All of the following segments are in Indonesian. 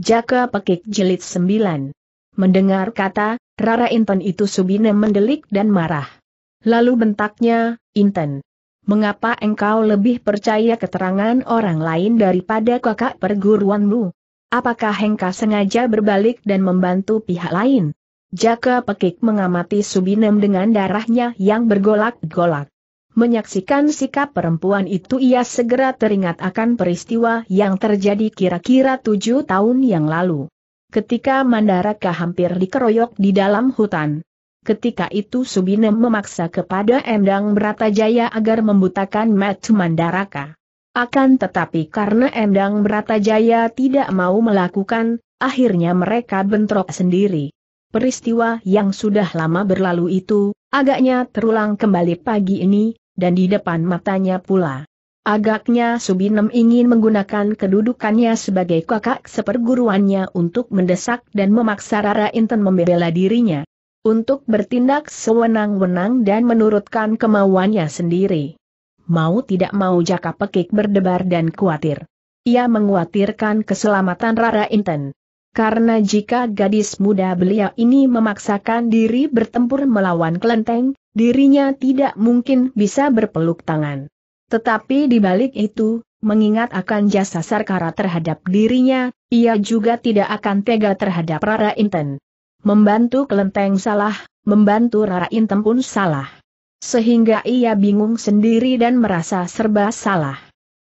Jaka Pekik Jilid 9. Mendengar kata, Rara Inten itu Subine mendelik dan marah. Lalu bentaknya, Inten. Mengapa engkau lebih percaya keterangan orang lain daripada kakak perguruanmu? Apakah engkau sengaja berbalik dan membantu pihak lain? Jaka Pekik mengamati Subinem dengan darahnya yang bergolak-golak. Menyaksikan sikap perempuan itu ia segera teringat akan peristiwa yang terjadi kira-kira tujuh tahun yang lalu. Ketika Mandaraka hampir dikeroyok di dalam hutan. Ketika itu Subinem memaksa kepada Endang Bratajaya agar membutakan Mat Mandaraka. Akan tetapi karena Endang Bratajaya tidak mau melakukan, akhirnya mereka bentrok sendiri. Peristiwa yang sudah lama berlalu itu, agaknya terulang kembali pagi ini, dan di depan matanya pula. Agaknya Subinem ingin menggunakan kedudukannya sebagai kakak seperguruannya untuk mendesak dan memaksa Rara Inten membela dirinya. Untuk bertindak sewenang-wenang dan menurutkan kemauannya sendiri. Mau tidak mau Jaka Pekik berdebar dan khawatir. Ia mengkhawatirkan keselamatan Rara Inten. Karena jika gadis muda belia ini memaksakan diri bertempur melawan kelenteng, dirinya tidak mungkin bisa berpeluk tangan. Tetapi di balik itu, mengingat akan jasa Sarkara terhadap dirinya, ia juga tidak akan tega terhadap Rara Inten. Membantu kelenteng salah, membantu Rara Inten pun salah. Sehingga ia bingung sendiri dan merasa serba salah.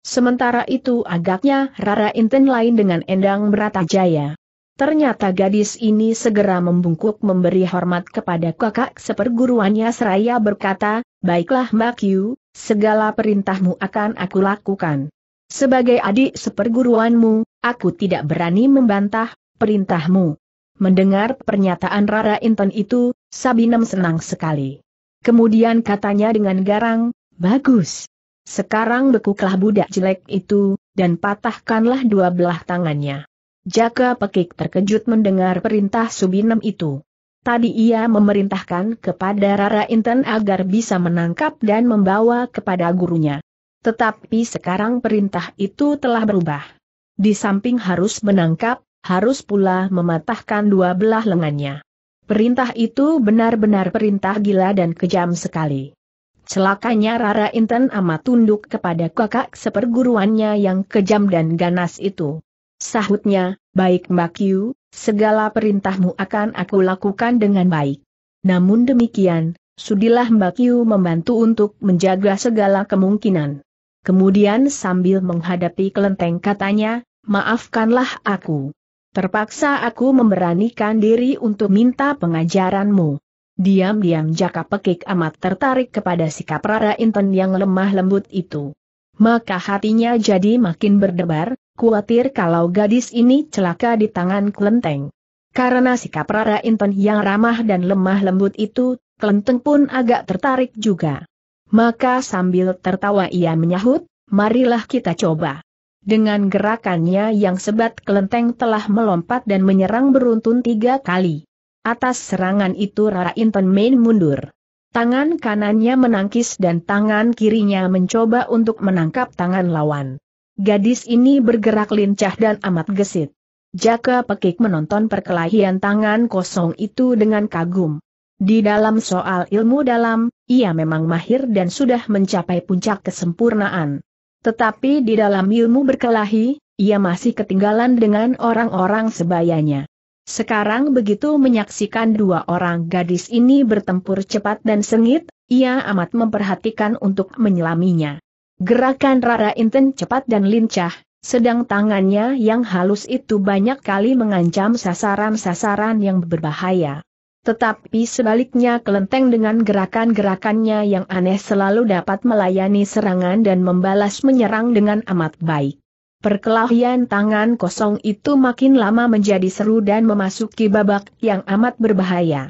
Sementara itu agaknya Rara Inten lain dengan Endang Bratajaya. Ternyata gadis ini segera membungkuk memberi hormat kepada kakak seperguruannya seraya berkata, Baiklah Mbak Yu, segala perintahmu akan aku lakukan. Sebagai adik seperguruanmu, aku tidak berani membantah perintahmu. Mendengar pernyataan Rara Inton itu, Sabinem senang sekali. Kemudian katanya dengan garang, Bagus. Sekarang bekuklah budak jelek itu, dan patahkanlah dua belah tangannya. Jaka Pekik terkejut mendengar perintah Subinem itu. Tadi ia memerintahkan kepada Rara Inten agar bisa menangkap dan membawa kepada gurunya. Tetapi sekarang perintah itu telah berubah. Di samping harus menangkap, harus pula mematahkan dua belah lengannya. Perintah itu benar-benar perintah gila dan kejam sekali. Celakanya Rara Inten amat tunduk kepada kakak seperguruannya yang kejam dan ganas itu. Sahutnya, baik Mbak Yu, segala perintahmu akan aku lakukan dengan baik. Namun demikian, sudilah Mbak Yu membantu untuk menjaga segala kemungkinan. Kemudian sambil menghadapi kelenteng katanya, maafkanlah aku. Terpaksa aku memberanikan diri untuk minta pengajaranmu. Diam-diam Jaka Pekik amat tertarik kepada sikap Rara Inten yang lemah lembut itu. Maka hatinya jadi makin berdebar, Kuatir kalau gadis ini celaka di tangan Kelenteng. Karena sikap Rara Inten yang ramah dan lemah lembut itu, Kelenteng pun agak tertarik juga. Maka sambil tertawa ia menyahut, marilah kita coba. Dengan gerakannya yang sebat Kelenteng telah melompat dan menyerang beruntun tiga kali. Atas serangan itu Rara Inten main mundur. Tangan kanannya menangkis dan tangan kirinya mencoba untuk menangkap tangan lawan. Gadis ini bergerak lincah dan amat gesit. Jaka Pekik menonton perkelahian tangan kosong itu dengan kagum. Di dalam soal ilmu dalam, ia memang mahir dan sudah mencapai puncak kesempurnaan. Tetapi di dalam ilmu berkelahi, ia masih ketinggalan dengan orang-orang sebayanya. Sekarang begitu menyaksikan dua orang gadis ini bertempur cepat dan sengit, ia amat memperhatikan untuk menyelaminya. Gerakan Rara Inten cepat dan lincah, sedang tangannya yang halus itu banyak kali mengancam sasaran-sasaran yang berbahaya. Tetapi sebaliknya kelenteng dengan gerakan-gerakannya yang aneh selalu dapat melayani serangan dan membalas menyerang dengan amat baik. Perkelahian tangan kosong itu makin lama menjadi seru dan memasuki babak yang amat berbahaya.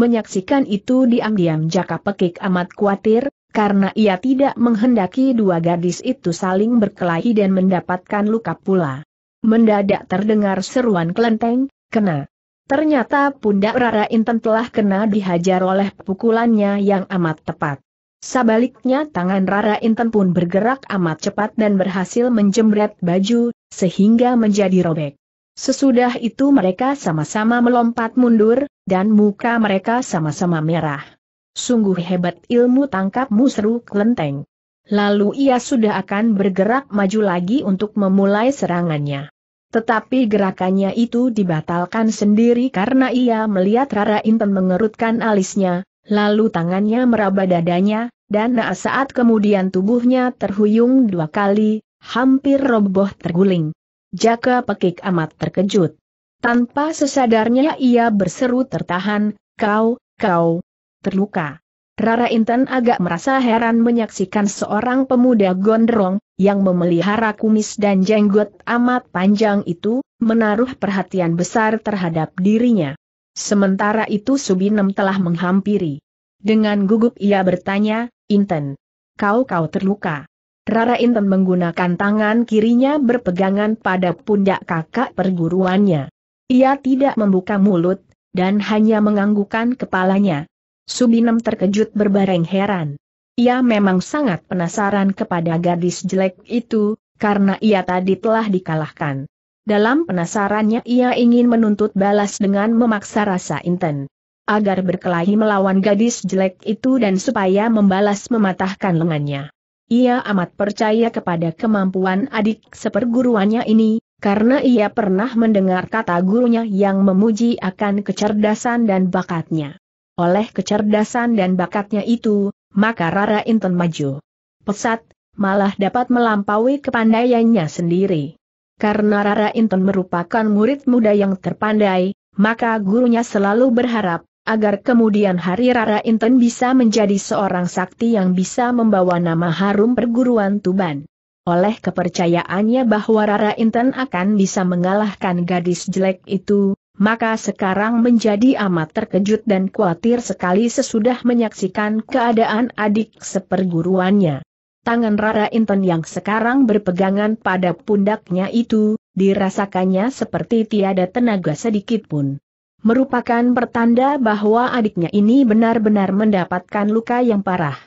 Menyaksikan itu diam-diam Jaka Pekik amat khawatir, karena ia tidak menghendaki dua gadis itu saling berkelahi dan mendapatkan luka pula. Mendadak terdengar seruan kelenteng, kena. Ternyata pundak Rara Inten telah kena dihajar oleh pukulannya yang amat tepat. Sebaliknya tangan Rara Inten pun bergerak amat cepat dan berhasil menjemret baju, sehingga menjadi robek. Sesudah itu mereka sama-sama melompat mundur, dan muka mereka sama-sama merah. Sungguh hebat ilmu tangkapmu seru kelenteng. Lalu ia sudah akan bergerak maju lagi untuk memulai serangannya. Tetapi gerakannya itu dibatalkan sendiri karena ia melihat Rara Inten mengerutkan alisnya, lalu tangannya meraba dadanya, dan nah, saat kemudian tubuhnya terhuyung dua kali, hampir roboh terguling. Jaka pekik amat terkejut. Tanpa sesadarnya ia berseru tertahan, kau, kau, terluka. Rara Intan agak merasa heran menyaksikan seorang pemuda gondrong, yang memelihara kumis dan jenggot amat panjang itu, menaruh perhatian besar terhadap dirinya. Sementara itu Subinem telah menghampiri. Dengan gugup ia bertanya, Inten, kau-kau terluka. Rara Intan menggunakan tangan kirinya berpegangan pada pundak kakak perguruannya. Ia tidak membuka mulut, dan hanya menganggukkan kepalanya. Subinem terkejut berbareng heran. Ia memang sangat penasaran kepada gadis jelek itu, karena ia tadi telah dikalahkan. Dalam penasarannya ia ingin menuntut balas dengan memaksa rasa inten. Agar berkelahi melawan gadis jelek itu dan supaya membalas mematahkan lengannya. Ia amat percaya kepada kemampuan adik seperguruannya ini, karena ia pernah mendengar kata gurunya yang memuji akan kecerdasan dan bakatnya. Oleh kecerdasan dan bakatnya itu, maka Rara Inten maju. Pesat, malah dapat melampaui kepandaiannya sendiri. Karena Rara Inten merupakan murid muda yang terpandai, maka gurunya selalu berharap, agar kemudian hari Rara Inten bisa menjadi seorang sakti yang bisa membawa nama harum perguruan Tuban. Oleh kepercayaannya bahwa Rara Inten akan bisa mengalahkan gadis jelek itu, maka sekarang menjadi amat terkejut dan khawatir sekali sesudah menyaksikan keadaan adik seperguruannya. Tangan Rara Inton yang sekarang berpegangan pada pundaknya itu, dirasakannya seperti tiada tenaga sedikit pun. Merupakan pertanda bahwa adiknya ini benar-benar mendapatkan luka yang parah.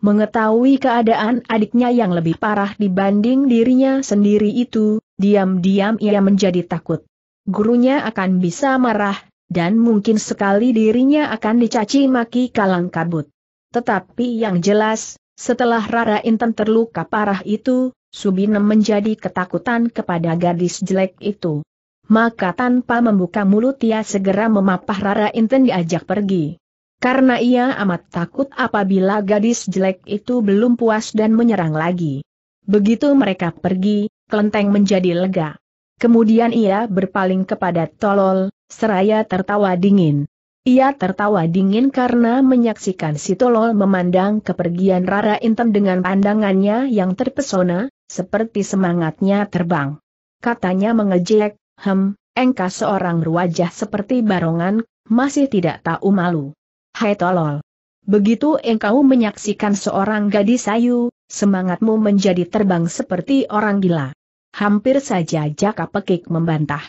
Mengetahui keadaan adiknya yang lebih parah dibanding dirinya sendiri itu, diam-diam ia menjadi takut gurunya akan bisa marah, dan mungkin sekali dirinya akan dicaci maki kalang kabut. Tetapi yang jelas, setelah Rara Intan terluka parah itu, Subinem menjadi ketakutan kepada gadis jelek itu. Maka tanpa membuka mulut ia segera memapah Rara Intan diajak pergi. Karena ia amat takut apabila gadis jelek itu belum puas dan menyerang lagi. Begitu mereka pergi, kelenteng menjadi lega. Kemudian ia berpaling kepada Tolol, seraya tertawa dingin. Ia tertawa dingin karena menyaksikan si Tolol memandang kepergian Rara Inten dengan pandangannya yang terpesona, seperti semangatnya terbang. Katanya mengejek, hem, engkau seorang ruwajah seperti barongan, masih tidak tahu malu. Hai Tolol! Begitu engkau menyaksikan seorang gadis ayu, semangatmu menjadi terbang seperti orang gila hampir saja Jaka Pekik membantah.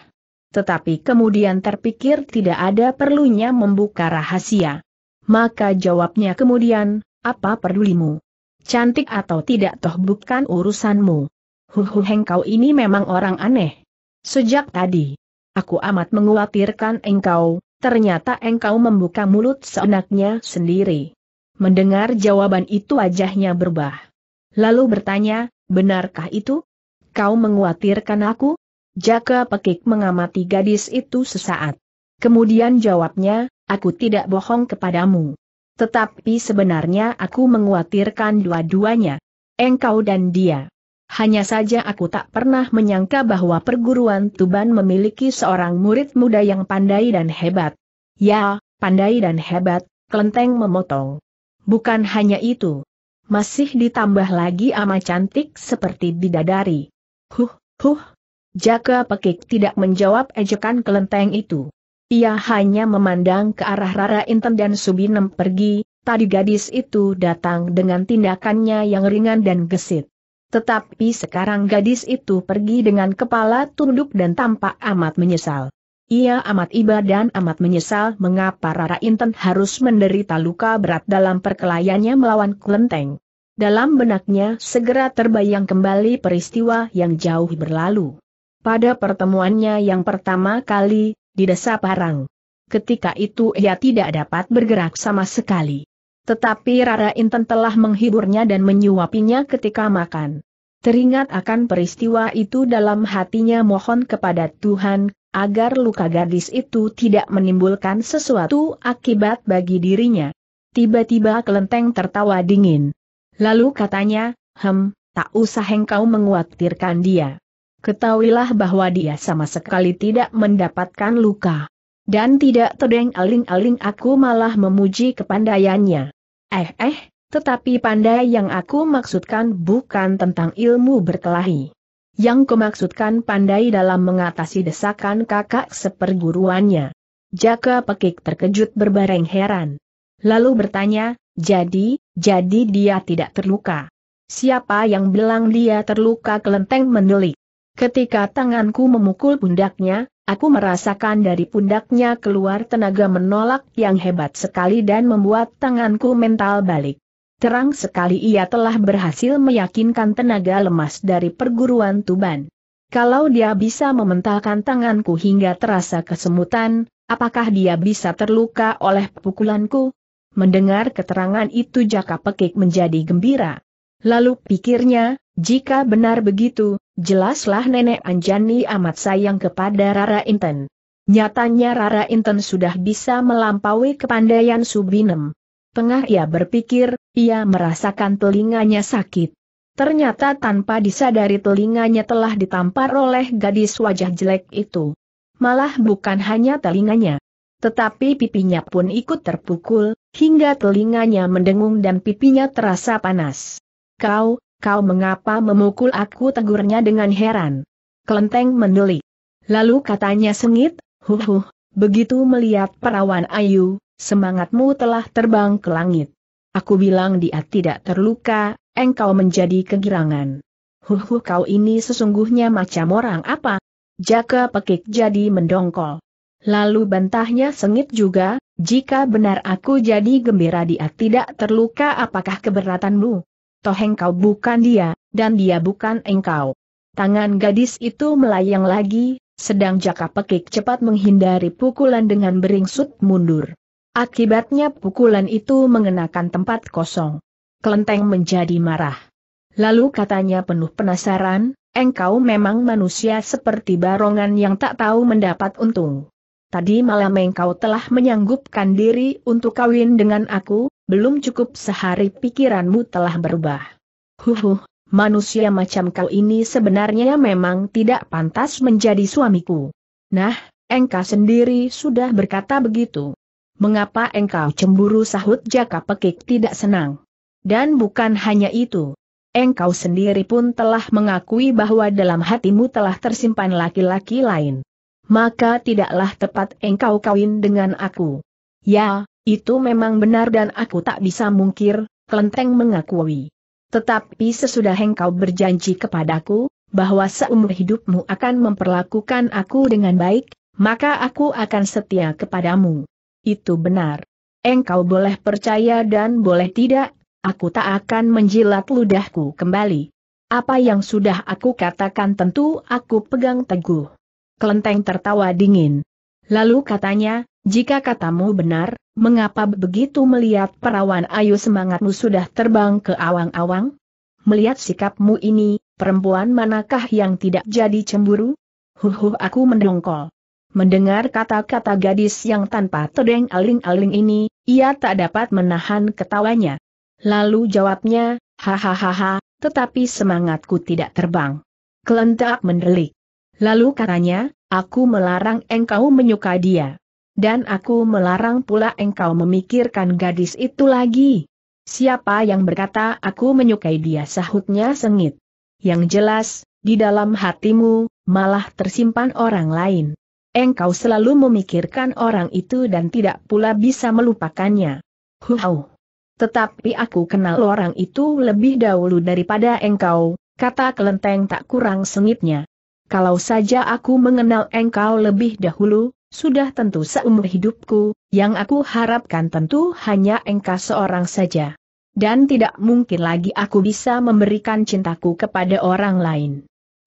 Tetapi kemudian terpikir tidak ada perlunya membuka rahasia. Maka jawabnya kemudian, apa pedulimu? Cantik atau tidak toh bukan urusanmu. Huhu kau ini memang orang aneh. Sejak tadi, aku amat menguatirkan engkau, ternyata engkau membuka mulut seenaknya sendiri. Mendengar jawaban itu wajahnya berubah. Lalu bertanya, benarkah itu? kau menguatirkan aku? Jaka Pekik mengamati gadis itu sesaat. Kemudian jawabnya, aku tidak bohong kepadamu. Tetapi sebenarnya aku menguatirkan dua-duanya. Engkau dan dia. Hanya saja aku tak pernah menyangka bahwa perguruan Tuban memiliki seorang murid muda yang pandai dan hebat. Ya, pandai dan hebat, kelenteng memotong. Bukan hanya itu. Masih ditambah lagi ama cantik seperti bidadari. Huh, huh. Jaka Pekik tidak menjawab ejekan kelenteng itu. Ia hanya memandang ke arah Rara Inten dan Subinem pergi, tadi gadis itu datang dengan tindakannya yang ringan dan gesit. Tetapi sekarang gadis itu pergi dengan kepala tunduk dan tampak amat menyesal. Ia amat iba dan amat menyesal mengapa Rara Inten harus menderita luka berat dalam perkelayannya melawan kelenteng. Dalam benaknya segera terbayang kembali peristiwa yang jauh berlalu. Pada pertemuannya yang pertama kali, di desa Parang. Ketika itu ia tidak dapat bergerak sama sekali. Tetapi Rara Inten telah menghiburnya dan menyuapinya ketika makan. Teringat akan peristiwa itu dalam hatinya mohon kepada Tuhan, agar luka gadis itu tidak menimbulkan sesuatu akibat bagi dirinya. Tiba-tiba kelenteng tertawa dingin. Lalu katanya, hem, tak usah engkau menguatirkan dia. Ketahuilah bahwa dia sama sekali tidak mendapatkan luka. Dan tidak terdeng aling-aling aku malah memuji kepandaiannya. Eh eh, tetapi pandai yang aku maksudkan bukan tentang ilmu berkelahi. Yang kumaksudkan pandai dalam mengatasi desakan kakak seperguruannya. Jaka Pekik terkejut berbareng heran. Lalu bertanya, jadi, jadi dia tidak terluka. Siapa yang bilang dia terluka kelenteng mendelik. Ketika tanganku memukul pundaknya, aku merasakan dari pundaknya keluar tenaga menolak yang hebat sekali dan membuat tanganku mental balik. Terang sekali ia telah berhasil meyakinkan tenaga lemas dari perguruan Tuban. Kalau dia bisa mementalkan tanganku hingga terasa kesemutan, apakah dia bisa terluka oleh pukulanku? Mendengar keterangan itu Jaka Pekik menjadi gembira. Lalu pikirnya, jika benar begitu, jelaslah Nenek Anjani amat sayang kepada Rara Inten. Nyatanya Rara Inten sudah bisa melampaui kepandaian Subinem. Tengah ia berpikir, ia merasakan telinganya sakit. Ternyata tanpa disadari telinganya telah ditampar oleh gadis wajah jelek itu. Malah bukan hanya telinganya. Tetapi pipinya pun ikut terpukul, hingga telinganya mendengung dan pipinya terasa panas. Kau, kau mengapa memukul aku tegurnya dengan heran. Kelenteng mendelik. Lalu katanya sengit, huh huh, begitu melihat perawan ayu, semangatmu telah terbang ke langit. Aku bilang dia tidak terluka, engkau menjadi kegirangan. Huh huh kau ini sesungguhnya macam orang apa? Jaka pekik jadi mendongkol. Lalu bantahnya sengit juga, jika benar aku jadi gembira dia tidak terluka apakah keberatanmu? Toh engkau bukan dia, dan dia bukan engkau. Tangan gadis itu melayang lagi, sedang jaka pekik cepat menghindari pukulan dengan beringsut mundur. Akibatnya pukulan itu mengenakan tempat kosong. Kelenteng menjadi marah. Lalu katanya penuh penasaran, engkau memang manusia seperti barongan yang tak tahu mendapat untung. Tadi malam engkau telah menyanggupkan diri untuk kawin dengan aku, belum cukup sehari pikiranmu telah berubah. Huhuh, manusia macam kau ini sebenarnya memang tidak pantas menjadi suamiku. Nah, engkau sendiri sudah berkata begitu. Mengapa engkau cemburu sahut jaka pekik tidak senang? Dan bukan hanya itu. Engkau sendiri pun telah mengakui bahwa dalam hatimu telah tersimpan laki-laki lain maka tidaklah tepat engkau kawin dengan aku. Ya, itu memang benar dan aku tak bisa mungkir, Kelenteng mengakui. Tetapi sesudah engkau berjanji kepadaku, bahwa seumur hidupmu akan memperlakukan aku dengan baik, maka aku akan setia kepadamu. Itu benar. Engkau boleh percaya dan boleh tidak, aku tak akan menjilat ludahku kembali. Apa yang sudah aku katakan tentu aku pegang teguh. Kelenteng tertawa dingin. Lalu katanya, jika katamu benar, mengapa begitu melihat perawan ayu semangatmu sudah terbang ke awang-awang? Melihat sikapmu ini, perempuan manakah yang tidak jadi cemburu? Huhuh aku mendongkol. Mendengar kata-kata gadis yang tanpa tedeng aling-aling ini, ia tak dapat menahan ketawanya. Lalu jawabnya, hahaha, tetapi semangatku tidak terbang. Kelentak mendelik. Lalu katanya, aku melarang engkau menyuka dia. Dan aku melarang pula engkau memikirkan gadis itu lagi. Siapa yang berkata aku menyukai dia sahutnya sengit. Yang jelas, di dalam hatimu, malah tersimpan orang lain. Engkau selalu memikirkan orang itu dan tidak pula bisa melupakannya. Huau. Tetapi aku kenal orang itu lebih dahulu daripada engkau, kata kelenteng tak kurang sengitnya kalau saja aku mengenal engkau lebih dahulu, sudah tentu seumur hidupku, yang aku harapkan tentu hanya engkau seorang saja. Dan tidak mungkin lagi aku bisa memberikan cintaku kepada orang lain.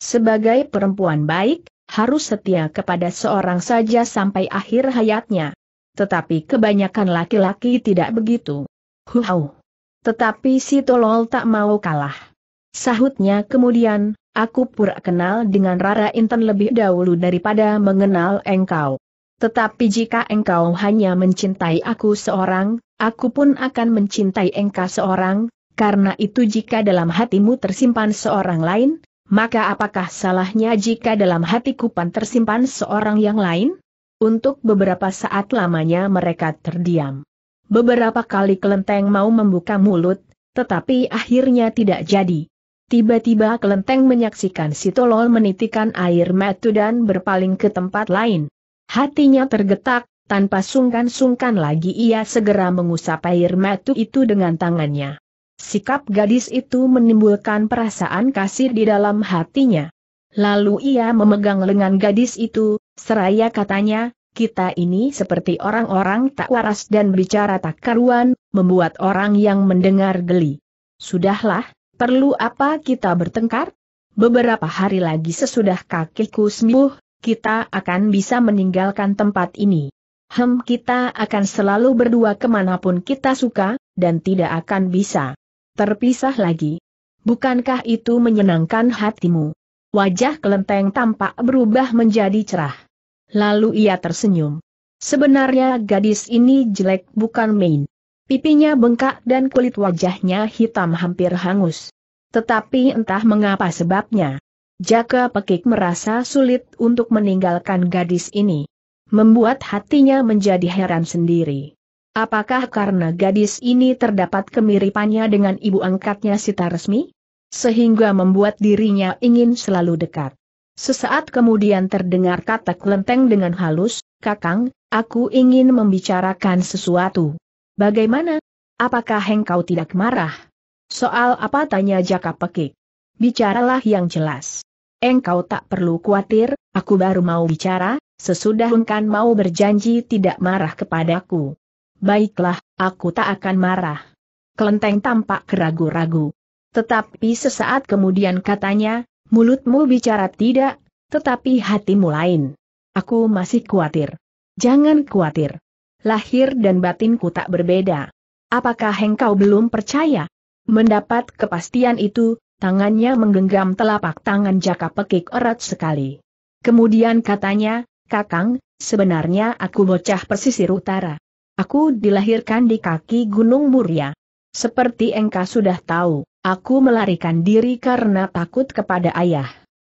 Sebagai perempuan baik, harus setia kepada seorang saja sampai akhir hayatnya. Tetapi kebanyakan laki-laki tidak begitu. Huau. Tetapi si tolol tak mau kalah. Sahutnya kemudian, aku pura kenal dengan Rara Inten lebih dahulu daripada mengenal engkau. Tetapi jika engkau hanya mencintai aku seorang, aku pun akan mencintai engkau seorang, karena itu jika dalam hatimu tersimpan seorang lain, maka apakah salahnya jika dalam hatiku pan tersimpan seorang yang lain? Untuk beberapa saat lamanya mereka terdiam. Beberapa kali kelenteng mau membuka mulut, tetapi akhirnya tidak jadi. Tiba-tiba Kelenteng menyaksikan si Tolol menitikan air mata dan berpaling ke tempat lain. Hatinya tergetak, tanpa sungkan-sungkan lagi ia segera mengusap air mata itu dengan tangannya. Sikap gadis itu menimbulkan perasaan kasih di dalam hatinya. Lalu ia memegang lengan gadis itu, seraya katanya, kita ini seperti orang-orang tak waras dan bicara tak karuan, membuat orang yang mendengar geli. Sudahlah, Perlu apa kita bertengkar? Beberapa hari lagi sesudah kakiku sembuh, kita akan bisa meninggalkan tempat ini. Hem kita akan selalu berdua kemanapun kita suka, dan tidak akan bisa terpisah lagi. Bukankah itu menyenangkan hatimu? Wajah kelenteng tampak berubah menjadi cerah. Lalu ia tersenyum. Sebenarnya gadis ini jelek bukan main. Pipinya bengkak dan kulit wajahnya hitam hampir hangus. Tetapi entah mengapa sebabnya. Jaka Pekik merasa sulit untuk meninggalkan gadis ini. Membuat hatinya menjadi heran sendiri. Apakah karena gadis ini terdapat kemiripannya dengan ibu angkatnya Sita Resmi? Sehingga membuat dirinya ingin selalu dekat. Sesaat kemudian terdengar kata kelenteng dengan halus, Kakang, aku ingin membicarakan sesuatu. Bagaimana? Apakah engkau tidak marah? Soal apa tanya Jaka Pekik? Bicaralah yang jelas. Engkau tak perlu khawatir, aku baru mau bicara, sesudah engkan mau berjanji tidak marah kepadaku. Baiklah, aku tak akan marah. Kelenteng tampak keragu-ragu. Tetapi sesaat kemudian katanya, mulutmu bicara tidak, tetapi hatimu lain. Aku masih khawatir. Jangan khawatir lahir dan batinku tak berbeda. Apakah engkau belum percaya? Mendapat kepastian itu, tangannya menggenggam telapak tangan Jaka Pekik erat sekali. Kemudian katanya, Kakang, sebenarnya aku bocah pesisir utara. Aku dilahirkan di kaki Gunung Muria. Seperti engkau sudah tahu, aku melarikan diri karena takut kepada ayah.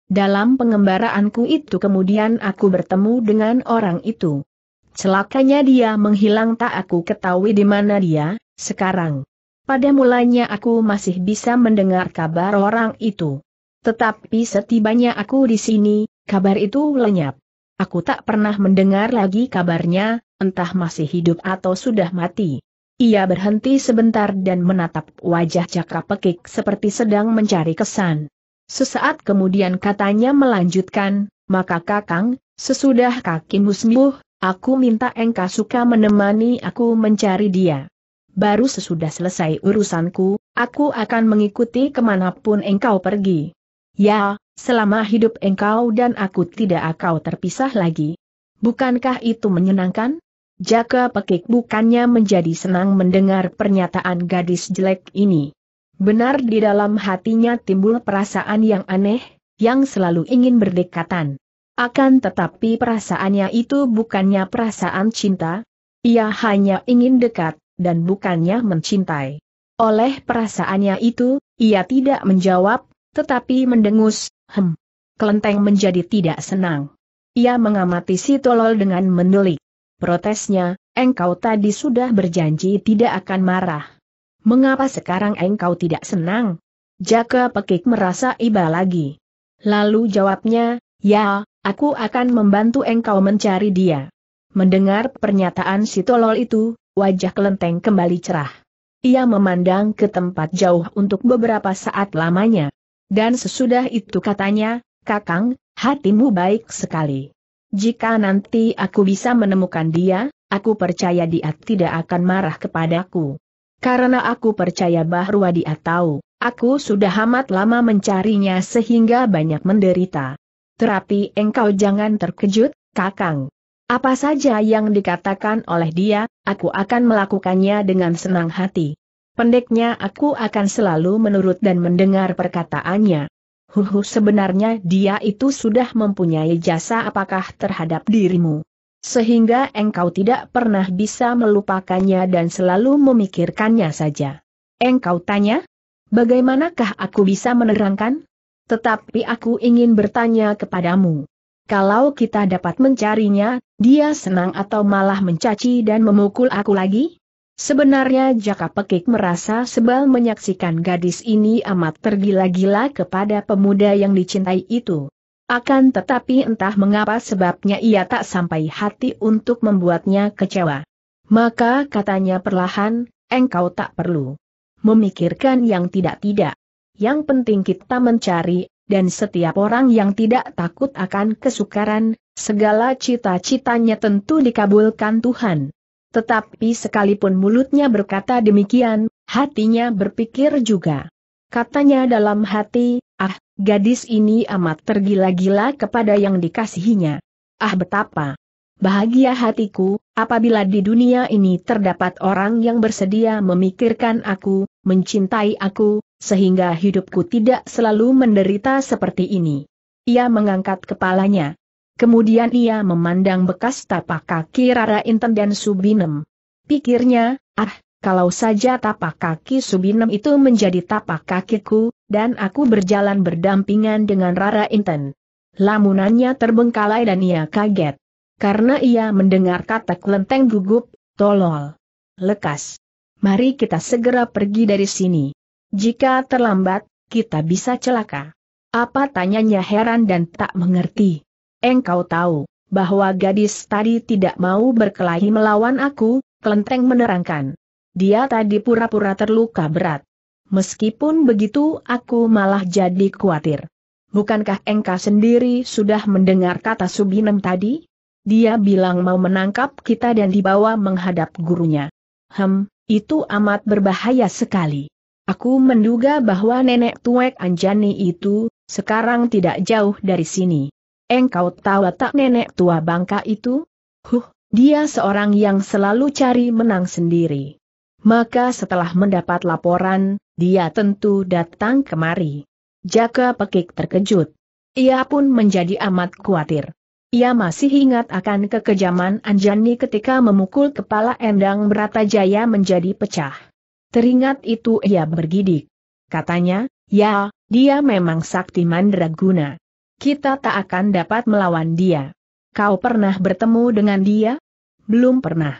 Dalam pengembaraanku itu kemudian aku bertemu dengan orang itu. Celakanya dia menghilang tak aku ketahui di mana dia, sekarang. Pada mulanya aku masih bisa mendengar kabar orang itu. Tetapi setibanya aku di sini, kabar itu lenyap. Aku tak pernah mendengar lagi kabarnya, entah masih hidup atau sudah mati. Ia berhenti sebentar dan menatap wajah Jaka Pekik seperti sedang mencari kesan. Sesaat kemudian katanya melanjutkan, maka Kakang, sesudah kakimu sembuh, Aku minta engkau suka menemani aku mencari dia. Baru sesudah selesai urusanku, aku akan mengikuti kemanapun engkau pergi. Ya, selama hidup engkau dan aku tidak akan terpisah lagi. Bukankah itu menyenangkan? Jaka pekik bukannya menjadi senang mendengar pernyataan gadis jelek ini. Benar di dalam hatinya timbul perasaan yang aneh, yang selalu ingin berdekatan. Akan tetapi perasaannya itu bukannya perasaan cinta, ia hanya ingin dekat, dan bukannya mencintai. Oleh perasaannya itu, ia tidak menjawab, tetapi mendengus, hem. Kelenteng menjadi tidak senang. Ia mengamati si tolol dengan menuli. Protesnya, engkau tadi sudah berjanji tidak akan marah. Mengapa sekarang engkau tidak senang? Jaka pekik merasa iba lagi. Lalu jawabnya, ya, Aku akan membantu engkau mencari dia. Mendengar pernyataan si tolol itu, wajah kelenteng kembali cerah. Ia memandang ke tempat jauh untuk beberapa saat lamanya. Dan sesudah itu katanya, Kakang, hatimu baik sekali. Jika nanti aku bisa menemukan dia, aku percaya dia tidak akan marah kepadaku. Karena aku percaya bahwa dia tahu, aku sudah amat lama mencarinya sehingga banyak menderita. Terapi engkau jangan terkejut, kakang. Apa saja yang dikatakan oleh dia, aku akan melakukannya dengan senang hati. Pendeknya aku akan selalu menurut dan mendengar perkataannya. Huhu sebenarnya dia itu sudah mempunyai jasa apakah terhadap dirimu. Sehingga engkau tidak pernah bisa melupakannya dan selalu memikirkannya saja. Engkau tanya, bagaimanakah aku bisa menerangkan? Tetapi aku ingin bertanya kepadamu. Kalau kita dapat mencarinya, dia senang atau malah mencaci dan memukul aku lagi? Sebenarnya Jaka Pekik merasa sebal menyaksikan gadis ini amat tergila-gila kepada pemuda yang dicintai itu. Akan tetapi entah mengapa sebabnya ia tak sampai hati untuk membuatnya kecewa. Maka katanya perlahan, engkau tak perlu memikirkan yang tidak-tidak yang penting kita mencari, dan setiap orang yang tidak takut akan kesukaran, segala cita-citanya tentu dikabulkan Tuhan. Tetapi sekalipun mulutnya berkata demikian, hatinya berpikir juga. Katanya dalam hati, ah, gadis ini amat tergila-gila kepada yang dikasihinya. Ah betapa bahagia hatiku, apabila di dunia ini terdapat orang yang bersedia memikirkan aku, mencintai aku, sehingga hidupku tidak selalu menderita seperti ini. Ia mengangkat kepalanya. Kemudian ia memandang bekas tapak kaki Rara Inten dan Subinem. Pikirnya, ah, kalau saja tapak kaki Subinem itu menjadi tapak kakiku, dan aku berjalan berdampingan dengan Rara Inten. Lamunannya terbengkalai dan ia kaget. Karena ia mendengar kata kelenteng gugup, tolol, lekas mari kita segera pergi dari sini. Jika terlambat, kita bisa celaka. Apa tanyanya heran dan tak mengerti. Engkau tahu, bahwa gadis tadi tidak mau berkelahi melawan aku, Kelenteng menerangkan. Dia tadi pura-pura terluka berat. Meskipun begitu aku malah jadi khawatir. Bukankah engkau sendiri sudah mendengar kata Subinem tadi? Dia bilang mau menangkap kita dan dibawa menghadap gurunya. Hem, itu amat berbahaya sekali. Aku menduga bahwa nenek tuek Anjani itu, sekarang tidak jauh dari sini. Engkau tahu tak nenek tua bangka itu? Huh, dia seorang yang selalu cari menang sendiri. Maka setelah mendapat laporan, dia tentu datang kemari. Jaka Pekik terkejut. Ia pun menjadi amat khawatir. Ia masih ingat akan kekejaman Anjani ketika memukul kepala Endang Bratajaya menjadi pecah. Teringat itu ia bergidik. Katanya, ya, dia memang sakti mandraguna. Kita tak akan dapat melawan dia. Kau pernah bertemu dengan dia? Belum pernah.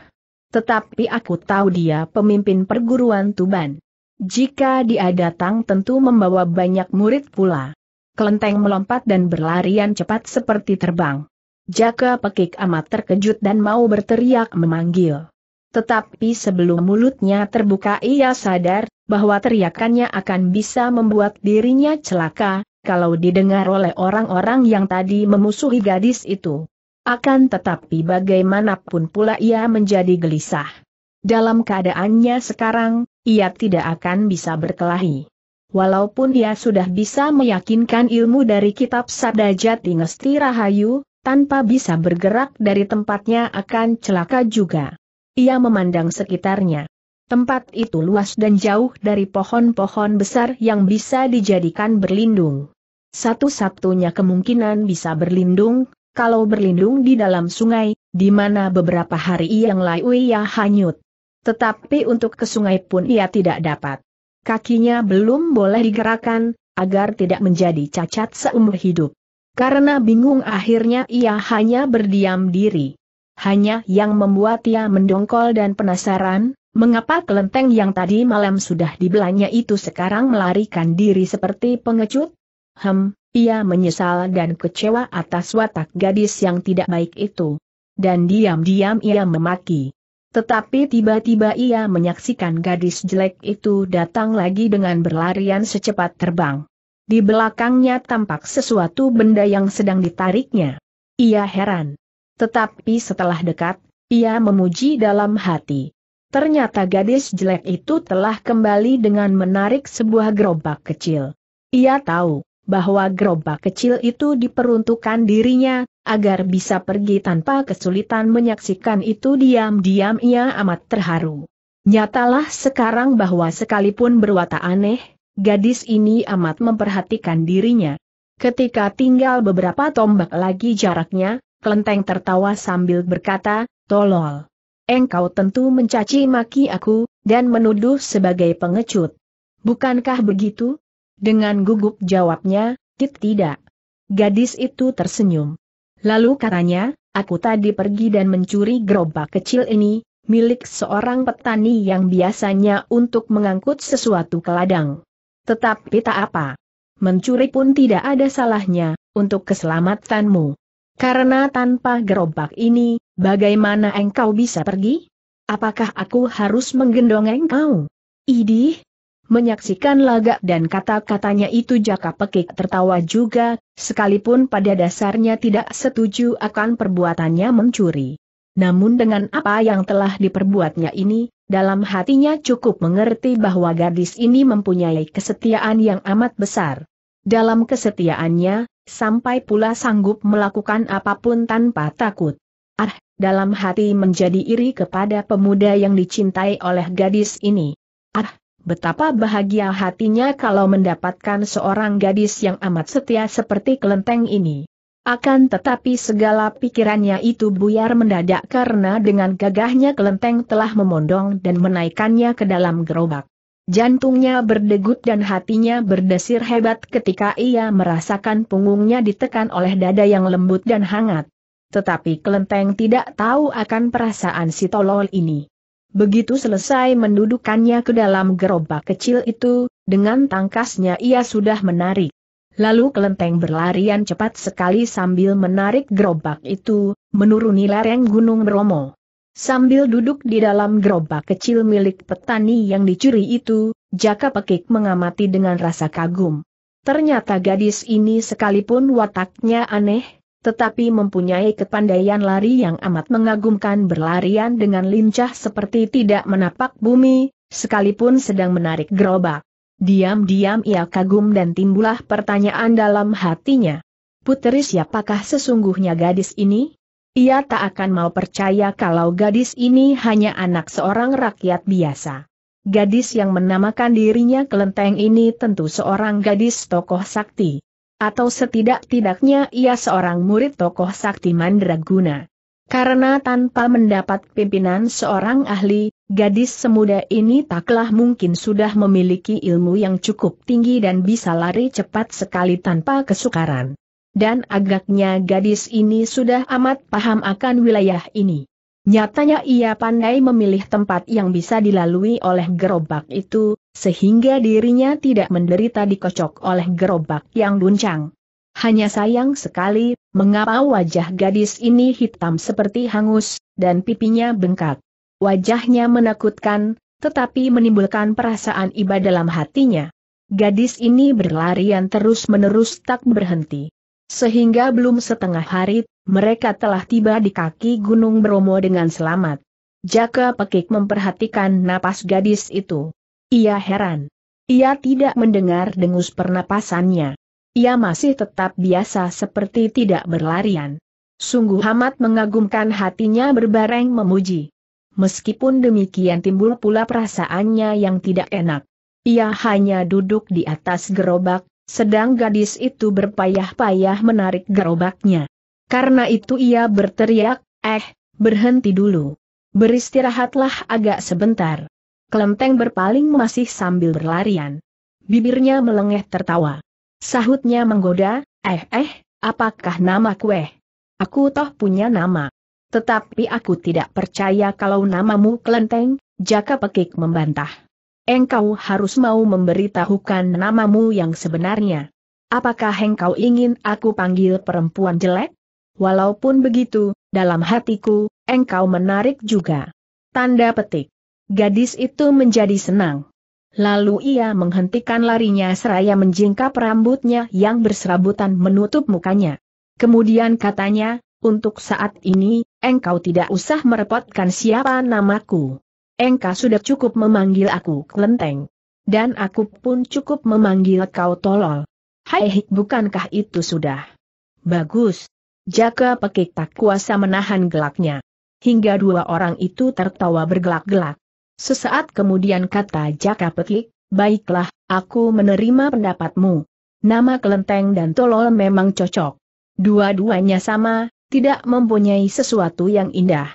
Tetapi aku tahu dia pemimpin perguruan Tuban. Jika dia datang tentu membawa banyak murid pula. Kelenteng melompat dan berlarian cepat seperti terbang. Jaka pekik amat terkejut dan mau berteriak memanggil. Tetapi sebelum mulutnya terbuka ia sadar, bahwa teriakannya akan bisa membuat dirinya celaka, kalau didengar oleh orang-orang yang tadi memusuhi gadis itu. Akan tetapi bagaimanapun pula ia menjadi gelisah. Dalam keadaannya sekarang, ia tidak akan bisa berkelahi. Walaupun ia sudah bisa meyakinkan ilmu dari kitab Sabda Jati Ngesti Rahayu, tanpa bisa bergerak dari tempatnya akan celaka juga. Ia memandang sekitarnya. Tempat itu luas dan jauh dari pohon-pohon besar yang bisa dijadikan berlindung. Satu-satunya kemungkinan bisa berlindung, kalau berlindung di dalam sungai, di mana beberapa hari yang lalu ia hanyut. Tetapi untuk ke sungai pun ia tidak dapat. Kakinya belum boleh digerakkan, agar tidak menjadi cacat seumur hidup. Karena bingung akhirnya ia hanya berdiam diri. Hanya yang membuat ia mendongkol dan penasaran, mengapa kelenteng yang tadi malam sudah dibelanya itu sekarang melarikan diri seperti pengecut? Hem, ia menyesal dan kecewa atas watak gadis yang tidak baik itu. Dan diam-diam ia memaki. Tetapi tiba-tiba ia menyaksikan gadis jelek itu datang lagi dengan berlarian secepat terbang. Di belakangnya tampak sesuatu benda yang sedang ditariknya. Ia heran. Tetapi setelah dekat, ia memuji dalam hati. Ternyata gadis jelek itu telah kembali dengan menarik sebuah gerobak kecil. Ia tahu bahwa gerobak kecil itu diperuntukkan dirinya, agar bisa pergi tanpa kesulitan menyaksikan itu diam-diam ia amat terharu. Nyatalah sekarang bahwa sekalipun berwata aneh, Gadis ini amat memperhatikan dirinya. Ketika tinggal beberapa tombak lagi jaraknya, Kelenteng tertawa sambil berkata, Tolol. Engkau tentu mencaci maki aku, dan menuduh sebagai pengecut. Bukankah begitu? Dengan gugup jawabnya, Tit tidak. Gadis itu tersenyum. Lalu katanya, aku tadi pergi dan mencuri gerobak kecil ini, milik seorang petani yang biasanya untuk mengangkut sesuatu ke ladang. Tetapi tak apa. Mencuri pun tidak ada salahnya, untuk keselamatanmu. Karena tanpa gerobak ini, bagaimana engkau bisa pergi? Apakah aku harus menggendong engkau? Idih, Menyaksikan lagak dan kata-katanya itu Jaka Pekik tertawa juga, sekalipun pada dasarnya tidak setuju akan perbuatannya mencuri. Namun dengan apa yang telah diperbuatnya ini, dalam hatinya cukup mengerti bahwa gadis ini mempunyai kesetiaan yang amat besar. Dalam kesetiaannya, sampai pula sanggup melakukan apapun tanpa takut. Ah, dalam hati menjadi iri kepada pemuda yang dicintai oleh gadis ini. Ah, betapa bahagia hatinya kalau mendapatkan seorang gadis yang amat setia seperti kelenteng ini. Akan tetapi segala pikirannya itu buyar mendadak karena dengan gagahnya kelenteng telah memondong dan menaikannya ke dalam gerobak. Jantungnya berdegut dan hatinya berdesir hebat ketika ia merasakan punggungnya ditekan oleh dada yang lembut dan hangat. Tetapi kelenteng tidak tahu akan perasaan si tolol ini. Begitu selesai mendudukannya ke dalam gerobak kecil itu, dengan tangkasnya ia sudah menarik. Lalu kelenteng berlarian cepat sekali sambil menarik gerobak itu, menuruni lereng Gunung Bromo. Sambil duduk di dalam gerobak kecil milik petani yang dicuri itu, Jaka Pekik mengamati dengan rasa kagum. Ternyata gadis ini sekalipun wataknya aneh, tetapi mempunyai kepandaian lari yang amat mengagumkan berlarian dengan lincah seperti tidak menapak bumi, sekalipun sedang menarik gerobak. Diam-diam ia kagum dan timbullah pertanyaan dalam hatinya. Putri siapakah sesungguhnya gadis ini? Ia tak akan mau percaya kalau gadis ini hanya anak seorang rakyat biasa. Gadis yang menamakan dirinya kelenteng ini tentu seorang gadis tokoh sakti. Atau setidak-tidaknya ia seorang murid tokoh sakti mandraguna. Karena tanpa mendapat pimpinan seorang ahli, Gadis semuda ini taklah mungkin sudah memiliki ilmu yang cukup tinggi dan bisa lari cepat sekali tanpa kesukaran. Dan agaknya gadis ini sudah amat paham akan wilayah ini. Nyatanya ia pandai memilih tempat yang bisa dilalui oleh gerobak itu, sehingga dirinya tidak menderita dikocok oleh gerobak yang guncang. Hanya sayang sekali, mengapa wajah gadis ini hitam seperti hangus, dan pipinya bengkak. Wajahnya menakutkan, tetapi menimbulkan perasaan iba dalam hatinya. Gadis ini berlarian terus-menerus tak berhenti. Sehingga belum setengah hari, mereka telah tiba di kaki Gunung Bromo dengan selamat. Jaka Pekik memperhatikan napas gadis itu. Ia heran. Ia tidak mendengar dengus pernapasannya. Ia masih tetap biasa seperti tidak berlarian. Sungguh amat mengagumkan hatinya berbareng memuji. Meskipun demikian timbul pula perasaannya yang tidak enak. Ia hanya duduk di atas gerobak, sedang gadis itu berpayah-payah menarik gerobaknya. Karena itu ia berteriak, eh, berhenti dulu. Beristirahatlah agak sebentar. Kelenteng berpaling masih sambil berlarian. Bibirnya melengeh tertawa. Sahutnya menggoda, eh eh, apakah nama kueh? Aku toh punya nama. Tetapi aku tidak percaya kalau namamu kelenteng, Jaka Pekik membantah. Engkau harus mau memberitahukan namamu yang sebenarnya. Apakah engkau ingin aku panggil perempuan jelek? Walaupun begitu, dalam hatiku, engkau menarik juga. Tanda petik. Gadis itu menjadi senang. Lalu ia menghentikan larinya seraya menjingkap rambutnya yang berserabutan menutup mukanya. Kemudian katanya, untuk saat ini, engkau tidak usah merepotkan siapa namaku. Engkau sudah cukup memanggil aku kelenteng. Dan aku pun cukup memanggil kau tolol. Hai bukankah itu sudah? Bagus. Jaka pekik tak kuasa menahan gelaknya. Hingga dua orang itu tertawa bergelak-gelak. Sesaat kemudian kata Jaka pekik, baiklah, aku menerima pendapatmu. Nama kelenteng dan tolol memang cocok. Dua-duanya sama, tidak mempunyai sesuatu yang indah.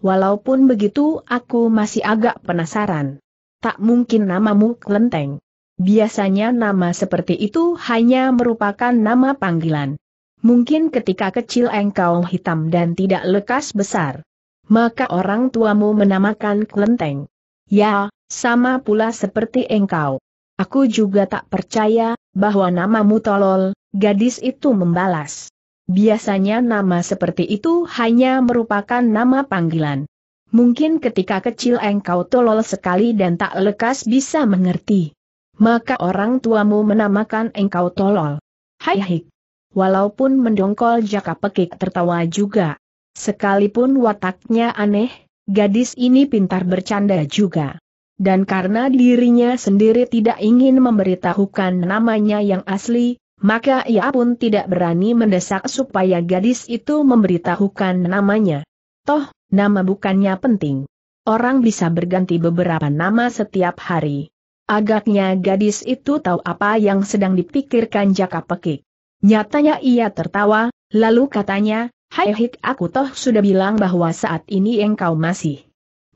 Walaupun begitu aku masih agak penasaran. Tak mungkin namamu Klenteng. Biasanya nama seperti itu hanya merupakan nama panggilan. Mungkin ketika kecil engkau hitam dan tidak lekas besar. Maka orang tuamu menamakan Klenteng. Ya, sama pula seperti engkau. Aku juga tak percaya, bahwa namamu tolol, gadis itu membalas. Biasanya nama seperti itu hanya merupakan nama panggilan. Mungkin ketika kecil engkau tolol sekali dan tak lekas bisa mengerti. Maka orang tuamu menamakan engkau tolol. Hai hik. Walaupun mendongkol jaka pekik tertawa juga. Sekalipun wataknya aneh, gadis ini pintar bercanda juga dan karena dirinya sendiri tidak ingin memberitahukan namanya yang asli, maka ia pun tidak berani mendesak supaya gadis itu memberitahukan namanya. Toh, nama bukannya penting. Orang bisa berganti beberapa nama setiap hari. Agaknya gadis itu tahu apa yang sedang dipikirkan Jaka Pekik. Nyatanya ia tertawa, lalu katanya, Hai Hik aku toh sudah bilang bahwa saat ini engkau masih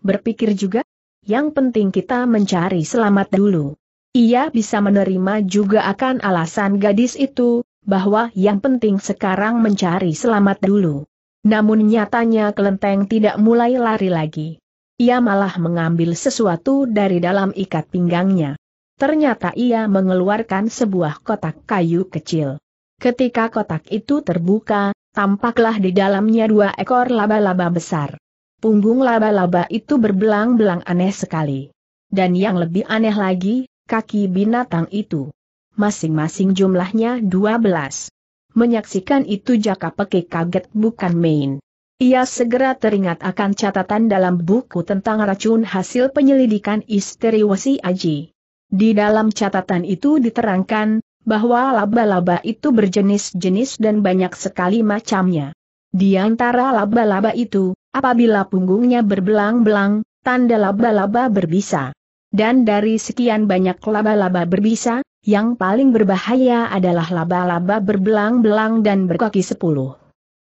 berpikir juga? Yang penting kita mencari selamat dulu. Ia bisa menerima juga akan alasan gadis itu, bahwa yang penting sekarang mencari selamat dulu. Namun nyatanya kelenteng tidak mulai lari lagi. Ia malah mengambil sesuatu dari dalam ikat pinggangnya. Ternyata ia mengeluarkan sebuah kotak kayu kecil. Ketika kotak itu terbuka, tampaklah di dalamnya dua ekor laba-laba besar. Punggung laba-laba itu berbelang-belang aneh sekali. Dan yang lebih aneh lagi, kaki binatang itu. Masing-masing jumlahnya 12. Menyaksikan itu Jaka Peke kaget bukan main. Ia segera teringat akan catatan dalam buku tentang racun hasil penyelidikan istri Wasi Aji. Di dalam catatan itu diterangkan, bahwa laba-laba itu berjenis-jenis dan banyak sekali macamnya. Di antara laba-laba itu, apabila punggungnya berbelang-belang, tanda laba-laba berbisa. Dan dari sekian banyak laba-laba berbisa, yang paling berbahaya adalah laba-laba berbelang-belang dan berkaki sepuluh.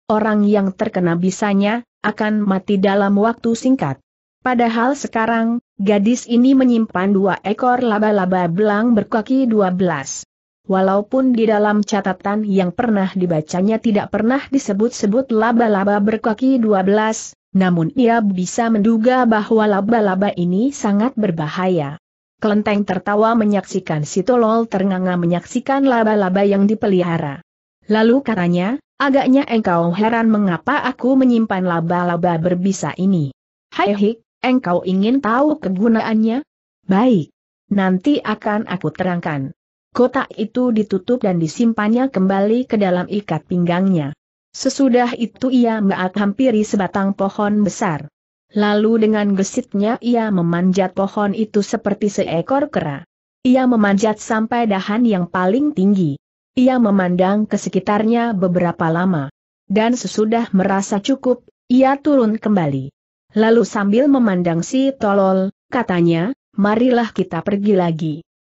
Orang yang terkena bisanya, akan mati dalam waktu singkat. Padahal sekarang, gadis ini menyimpan dua ekor laba-laba belang berkaki dua belas. Walaupun di dalam catatan yang pernah dibacanya tidak pernah disebut-sebut laba-laba berkaki dua belas, namun ia bisa menduga bahwa laba-laba ini sangat berbahaya. Kelenteng tertawa menyaksikan si tolol ternganga menyaksikan laba-laba yang dipelihara. Lalu katanya, agaknya engkau heran mengapa aku menyimpan laba-laba berbisa ini. Hai Hik, engkau ingin tahu kegunaannya? Baik. Nanti akan aku terangkan. Kotak itu ditutup dan disimpannya kembali ke dalam ikat pinggangnya. Sesudah itu ia menghampiri hampiri sebatang pohon besar. Lalu dengan gesitnya ia memanjat pohon itu seperti seekor kera. Ia memanjat sampai dahan yang paling tinggi. Ia memandang ke sekitarnya beberapa lama. Dan sesudah merasa cukup, ia turun kembali. Lalu sambil memandang si tolol, katanya, marilah kita pergi lagi.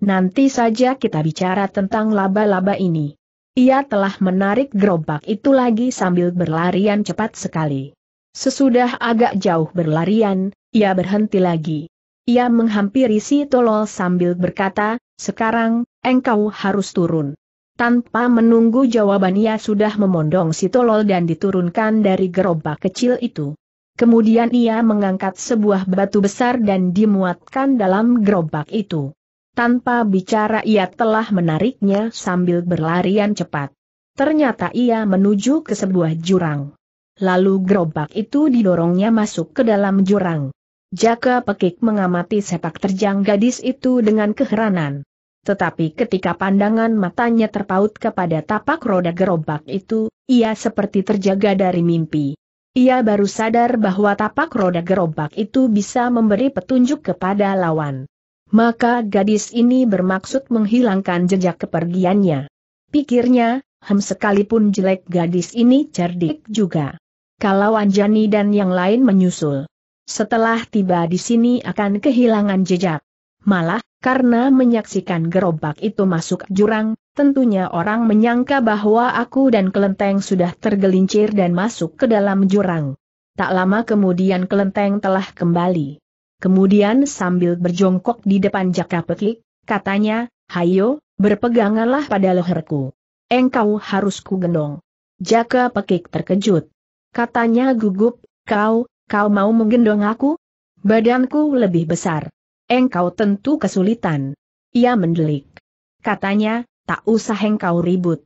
Nanti saja kita bicara tentang laba-laba ini. Ia telah menarik gerobak itu lagi sambil berlarian cepat sekali. Sesudah agak jauh berlarian, ia berhenti lagi. Ia menghampiri si tolol sambil berkata, sekarang, engkau harus turun. Tanpa menunggu jawaban ia sudah memondong si tolol dan diturunkan dari gerobak kecil itu. Kemudian ia mengangkat sebuah batu besar dan dimuatkan dalam gerobak itu. Tanpa bicara ia telah menariknya sambil berlarian cepat. Ternyata ia menuju ke sebuah jurang. Lalu gerobak itu didorongnya masuk ke dalam jurang. Jaka Pekik mengamati sepak terjang gadis itu dengan keheranan. Tetapi ketika pandangan matanya terpaut kepada tapak roda gerobak itu, ia seperti terjaga dari mimpi. Ia baru sadar bahwa tapak roda gerobak itu bisa memberi petunjuk kepada lawan. Maka gadis ini bermaksud menghilangkan jejak kepergiannya. Pikirnya, hem sekalipun jelek gadis ini cerdik juga. Kalau Anjani dan yang lain menyusul. Setelah tiba di sini akan kehilangan jejak. Malah, karena menyaksikan gerobak itu masuk jurang, tentunya orang menyangka bahwa aku dan kelenteng sudah tergelincir dan masuk ke dalam jurang. Tak lama kemudian kelenteng telah kembali. Kemudian sambil berjongkok di depan Jaka Petik, katanya, Hayo, berpeganganlah pada leherku. Engkau harus ku gendong. Jaka Pekik terkejut. Katanya gugup, kau, kau mau menggendong aku? Badanku lebih besar. Engkau tentu kesulitan. Ia mendelik. Katanya, tak usah engkau ribut.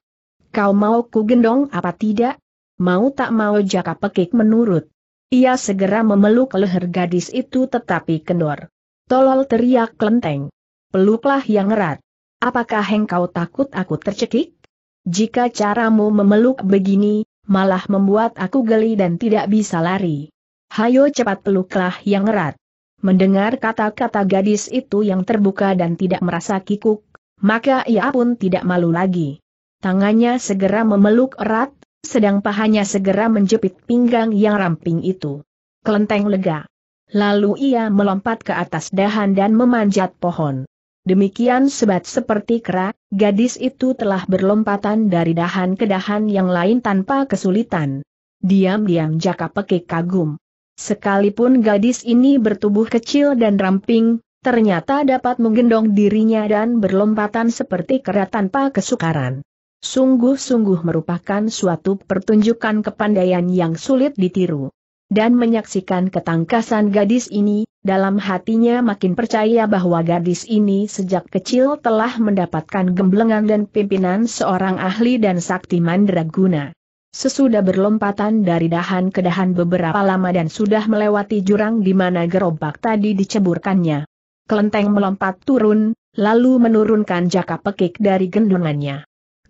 Kau mau ku apa tidak? Mau tak mau Jaka Pekik menurut. Ia segera memeluk leher gadis itu tetapi kendor. Tolol teriak kelenteng. Peluklah yang erat. Apakah engkau takut aku tercekik? Jika caramu memeluk begini, malah membuat aku geli dan tidak bisa lari. Hayo cepat peluklah yang erat. Mendengar kata-kata gadis itu yang terbuka dan tidak merasa kikuk, maka ia pun tidak malu lagi. Tangannya segera memeluk erat, sedang pahanya segera menjepit pinggang yang ramping itu. Kelenteng lega. Lalu ia melompat ke atas dahan dan memanjat pohon. Demikian sebat seperti kera, gadis itu telah berlompatan dari dahan ke dahan yang lain tanpa kesulitan. Diam-diam Jaka Pekik kagum. Sekalipun gadis ini bertubuh kecil dan ramping, ternyata dapat menggendong dirinya dan berlompatan seperti kera tanpa kesukaran sungguh-sungguh merupakan suatu pertunjukan kepandaian yang sulit ditiru. Dan menyaksikan ketangkasan gadis ini, dalam hatinya makin percaya bahwa gadis ini sejak kecil telah mendapatkan gemblengan dan pimpinan seorang ahli dan sakti mandraguna. Sesudah berlompatan dari dahan ke dahan beberapa lama dan sudah melewati jurang di mana gerobak tadi diceburkannya. Kelenteng melompat turun, lalu menurunkan jaka pekik dari gendongannya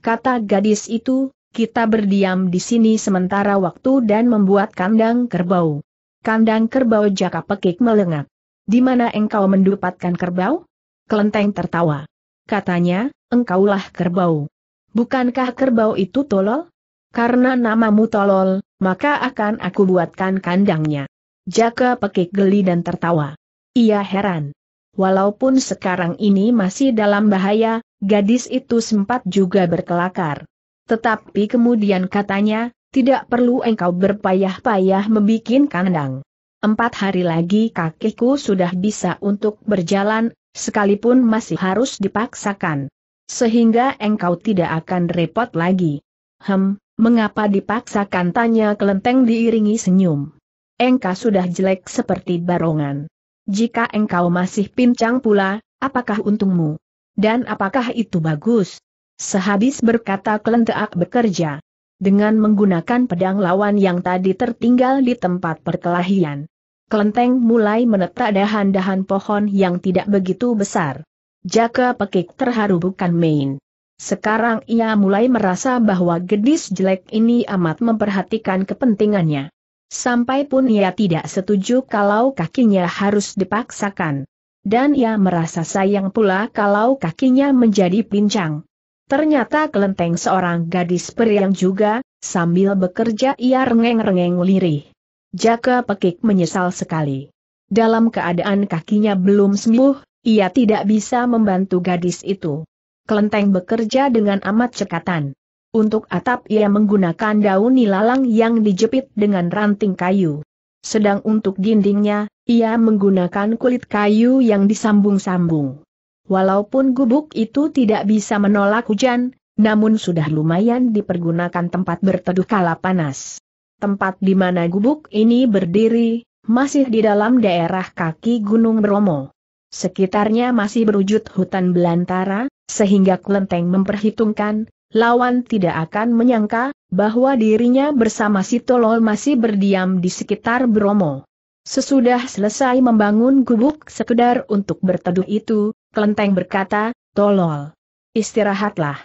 kata gadis itu, kita berdiam di sini sementara waktu dan membuat kandang kerbau. Kandang kerbau jaka pekik melengak. Di mana engkau mendapatkan kerbau? Kelenteng tertawa. Katanya, engkaulah kerbau. Bukankah kerbau itu tolol? Karena namamu tolol, maka akan aku buatkan kandangnya. Jaka pekik geli dan tertawa. Ia heran. Walaupun sekarang ini masih dalam bahaya, Gadis itu sempat juga berkelakar. Tetapi kemudian katanya, tidak perlu engkau berpayah-payah membikin kandang. Empat hari lagi kakiku sudah bisa untuk berjalan, sekalipun masih harus dipaksakan. Sehingga engkau tidak akan repot lagi. Hem, mengapa dipaksakan tanya kelenteng diiringi senyum. Engkau sudah jelek seperti barongan. Jika engkau masih pincang pula, apakah untungmu? Dan apakah itu bagus? Sehabis berkata kelenteak bekerja. Dengan menggunakan pedang lawan yang tadi tertinggal di tempat perkelahian. Kelenteng mulai menetak dahan-dahan pohon yang tidak begitu besar. Jaka pekik terharu bukan main. Sekarang ia mulai merasa bahwa gadis jelek ini amat memperhatikan kepentingannya. Sampai pun ia tidak setuju kalau kakinya harus dipaksakan dan ia merasa sayang pula kalau kakinya menjadi pincang. Ternyata kelenteng seorang gadis periang juga, sambil bekerja ia rengeng-rengeng lirih. Jaka Pekik menyesal sekali. Dalam keadaan kakinya belum sembuh, ia tidak bisa membantu gadis itu. Kelenteng bekerja dengan amat cekatan. Untuk atap ia menggunakan daun nilalang yang dijepit dengan ranting kayu sedang untuk dindingnya, ia menggunakan kulit kayu yang disambung-sambung. Walaupun gubuk itu tidak bisa menolak hujan, namun sudah lumayan dipergunakan tempat berteduh kala panas. Tempat di mana gubuk ini berdiri, masih di dalam daerah kaki Gunung Bromo. Sekitarnya masih berwujud hutan belantara, sehingga kelenteng memperhitungkan, lawan tidak akan menyangka bahwa dirinya bersama si Tolol masih berdiam di sekitar Bromo. Sesudah selesai membangun gubuk sekedar untuk berteduh itu, Kelenteng berkata, Tolol, istirahatlah.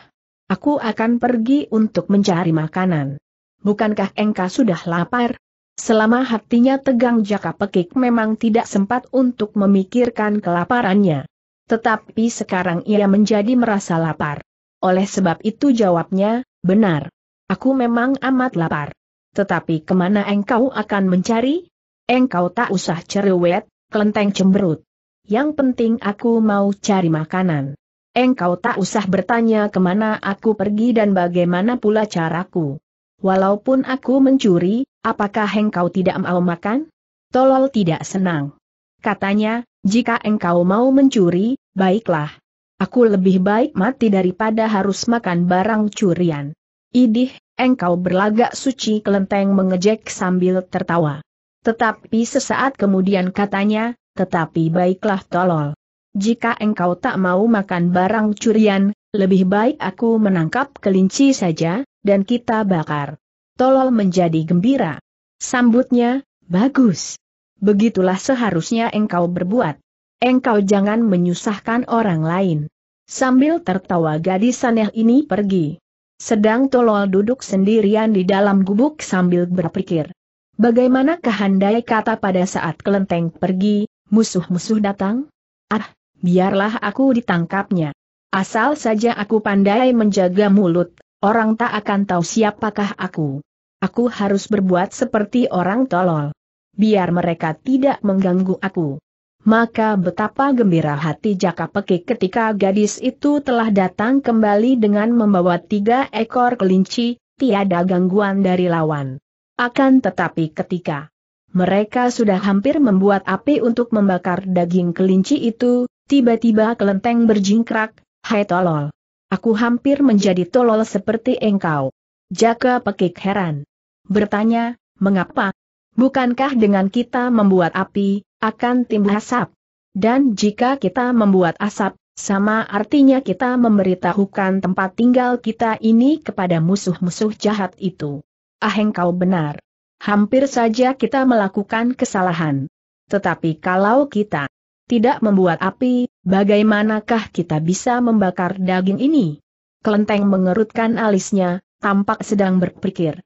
Aku akan pergi untuk mencari makanan. Bukankah engkau sudah lapar? Selama hatinya tegang Jaka Pekik memang tidak sempat untuk memikirkan kelaparannya. Tetapi sekarang ia menjadi merasa lapar. Oleh sebab itu jawabnya, benar. Aku memang amat lapar. Tetapi kemana engkau akan mencari? Engkau tak usah cerewet, kelenteng cemberut. Yang penting aku mau cari makanan. Engkau tak usah bertanya kemana aku pergi dan bagaimana pula caraku. Walaupun aku mencuri, apakah engkau tidak mau makan? Tolol tidak senang. Katanya, jika engkau mau mencuri, baiklah, Aku lebih baik mati daripada harus makan barang curian. Idih, engkau berlagak suci kelenteng mengejek sambil tertawa. Tetapi sesaat kemudian katanya, tetapi baiklah tolol. Jika engkau tak mau makan barang curian, lebih baik aku menangkap kelinci saja, dan kita bakar. Tolol menjadi gembira. Sambutnya, bagus. Begitulah seharusnya engkau berbuat. Engkau jangan menyusahkan orang lain. Sambil tertawa gadis aneh ini pergi. Sedang tolol duduk sendirian di dalam gubuk sambil berpikir. bagaimana kehandai kata pada saat kelenteng pergi, musuh-musuh datang? Ah, biarlah aku ditangkapnya. Asal saja aku pandai menjaga mulut, orang tak akan tahu siapakah aku. Aku harus berbuat seperti orang tolol. Biar mereka tidak mengganggu aku maka betapa gembira hati Jaka Pekik ketika gadis itu telah datang kembali dengan membawa tiga ekor kelinci, tiada gangguan dari lawan. Akan tetapi ketika mereka sudah hampir membuat api untuk membakar daging kelinci itu, tiba-tiba kelenteng berjingkrak, hai tolol. Aku hampir menjadi tolol seperti engkau. Jaka Pekik heran. Bertanya, mengapa? Bukankah dengan kita membuat api, akan timbul asap? Dan jika kita membuat asap, sama artinya kita memberitahukan tempat tinggal kita ini kepada musuh-musuh jahat itu. Ah kau benar. Hampir saja kita melakukan kesalahan. Tetapi kalau kita tidak membuat api, bagaimanakah kita bisa membakar daging ini? Kelenteng mengerutkan alisnya, tampak sedang berpikir.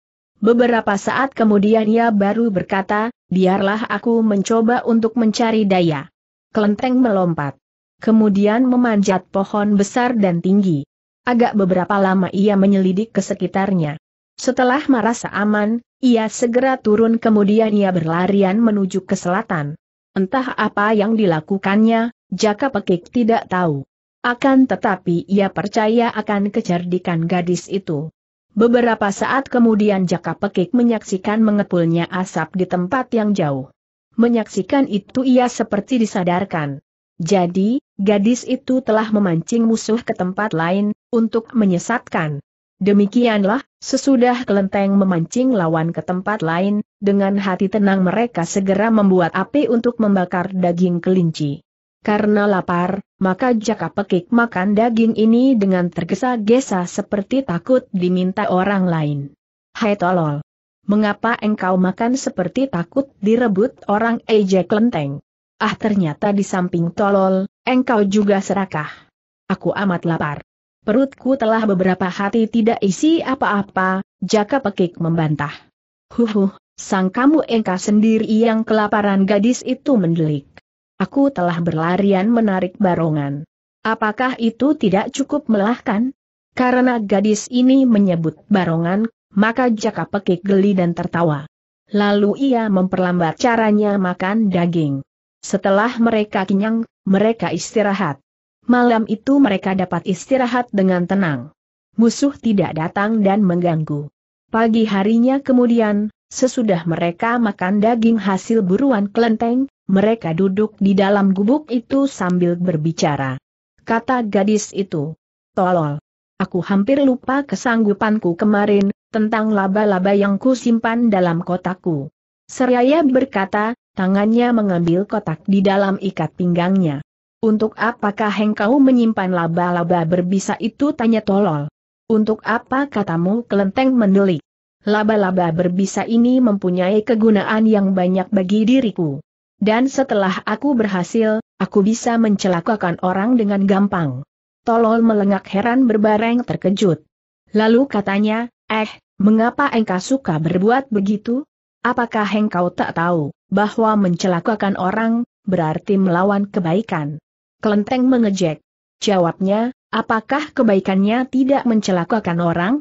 Beberapa saat kemudian ia baru berkata, biarlah aku mencoba untuk mencari daya. Kelenteng melompat. Kemudian memanjat pohon besar dan tinggi. Agak beberapa lama ia menyelidik ke sekitarnya. Setelah merasa aman, ia segera turun kemudian ia berlarian menuju ke selatan. Entah apa yang dilakukannya, Jaka Pekik tidak tahu. Akan tetapi ia percaya akan kecerdikan gadis itu. Beberapa saat kemudian Jaka Pekik menyaksikan mengepulnya asap di tempat yang jauh. Menyaksikan itu ia seperti disadarkan. Jadi, gadis itu telah memancing musuh ke tempat lain, untuk menyesatkan. Demikianlah, sesudah kelenteng memancing lawan ke tempat lain, dengan hati tenang mereka segera membuat api untuk membakar daging kelinci. Karena lapar, maka Jaka pekik makan daging ini dengan tergesa-gesa seperti takut diminta orang lain. Hai tolol! Mengapa engkau makan seperti takut direbut orang ejek lenteng? Ah ternyata di samping tolol, engkau juga serakah. Aku amat lapar. Perutku telah beberapa hati tidak isi apa-apa, Jaka pekik membantah. Huhuh, sang kamu engkau sendiri yang kelaparan gadis itu mendelik. Aku telah berlarian menarik barongan. Apakah itu tidak cukup melahkan? Karena gadis ini menyebut barongan, maka Jaka pekik geli dan tertawa. Lalu ia memperlambat caranya makan daging. Setelah mereka kenyang, mereka istirahat. Malam itu mereka dapat istirahat dengan tenang. Musuh tidak datang dan mengganggu. Pagi harinya kemudian, sesudah mereka makan daging hasil buruan kelenteng, mereka duduk di dalam gubuk itu sambil berbicara. Kata gadis itu. Tolol. Aku hampir lupa kesanggupanku kemarin, tentang laba-laba yang kusimpan dalam kotaku. Seraya berkata, tangannya mengambil kotak di dalam ikat pinggangnya. Untuk apakah engkau menyimpan laba-laba berbisa itu tanya tolol. Untuk apa katamu kelenteng mendelik? Laba-laba berbisa ini mempunyai kegunaan yang banyak bagi diriku. Dan setelah aku berhasil, aku bisa mencelakakan orang dengan gampang. Tolol melengak heran berbareng terkejut. Lalu katanya, eh, mengapa engkau suka berbuat begitu? Apakah engkau tak tahu, bahwa mencelakakan orang, berarti melawan kebaikan? Kelenteng mengejek. Jawabnya, apakah kebaikannya tidak mencelakakan orang?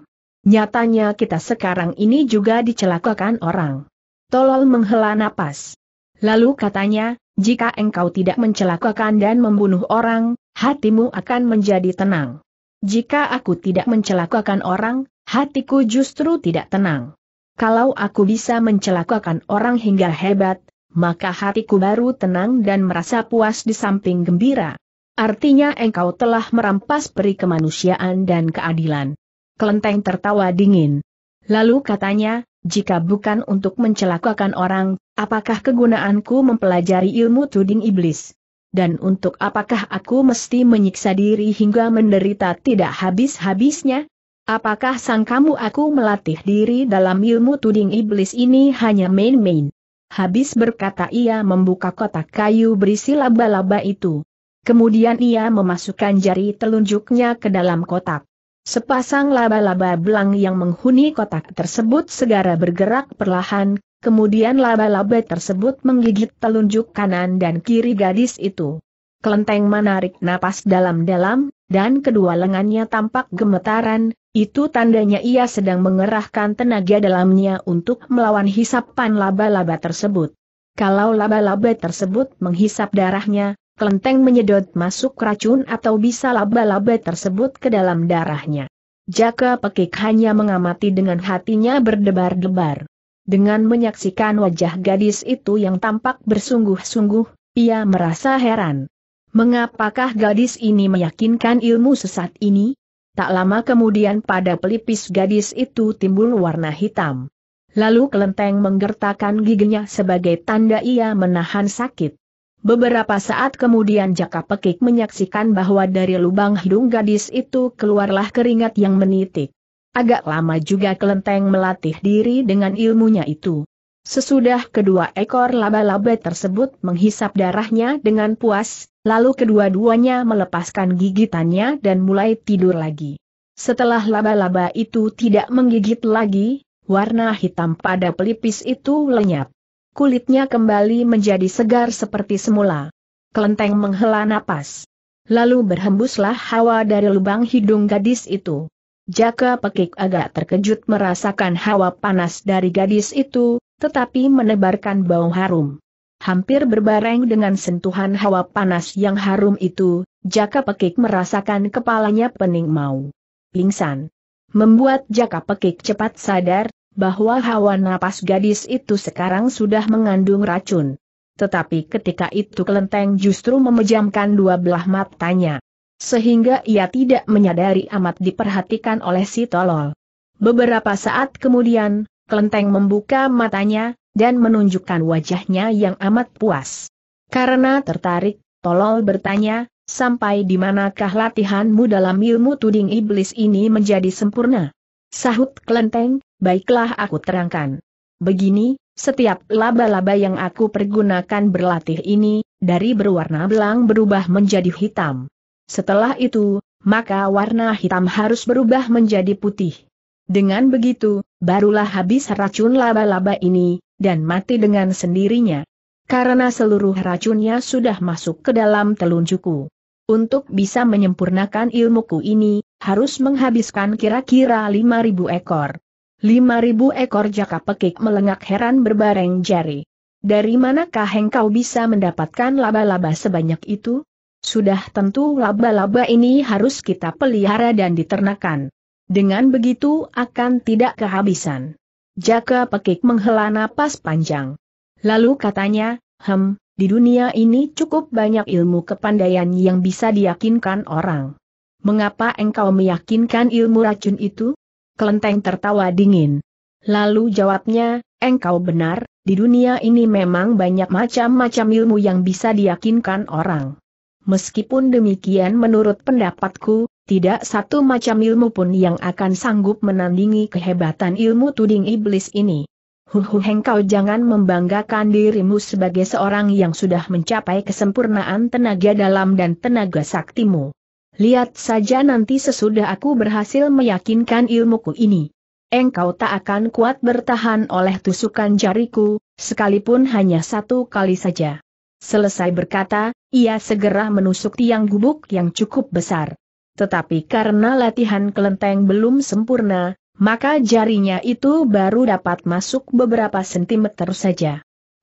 Nyatanya kita sekarang ini juga dicelakakan orang. Tolol menghela napas. Lalu katanya, jika engkau tidak mencelakakan dan membunuh orang, hatimu akan menjadi tenang. Jika aku tidak mencelakakan orang, hatiku justru tidak tenang. Kalau aku bisa mencelakakan orang hingga hebat, maka hatiku baru tenang dan merasa puas di samping gembira. Artinya engkau telah merampas peri kemanusiaan dan keadilan. Kelenteng tertawa dingin. Lalu katanya, jika bukan untuk mencelakakan orang, Apakah kegunaanku mempelajari ilmu tuding iblis? Dan untuk apakah aku mesti menyiksa diri hingga menderita tidak habis-habisnya? Apakah sang kamu aku melatih diri dalam ilmu tuding iblis ini hanya main-main? Habis berkata ia membuka kotak kayu berisi laba-laba itu. Kemudian ia memasukkan jari telunjuknya ke dalam kotak. Sepasang laba-laba belang yang menghuni kotak tersebut segera bergerak perlahan Kemudian laba-laba tersebut menggigit telunjuk kanan dan kiri gadis itu. Kelenteng menarik napas dalam-dalam, dan kedua lengannya tampak gemetaran, itu tandanya ia sedang mengerahkan tenaga dalamnya untuk melawan hisapan laba-laba tersebut. Kalau laba-laba tersebut menghisap darahnya, kelenteng menyedot masuk racun atau bisa laba-laba tersebut ke dalam darahnya. Jaka Pekik hanya mengamati dengan hatinya berdebar-debar. Dengan menyaksikan wajah gadis itu yang tampak bersungguh-sungguh, ia merasa heran. Mengapakah gadis ini meyakinkan ilmu sesat ini? Tak lama kemudian pada pelipis gadis itu timbul warna hitam. Lalu kelenteng menggertakkan giginya sebagai tanda ia menahan sakit. Beberapa saat kemudian Jaka Pekik menyaksikan bahwa dari lubang hidung gadis itu keluarlah keringat yang menitik. Agak lama juga kelenteng melatih diri dengan ilmunya itu. Sesudah kedua ekor laba-laba tersebut menghisap darahnya dengan puas, lalu kedua-duanya melepaskan gigitannya dan mulai tidur lagi. Setelah laba-laba itu tidak menggigit lagi, warna hitam pada pelipis itu lenyap. Kulitnya kembali menjadi segar seperti semula. Kelenteng menghela napas. Lalu berhembuslah hawa dari lubang hidung gadis itu. Jaka Pekik agak terkejut merasakan hawa panas dari gadis itu, tetapi menebarkan bau harum. Hampir berbareng dengan sentuhan hawa panas yang harum itu, Jaka Pekik merasakan kepalanya pening mau. Pingsan. Membuat Jaka Pekik cepat sadar, bahwa hawa napas gadis itu sekarang sudah mengandung racun. Tetapi ketika itu kelenteng justru memejamkan dua belah matanya sehingga ia tidak menyadari amat diperhatikan oleh si tolol. Beberapa saat kemudian, Kelenteng membuka matanya, dan menunjukkan wajahnya yang amat puas. Karena tertarik, tolol bertanya, sampai di manakah latihanmu dalam ilmu tuding iblis ini menjadi sempurna? Sahut Kelenteng, baiklah aku terangkan. Begini, setiap laba-laba yang aku pergunakan berlatih ini, dari berwarna belang berubah menjadi hitam setelah itu, maka warna hitam harus berubah menjadi putih. Dengan begitu, barulah habis racun laba-laba ini, dan mati dengan sendirinya. Karena seluruh racunnya sudah masuk ke dalam telunjukku. Untuk bisa menyempurnakan ilmuku ini, harus menghabiskan kira-kira 5.000 ekor. 5.000 ekor jaka pekik melengak heran berbareng jari. Dari manakah engkau bisa mendapatkan laba-laba sebanyak itu? Sudah tentu laba-laba ini harus kita pelihara dan diternakan. Dengan begitu akan tidak kehabisan. Jaka Pekik menghela napas panjang. Lalu katanya, hem, di dunia ini cukup banyak ilmu kepandaian yang bisa diyakinkan orang. Mengapa engkau meyakinkan ilmu racun itu? Kelenteng tertawa dingin. Lalu jawabnya, engkau benar, di dunia ini memang banyak macam-macam ilmu yang bisa diyakinkan orang. Meskipun demikian menurut pendapatku, tidak satu macam ilmu pun yang akan sanggup menandingi kehebatan ilmu tuding iblis ini. Huhu engkau jangan membanggakan dirimu sebagai seorang yang sudah mencapai kesempurnaan tenaga dalam dan tenaga saktimu. Lihat saja nanti sesudah aku berhasil meyakinkan ilmuku ini. Engkau tak akan kuat bertahan oleh tusukan jariku, sekalipun hanya satu kali saja. Selesai berkata, ia segera menusuk tiang gubuk yang cukup besar. Tetapi karena latihan kelenteng belum sempurna, maka jarinya itu baru dapat masuk beberapa sentimeter saja.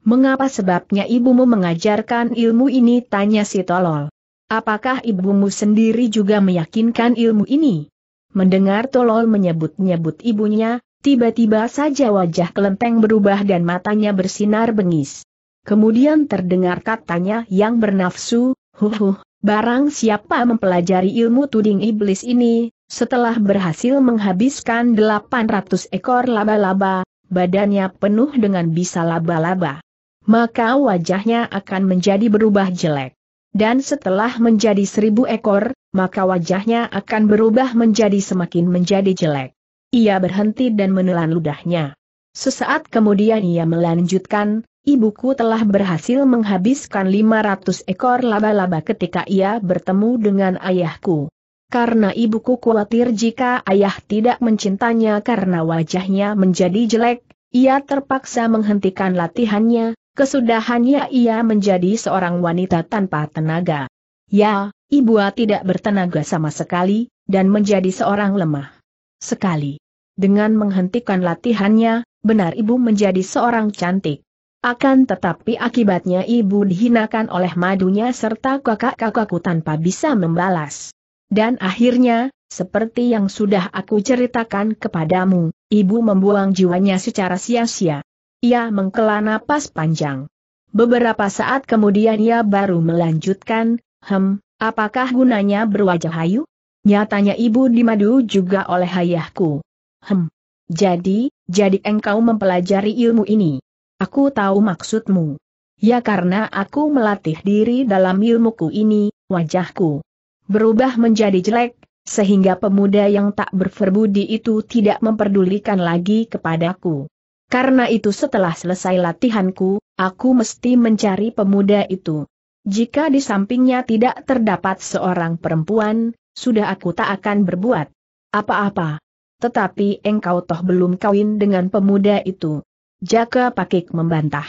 Mengapa sebabnya ibumu mengajarkan ilmu ini? Tanya si tolol. Apakah ibumu sendiri juga meyakinkan ilmu ini? Mendengar tolol menyebut-nyebut ibunya, tiba-tiba saja wajah kelenteng berubah dan matanya bersinar bengis. Kemudian terdengar katanya yang bernafsu, huhuh, barang siapa mempelajari ilmu tuding iblis ini, setelah berhasil menghabiskan 800 ekor laba-laba, badannya penuh dengan bisa laba-laba. Maka wajahnya akan menjadi berubah jelek. Dan setelah menjadi seribu ekor, maka wajahnya akan berubah menjadi semakin menjadi jelek. Ia berhenti dan menelan ludahnya. Sesaat kemudian ia melanjutkan, Ibuku telah berhasil menghabiskan 500 ekor laba-laba ketika ia bertemu dengan ayahku. Karena ibuku khawatir jika ayah tidak mencintanya karena wajahnya menjadi jelek, ia terpaksa menghentikan latihannya, kesudahannya ia menjadi seorang wanita tanpa tenaga. Ya, ibu tidak bertenaga sama sekali, dan menjadi seorang lemah. Sekali. Dengan menghentikan latihannya, benar ibu menjadi seorang cantik. Akan tetapi akibatnya ibu dihinakan oleh madunya serta kakak-kakakku tanpa bisa membalas. Dan akhirnya, seperti yang sudah aku ceritakan kepadamu, ibu membuang jiwanya secara sia-sia. Ia mengkela napas panjang. Beberapa saat kemudian ia baru melanjutkan, Hem, apakah gunanya berwajah hayu? Nyatanya ibu dimadu juga oleh ayahku. Hem. Jadi, jadi engkau mempelajari ilmu ini. Aku tahu maksudmu. Ya karena aku melatih diri dalam ilmuku ini, wajahku berubah menjadi jelek, sehingga pemuda yang tak berferbudi itu tidak memperdulikan lagi kepadaku. Karena itu setelah selesai latihanku, aku mesti mencari pemuda itu. Jika di sampingnya tidak terdapat seorang perempuan, sudah aku tak akan berbuat apa-apa. Tetapi engkau toh belum kawin dengan pemuda itu. Jaka Pakik membantah.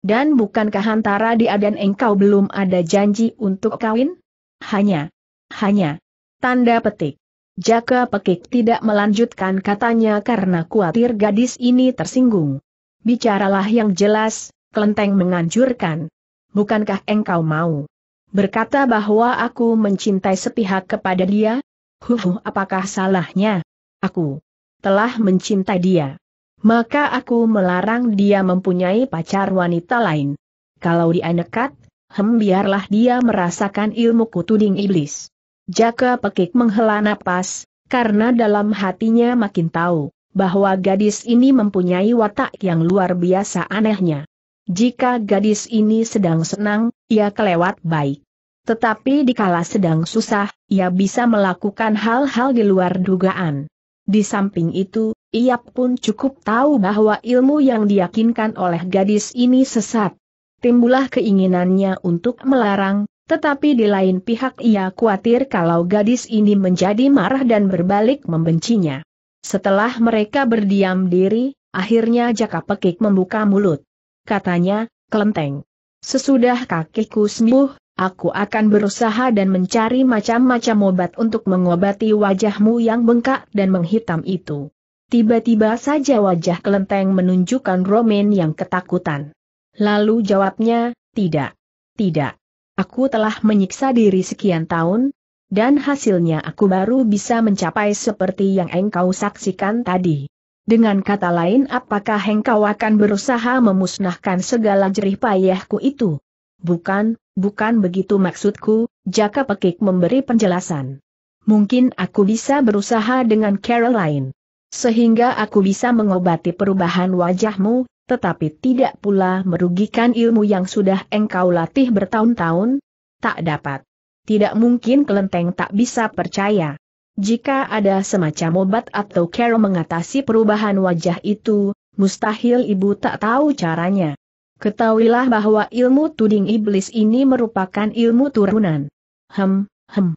Dan bukankah antara dia dan engkau belum ada janji untuk kawin? Hanya. Hanya. Tanda petik. Jaka Pekik tidak melanjutkan katanya karena khawatir gadis ini tersinggung. Bicaralah yang jelas, Kelenteng menganjurkan. Bukankah engkau mau berkata bahwa aku mencintai sepihak kepada dia? Huhu apakah salahnya? Aku telah mencintai dia maka aku melarang dia mempunyai pacar wanita lain. Kalau dia nekat, hem biarlah dia merasakan ilmu kutuding iblis. Jaka pekik menghela napas, karena dalam hatinya makin tahu, bahwa gadis ini mempunyai watak yang luar biasa anehnya. Jika gadis ini sedang senang, ia kelewat baik. Tetapi dikala sedang susah, ia bisa melakukan hal-hal di luar dugaan. Di samping itu, ia pun cukup tahu bahwa ilmu yang diyakinkan oleh gadis ini sesat. Timbullah keinginannya untuk melarang, tetapi di lain pihak ia khawatir kalau gadis ini menjadi marah dan berbalik membencinya. Setelah mereka berdiam diri, akhirnya Jaka Pekik membuka mulut. Katanya, kelenteng. Sesudah kakiku sembuh, aku akan berusaha dan mencari macam-macam obat untuk mengobati wajahmu yang bengkak dan menghitam itu. Tiba-tiba saja wajah kelenteng menunjukkan romen yang ketakutan. Lalu jawabnya, tidak. Tidak. Aku telah menyiksa diri sekian tahun, dan hasilnya aku baru bisa mencapai seperti yang engkau saksikan tadi. Dengan kata lain apakah engkau akan berusaha memusnahkan segala jerih payahku itu? Bukan, bukan begitu maksudku, Jaka Pekik memberi penjelasan. Mungkin aku bisa berusaha dengan Caroline. Sehingga aku bisa mengobati perubahan wajahmu, tetapi tidak pula merugikan ilmu yang sudah engkau latih bertahun-tahun? Tak dapat. Tidak mungkin kelenteng tak bisa percaya. Jika ada semacam obat atau care mengatasi perubahan wajah itu, mustahil ibu tak tahu caranya. Ketahuilah bahwa ilmu tuding iblis ini merupakan ilmu turunan. Hem, hem.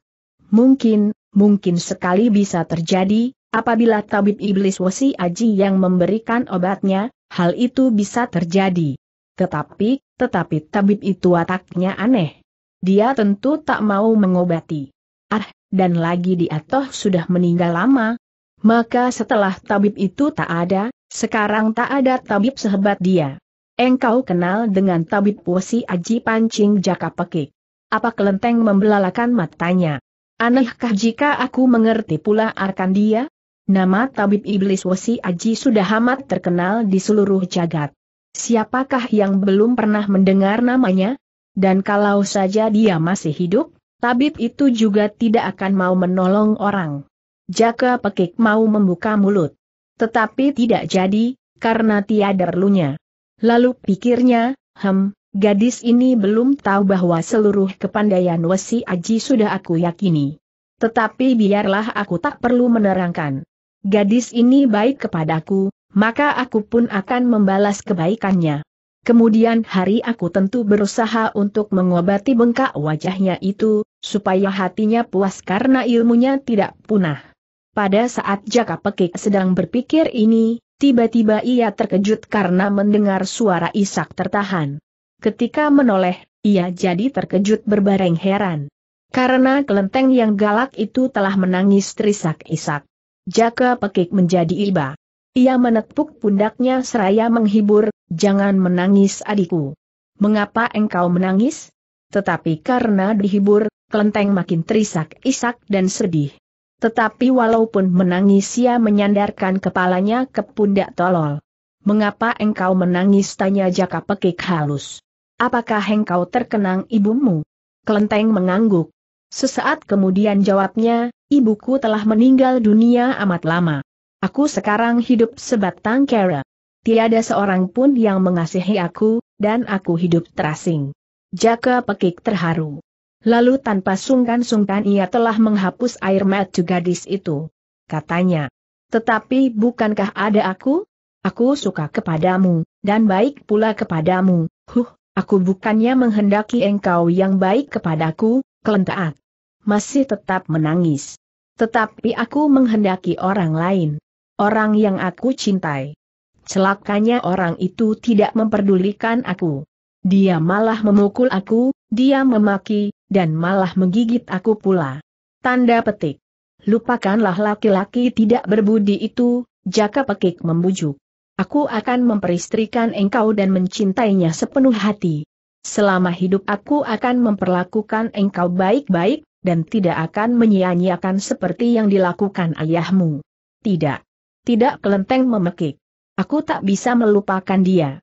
Mungkin, mungkin sekali bisa terjadi, Apabila tabib iblis Wasi Aji yang memberikan obatnya, hal itu bisa terjadi. Tetapi, tetapi tabib itu wataknya aneh. Dia tentu tak mau mengobati. Ah, dan lagi dia toh sudah meninggal lama. Maka setelah tabib itu tak ada, sekarang tak ada tabib sehebat dia. Engkau kenal dengan tabib Wasi Aji pancing jaka pekik. Apa kelenteng membelalakan matanya? Anehkah jika aku mengerti pula arkan dia? Nama Tabib Iblis Wesi Aji sudah amat terkenal di seluruh jagat. Siapakah yang belum pernah mendengar namanya? Dan kalau saja dia masih hidup, tabib itu juga tidak akan mau menolong orang. Jaka Pekik mau membuka mulut. Tetapi tidak jadi, karena tiada perlunya. Lalu pikirnya, hem, gadis ini belum tahu bahwa seluruh kepandaian Wesi Aji sudah aku yakini. Tetapi biarlah aku tak perlu menerangkan gadis ini baik kepadaku, maka aku pun akan membalas kebaikannya. Kemudian hari aku tentu berusaha untuk mengobati bengkak wajahnya itu, supaya hatinya puas karena ilmunya tidak punah. Pada saat Jaka Pekik sedang berpikir ini, tiba-tiba ia terkejut karena mendengar suara isak tertahan. Ketika menoleh, ia jadi terkejut berbareng heran. Karena kelenteng yang galak itu telah menangis trisak isak Jaka pekik menjadi iba. Ia menepuk pundaknya seraya menghibur, jangan menangis adikku. Mengapa engkau menangis? Tetapi karena dihibur, kelenteng makin terisak-isak dan sedih. Tetapi walaupun menangis ia menyandarkan kepalanya ke pundak tolol. Mengapa engkau menangis tanya Jaka pekik halus. Apakah engkau terkenang ibumu? Kelenteng mengangguk. Sesaat kemudian jawabnya, ibuku telah meninggal dunia amat lama. Aku sekarang hidup sebatang kera. Tiada seorang pun yang mengasihi aku, dan aku hidup terasing. Jaka pekik terharu. Lalu tanpa sungkan-sungkan ia telah menghapus air mata gadis itu. Katanya, tetapi bukankah ada aku? Aku suka kepadamu, dan baik pula kepadamu, huh, aku bukannya menghendaki engkau yang baik kepadaku, kelentaat masih tetap menangis. Tetapi aku menghendaki orang lain. Orang yang aku cintai. Celakanya orang itu tidak memperdulikan aku. Dia malah memukul aku, dia memaki, dan malah menggigit aku pula. Tanda petik. Lupakanlah laki-laki tidak berbudi itu, jaka pekik membujuk. Aku akan memperistrikan engkau dan mencintainya sepenuh hati. Selama hidup aku akan memperlakukan engkau baik-baik, dan tidak akan menyia-nyiakan seperti yang dilakukan ayahmu. Tidak. Tidak kelenteng memekik. Aku tak bisa melupakan dia.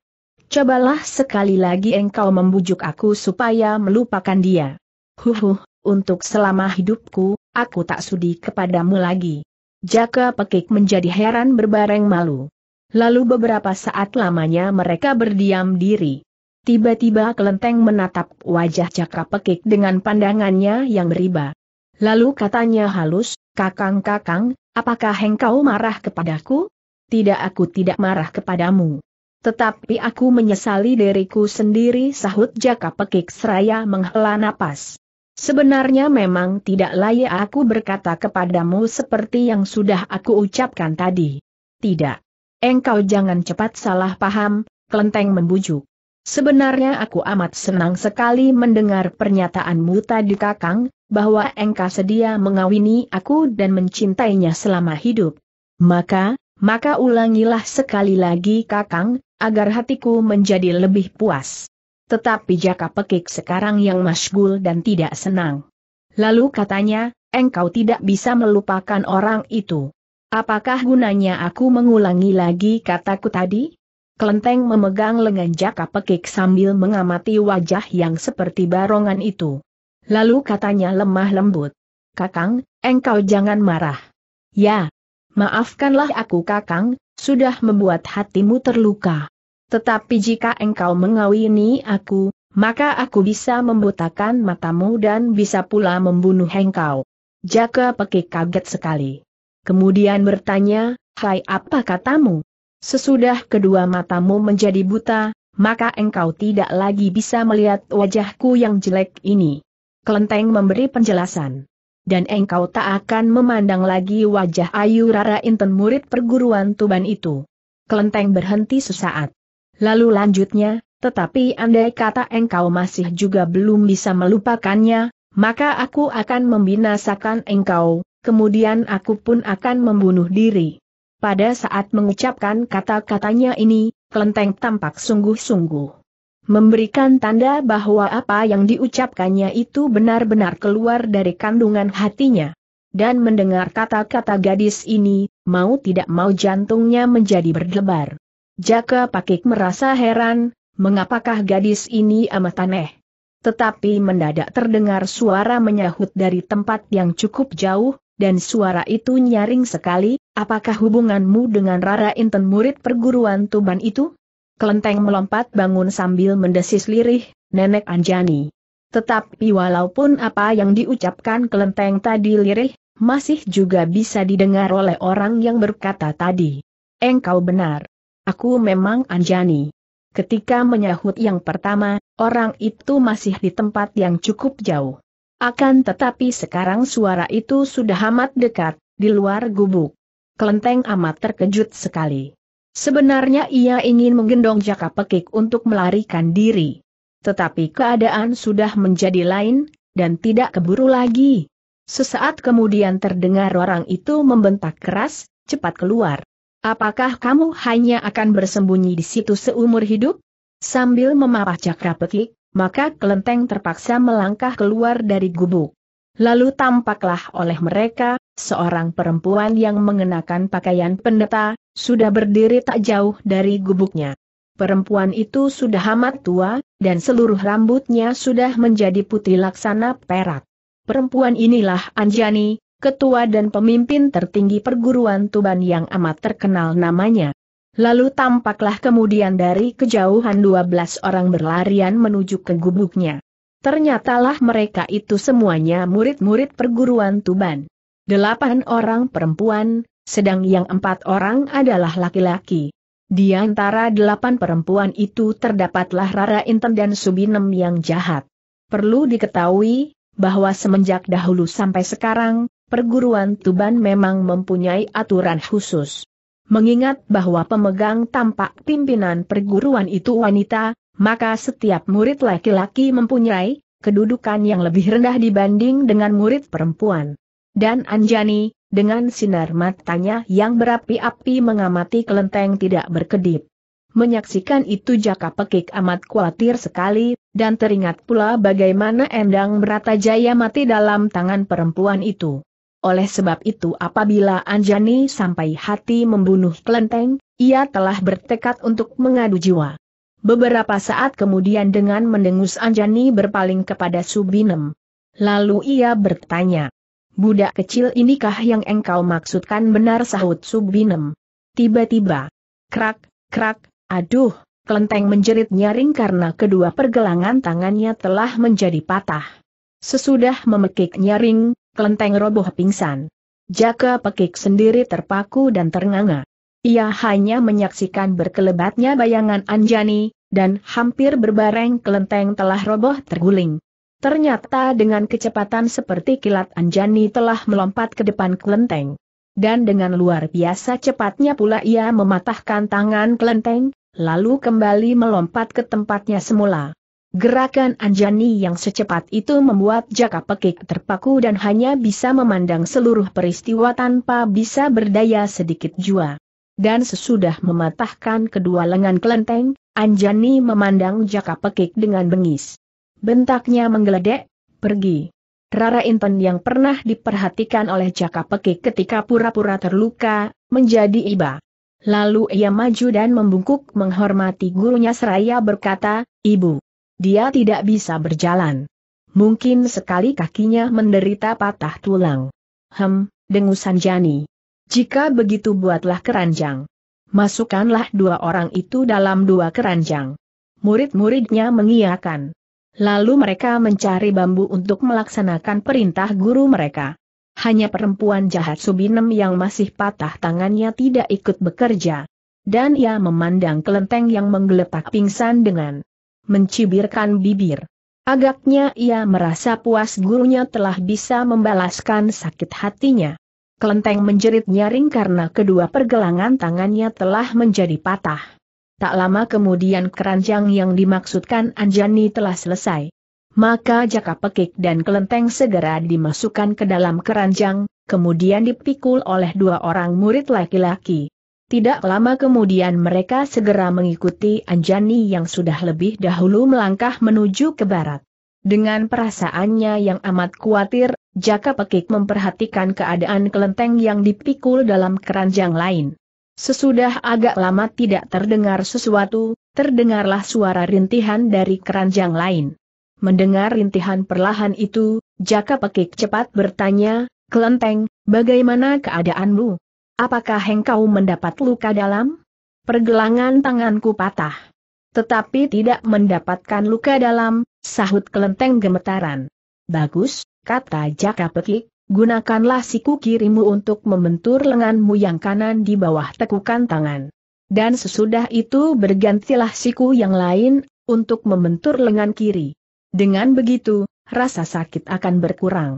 Cobalah sekali lagi engkau membujuk aku supaya melupakan dia. Huhuh, untuk selama hidupku, aku tak sudi kepadamu lagi. Jaka Pekik menjadi heran berbareng malu. Lalu beberapa saat lamanya mereka berdiam diri. Tiba-tiba kelenteng menatap wajah Cakra Pekik dengan pandangannya yang beriba. Lalu katanya halus, kakang-kakang, apakah engkau marah kepadaku? Tidak aku tidak marah kepadamu. Tetapi aku menyesali diriku sendiri sahut Jaka Pekik seraya menghela napas. Sebenarnya memang tidak layak aku berkata kepadamu seperti yang sudah aku ucapkan tadi. Tidak. Engkau jangan cepat salah paham, kelenteng membujuk. Sebenarnya aku amat senang sekali mendengar pernyataanmu tadi Kakang, bahwa engkau sedia mengawini aku dan mencintainya selama hidup. Maka, maka ulangilah sekali lagi Kakang, agar hatiku menjadi lebih puas. Tetapi Jaka Pekik sekarang yang masgul dan tidak senang. Lalu katanya, engkau tidak bisa melupakan orang itu. Apakah gunanya aku mengulangi lagi kataku tadi? Kelenteng memegang lengan jaka pekik sambil mengamati wajah yang seperti barongan itu. Lalu katanya lemah lembut. Kakang, engkau jangan marah. Ya, maafkanlah aku kakang, sudah membuat hatimu terluka. Tetapi jika engkau mengawini aku, maka aku bisa membutakan matamu dan bisa pula membunuh engkau. Jaka pekik kaget sekali. Kemudian bertanya, hai apa katamu? Sesudah kedua matamu menjadi buta, maka engkau tidak lagi bisa melihat wajahku yang jelek ini. Kelenteng memberi penjelasan. Dan engkau tak akan memandang lagi wajah Ayu Rara Inten murid perguruan Tuban itu. Kelenteng berhenti sesaat. Lalu lanjutnya, tetapi andai kata engkau masih juga belum bisa melupakannya, maka aku akan membinasakan engkau, kemudian aku pun akan membunuh diri. Pada saat mengucapkan kata-katanya ini, kelenteng tampak sungguh-sungguh. Memberikan tanda bahwa apa yang diucapkannya itu benar-benar keluar dari kandungan hatinya. Dan mendengar kata-kata gadis ini, mau tidak mau jantungnya menjadi berdebar. Jaka Pakik merasa heran, mengapakah gadis ini amat aneh. Tetapi mendadak terdengar suara menyahut dari tempat yang cukup jauh, dan suara itu nyaring sekali, Apakah hubunganmu dengan Rara Inten murid perguruan Tuban itu? Kelenteng melompat bangun sambil mendesis lirih, Nenek Anjani. Tetapi walaupun apa yang diucapkan Kelenteng tadi lirih, masih juga bisa didengar oleh orang yang berkata tadi. Engkau benar. Aku memang Anjani. Ketika menyahut yang pertama, orang itu masih di tempat yang cukup jauh. Akan tetapi sekarang suara itu sudah amat dekat, di luar gubuk. Kelenteng amat terkejut sekali. Sebenarnya ia ingin menggendong jaka pekik untuk melarikan diri. Tetapi keadaan sudah menjadi lain, dan tidak keburu lagi. Sesaat kemudian terdengar orang itu membentak keras, cepat keluar. Apakah kamu hanya akan bersembunyi di situ seumur hidup? Sambil memapah cakra pekik, maka kelenteng terpaksa melangkah keluar dari gubuk. Lalu tampaklah oleh mereka, seorang perempuan yang mengenakan pakaian pendeta, sudah berdiri tak jauh dari gubuknya. Perempuan itu sudah amat tua, dan seluruh rambutnya sudah menjadi putih laksana perak. Perempuan inilah Anjani, ketua dan pemimpin tertinggi perguruan Tuban yang amat terkenal namanya. Lalu tampaklah kemudian dari kejauhan 12 orang berlarian menuju ke gubuknya. Ternyatalah mereka itu semuanya murid-murid perguruan Tuban delapan orang perempuan, sedang yang empat orang adalah laki-laki. Di antara delapan perempuan itu terdapatlah Rara Inten dan Subinem yang jahat. Perlu diketahui, bahwa semenjak dahulu sampai sekarang, perguruan Tuban memang mempunyai aturan khusus. Mengingat bahwa pemegang tampak pimpinan perguruan itu wanita, maka setiap murid laki-laki mempunyai kedudukan yang lebih rendah dibanding dengan murid perempuan. Dan Anjani, dengan sinar matanya yang berapi-api mengamati kelenteng tidak berkedip. Menyaksikan itu jaka pekik amat khawatir sekali, dan teringat pula bagaimana Endang Bratajaya mati dalam tangan perempuan itu. Oleh sebab itu apabila Anjani sampai hati membunuh kelenteng, ia telah bertekad untuk mengadu jiwa. Beberapa saat kemudian dengan mendengus Anjani berpaling kepada Subinem. Lalu ia bertanya, Budak kecil inikah yang engkau maksudkan benar sahut Subinem. Tiba-tiba. Krak, krak, aduh, kelenteng menjerit nyaring karena kedua pergelangan tangannya telah menjadi patah. Sesudah memekik nyaring, kelenteng roboh pingsan. Jaka pekik sendiri terpaku dan ternganga. Ia hanya menyaksikan berkelebatnya bayangan Anjani, dan hampir berbareng kelenteng telah roboh terguling. Ternyata dengan kecepatan seperti kilat Anjani telah melompat ke depan kelenteng. Dan dengan luar biasa cepatnya pula ia mematahkan tangan kelenteng, lalu kembali melompat ke tempatnya semula. Gerakan Anjani yang secepat itu membuat Jaka Pekik terpaku dan hanya bisa memandang seluruh peristiwa tanpa bisa berdaya sedikit jua. Dan sesudah mematahkan kedua lengan kelenteng, Anjani memandang Jaka Pekik dengan bengis. Bentaknya menggeledek, pergi. Rara Inten yang pernah diperhatikan oleh Jaka Pekik ketika pura-pura terluka, menjadi iba. Lalu ia maju dan membungkuk menghormati gurunya seraya berkata, Ibu, dia tidak bisa berjalan. Mungkin sekali kakinya menderita patah tulang. Hem, dengusan Jani. Jika begitu buatlah keranjang. Masukkanlah dua orang itu dalam dua keranjang. Murid-muridnya mengiakan. Lalu mereka mencari bambu untuk melaksanakan perintah guru mereka. Hanya perempuan jahat Subinem yang masih patah tangannya tidak ikut bekerja. Dan ia memandang kelenteng yang menggeletak pingsan dengan mencibirkan bibir. Agaknya ia merasa puas gurunya telah bisa membalaskan sakit hatinya. Kelenteng menjerit nyaring karena kedua pergelangan tangannya telah menjadi patah. Tak lama kemudian keranjang yang dimaksudkan Anjani telah selesai. Maka jaka pekik dan kelenteng segera dimasukkan ke dalam keranjang, kemudian dipikul oleh dua orang murid laki-laki. Tidak lama kemudian mereka segera mengikuti Anjani yang sudah lebih dahulu melangkah menuju ke barat. Dengan perasaannya yang amat khawatir, Jaka Pekik memperhatikan keadaan kelenteng yang dipikul dalam keranjang lain. Sesudah agak lama tidak terdengar sesuatu, terdengarlah suara rintihan dari keranjang lain. Mendengar rintihan perlahan itu, Jaka Pekik cepat bertanya, Kelenteng, bagaimana keadaanmu? Apakah engkau mendapat luka dalam? Pergelangan tanganku patah. Tetapi tidak mendapatkan luka dalam, sahut Kelenteng gemetaran. Bagus, kata Jaka Pekik, gunakanlah siku kirimu untuk membentur lenganmu yang kanan di bawah tekukan tangan. Dan sesudah itu bergantilah siku yang lain, untuk membentur lengan kiri. Dengan begitu, rasa sakit akan berkurang.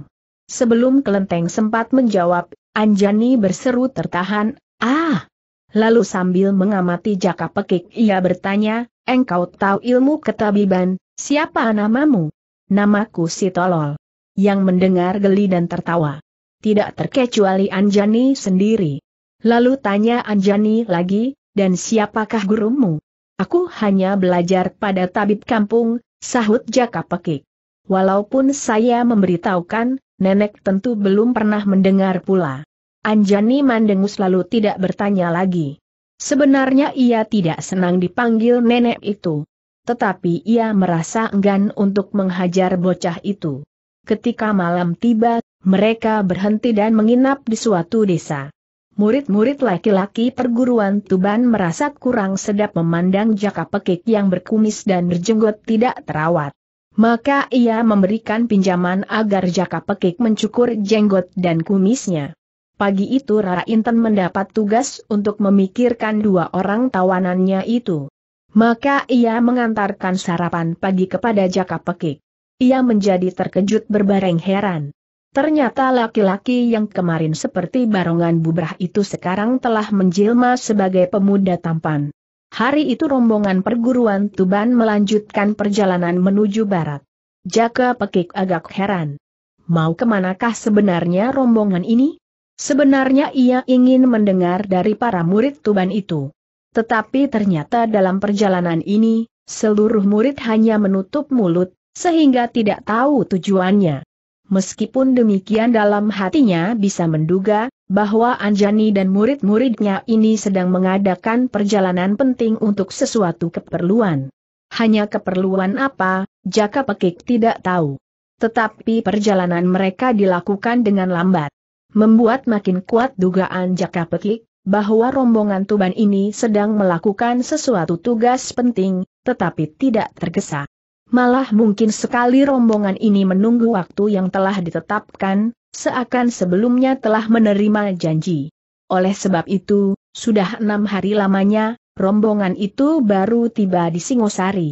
Sebelum kelenteng sempat menjawab, Anjani berseru tertahan, ah! Lalu sambil mengamati jaka pekik ia bertanya, engkau tahu ilmu ketabiban, siapa namamu? Namaku si Tolol yang mendengar geli dan tertawa. Tidak terkecuali Anjani sendiri. Lalu tanya Anjani lagi, dan siapakah gurumu? Aku hanya belajar pada tabib kampung, sahut Jaka Pekik. Walaupun saya memberitahukan, nenek tentu belum pernah mendengar pula. Anjani Mandengus lalu tidak bertanya lagi. Sebenarnya ia tidak senang dipanggil nenek itu. Tetapi ia merasa enggan untuk menghajar bocah itu. Ketika malam tiba, mereka berhenti dan menginap di suatu desa. Murid-murid laki-laki perguruan Tuban merasa kurang sedap memandang jaka pekik yang berkumis dan berjenggot tidak terawat. Maka ia memberikan pinjaman agar jaka pekik mencukur jenggot dan kumisnya. Pagi itu Rara Inten mendapat tugas untuk memikirkan dua orang tawanannya itu. Maka ia mengantarkan sarapan pagi kepada Jaka Pekik. Ia menjadi terkejut berbareng heran. Ternyata laki-laki yang kemarin seperti barongan bubrah itu sekarang telah menjelma sebagai pemuda tampan. Hari itu rombongan perguruan Tuban melanjutkan perjalanan menuju barat. Jaka Pekik agak heran. Mau kemanakah sebenarnya rombongan ini? Sebenarnya ia ingin mendengar dari para murid Tuban itu. Tetapi ternyata dalam perjalanan ini, seluruh murid hanya menutup mulut, sehingga tidak tahu tujuannya. Meskipun demikian dalam hatinya bisa menduga, bahwa Anjani dan murid-muridnya ini sedang mengadakan perjalanan penting untuk sesuatu keperluan. Hanya keperluan apa, Jaka Pekik tidak tahu. Tetapi perjalanan mereka dilakukan dengan lambat. Membuat makin kuat dugaan Jaka Pekik, bahwa rombongan Tuban ini sedang melakukan sesuatu tugas penting, tetapi tidak tergesa malah mungkin sekali rombongan ini menunggu waktu yang telah ditetapkan, seakan sebelumnya telah menerima janji. Oleh sebab itu, sudah enam hari lamanya, rombongan itu baru tiba di Singosari.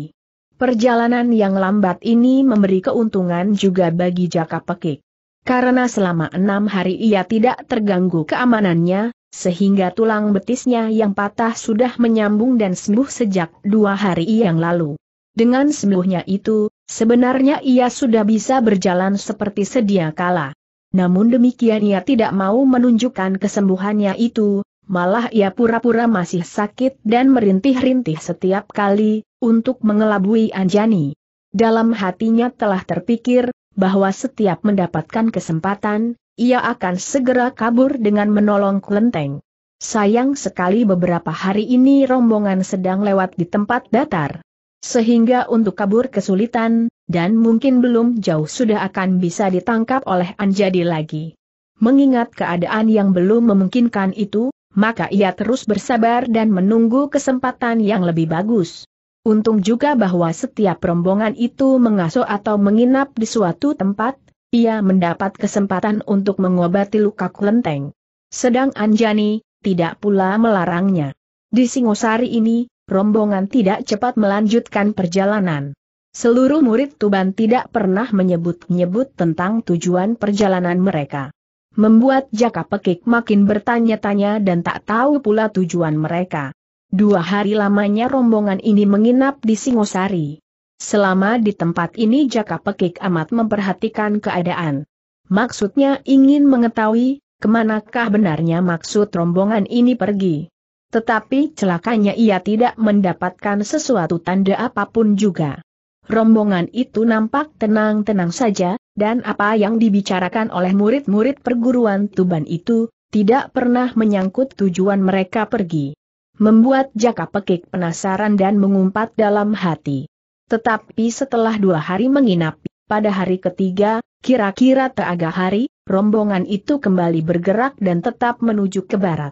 Perjalanan yang lambat ini memberi keuntungan juga bagi Jaka Pekik. Karena selama enam hari ia tidak terganggu keamanannya, sehingga tulang betisnya yang patah sudah menyambung dan sembuh sejak dua hari yang lalu. Dengan sembuhnya itu, sebenarnya ia sudah bisa berjalan seperti sedia kala. Namun demikian ia tidak mau menunjukkan kesembuhannya itu, malah ia pura-pura masih sakit dan merintih-rintih setiap kali, untuk mengelabui Anjani. Dalam hatinya telah terpikir, bahwa setiap mendapatkan kesempatan, ia akan segera kabur dengan menolong kelenteng. Sayang sekali beberapa hari ini rombongan sedang lewat di tempat datar. Sehingga untuk kabur kesulitan, dan mungkin belum jauh sudah akan bisa ditangkap oleh Anjadi lagi. Mengingat keadaan yang belum memungkinkan itu, maka ia terus bersabar dan menunggu kesempatan yang lebih bagus. Untung juga bahwa setiap rombongan itu mengasuh atau menginap di suatu tempat, ia mendapat kesempatan untuk mengobati luka kelenteng. Sedang Anjani, tidak pula melarangnya. Di Singosari ini, rombongan tidak cepat melanjutkan perjalanan. Seluruh murid Tuban tidak pernah menyebut-nyebut tentang tujuan perjalanan mereka. Membuat Jaka Pekik makin bertanya-tanya dan tak tahu pula tujuan mereka. Dua hari lamanya rombongan ini menginap di Singosari. Selama di tempat ini Jaka Pekik amat memperhatikan keadaan. Maksudnya ingin mengetahui, kemanakah benarnya maksud rombongan ini pergi. Tetapi celakanya ia tidak mendapatkan sesuatu tanda apapun juga. Rombongan itu nampak tenang-tenang saja, dan apa yang dibicarakan oleh murid-murid perguruan Tuban itu, tidak pernah menyangkut tujuan mereka pergi. Membuat Jaka Pekik penasaran dan mengumpat dalam hati. Tetapi setelah dua hari menginap, pada hari ketiga, kira-kira teaga hari, rombongan itu kembali bergerak dan tetap menuju ke barat.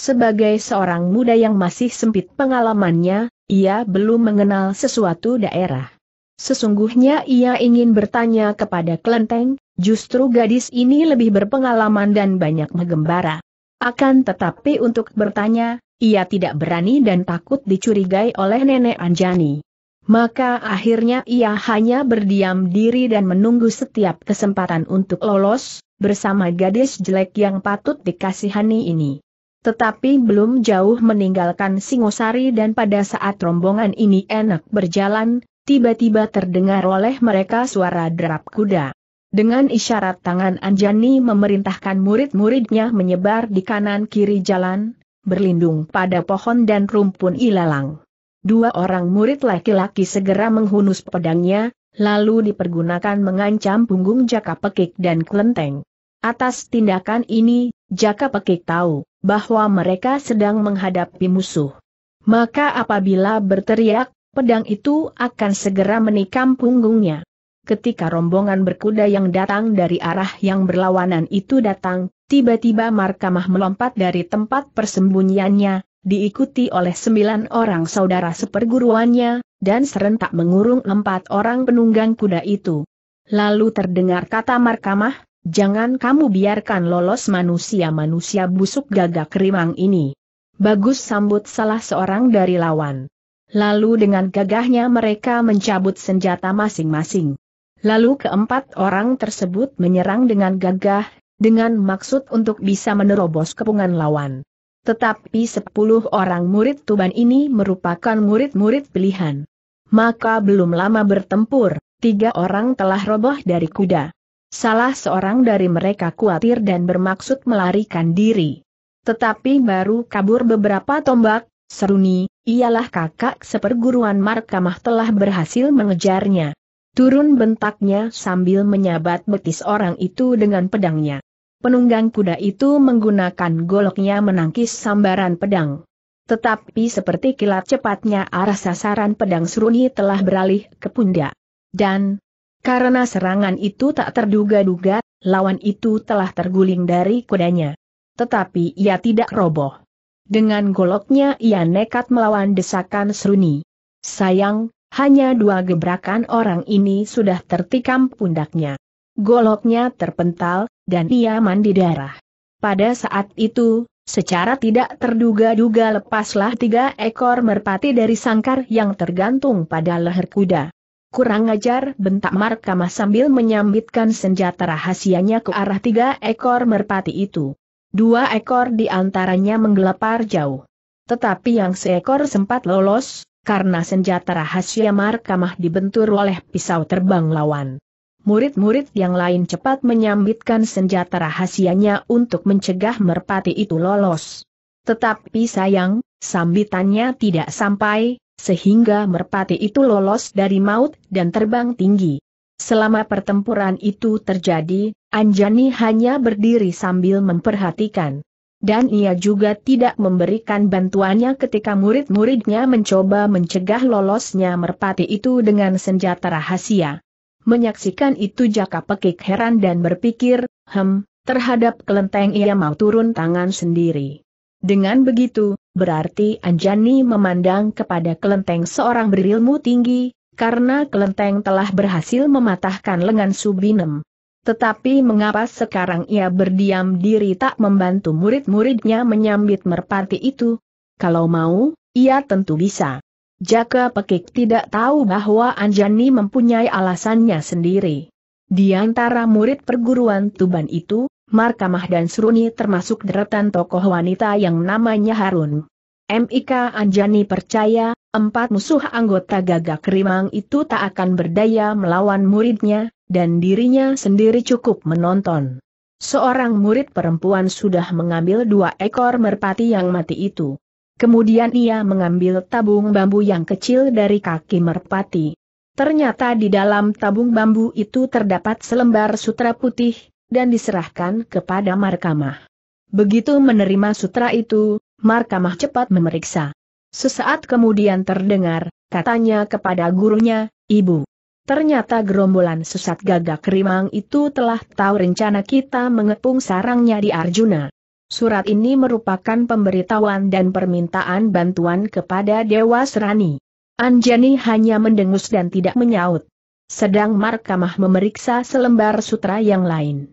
Sebagai seorang muda yang masih sempit pengalamannya, ia belum mengenal sesuatu daerah. Sesungguhnya ia ingin bertanya kepada Kelenteng, justru gadis ini lebih berpengalaman dan banyak menggembara. Akan tetapi untuk bertanya, ia tidak berani dan takut dicurigai oleh nenek Anjani. Maka akhirnya ia hanya berdiam diri dan menunggu setiap kesempatan untuk lolos, bersama gadis jelek yang patut dikasihani ini. Tetapi belum jauh meninggalkan Singosari dan pada saat rombongan ini enak berjalan, tiba-tiba terdengar oleh mereka suara derap kuda. Dengan isyarat tangan Anjani memerintahkan murid-muridnya menyebar di kanan-kiri jalan, berlindung pada pohon dan rumpun ilalang. Dua orang murid laki-laki segera menghunus pedangnya, lalu dipergunakan mengancam punggung Jaka Pekik dan Klenteng. Atas tindakan ini, Jaka Pekik tahu bahwa mereka sedang menghadapi musuh. Maka apabila berteriak, pedang itu akan segera menikam punggungnya. Ketika rombongan berkuda yang datang dari arah yang berlawanan itu datang, tiba-tiba Markamah melompat dari tempat persembunyiannya, diikuti oleh sembilan orang saudara seperguruannya, dan serentak mengurung empat orang penunggang kuda itu. Lalu terdengar kata Markamah, Jangan kamu biarkan lolos manusia-manusia busuk gagak rimang ini. Bagus sambut salah seorang dari lawan. Lalu dengan gagahnya mereka mencabut senjata masing-masing. Lalu keempat orang tersebut menyerang dengan gagah, dengan maksud untuk bisa menerobos kepungan lawan. Tetapi sepuluh orang murid Tuban ini merupakan murid-murid pilihan. Maka belum lama bertempur, tiga orang telah roboh dari kuda. Salah seorang dari mereka khawatir dan bermaksud melarikan diri. Tetapi baru kabur beberapa tombak, seruni, ialah kakak seperguruan markamah telah berhasil mengejarnya. Turun bentaknya sambil menyabat betis orang itu dengan pedangnya. Penunggang kuda itu menggunakan goloknya menangkis sambaran pedang. Tetapi seperti kilat cepatnya arah sasaran pedang seruni telah beralih ke pundak. Dan, karena serangan itu tak terduga-duga, lawan itu telah terguling dari kudanya. Tetapi ia tidak roboh. Dengan goloknya ia nekat melawan desakan seruni. Sayang, hanya dua gebrakan orang ini sudah tertikam pundaknya. Goloknya terpental, dan ia mandi darah. Pada saat itu, secara tidak terduga-duga lepaslah tiga ekor merpati dari sangkar yang tergantung pada leher kuda. Kurang ajar, bentak Markama sambil menyambitkan senjata rahasianya ke arah tiga ekor merpati itu. Dua ekor di antaranya menggelepar jauh. Tetapi yang seekor sempat lolos, karena senjata rahasia Markamah dibentur oleh pisau terbang lawan. Murid-murid yang lain cepat menyambitkan senjata rahasianya untuk mencegah merpati itu lolos. Tetapi sayang, sambitannya tidak sampai, sehingga merpati itu lolos dari maut dan terbang tinggi. Selama pertempuran itu terjadi, Anjani hanya berdiri sambil memperhatikan. Dan ia juga tidak memberikan bantuannya ketika murid-muridnya mencoba mencegah lolosnya merpati itu dengan senjata rahasia. Menyaksikan itu Jaka Pekik heran dan berpikir, hem, terhadap kelenteng ia mau turun tangan sendiri. Dengan begitu, berarti Anjani memandang kepada kelenteng seorang berilmu tinggi, karena kelenteng telah berhasil mematahkan lengan Subinem. Tetapi mengapa sekarang ia berdiam diri tak membantu murid-muridnya menyambit merpati itu? Kalau mau, ia tentu bisa. Jaka Pekik tidak tahu bahwa Anjani mempunyai alasannya sendiri. Di antara murid perguruan Tuban itu, Markamah dan Suruni termasuk deretan tokoh wanita yang namanya Harun. M.I.K. Anjani percaya, empat musuh anggota gagak rimang itu tak akan berdaya melawan muridnya, dan dirinya sendiri cukup menonton. Seorang murid perempuan sudah mengambil dua ekor merpati yang mati itu. Kemudian ia mengambil tabung bambu yang kecil dari kaki merpati. Ternyata di dalam tabung bambu itu terdapat selembar sutra putih, dan diserahkan kepada Markamah. Begitu menerima sutra itu, Markamah cepat memeriksa. Sesaat kemudian terdengar, katanya kepada gurunya, Ibu. Ternyata gerombolan sesat gagak rimang itu telah tahu rencana kita mengepung sarangnya di Arjuna. Surat ini merupakan pemberitahuan dan permintaan bantuan kepada Dewa Serani. Anjani hanya mendengus dan tidak menyaut. Sedang Markamah memeriksa selembar sutra yang lain.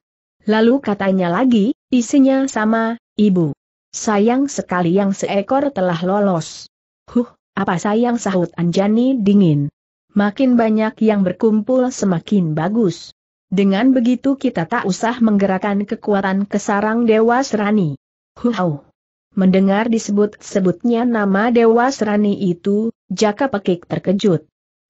Lalu katanya lagi, isinya sama, ibu. Sayang sekali yang seekor telah lolos. Huh, apa sayang sahut Anjani dingin. Makin banyak yang berkumpul semakin bagus. Dengan begitu kita tak usah menggerakkan kekuatan kesarang Dewa Serani. Huau. Mendengar disebut-sebutnya nama Dewa Serani itu, Jaka Pekik terkejut.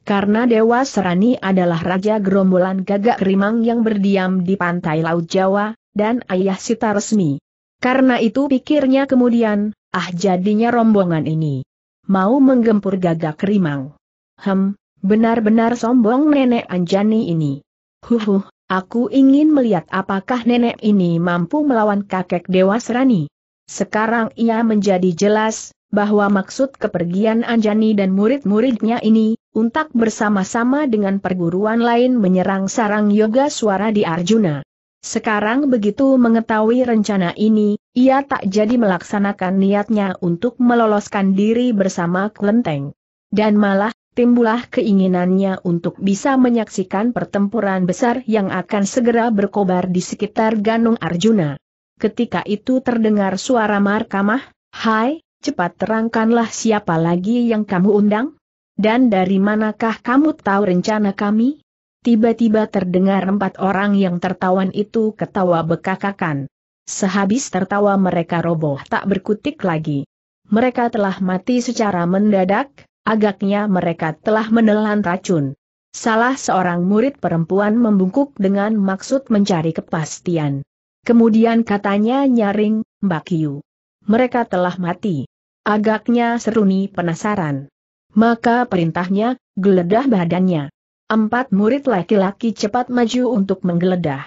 Karena Dewa Serani adalah raja gerombolan gagak rimang yang berdiam di pantai Laut Jawa, dan ayah Sita resmi. Karena itu pikirnya kemudian, ah jadinya rombongan ini. Mau menggempur gagak rimang. Hem, benar-benar sombong nenek Anjani ini. Huhuh, aku ingin melihat apakah nenek ini mampu melawan kakek Dewa Serani. Sekarang ia menjadi jelas, bahwa maksud kepergian Anjani dan murid-muridnya ini, untak bersama-sama dengan perguruan lain menyerang sarang yoga suara di Arjuna. Sekarang begitu mengetahui rencana ini, ia tak jadi melaksanakan niatnya untuk meloloskan diri bersama kelenteng, Dan malah, timbullah keinginannya untuk bisa menyaksikan pertempuran besar yang akan segera berkobar di sekitar Ganung Arjuna. Ketika itu terdengar suara markamah, Hai, cepat terangkanlah siapa lagi yang kamu undang? Dan dari manakah kamu tahu rencana kami? Tiba-tiba terdengar empat orang yang tertawan itu ketawa bekakakan. Sehabis tertawa mereka roboh tak berkutik lagi. Mereka telah mati secara mendadak, agaknya mereka telah menelan racun. Salah seorang murid perempuan membungkuk dengan maksud mencari kepastian. Kemudian katanya nyaring, Mbak Kiu mereka telah mati. Agaknya seruni penasaran. Maka perintahnya, geledah badannya. Empat murid laki-laki cepat maju untuk menggeledah.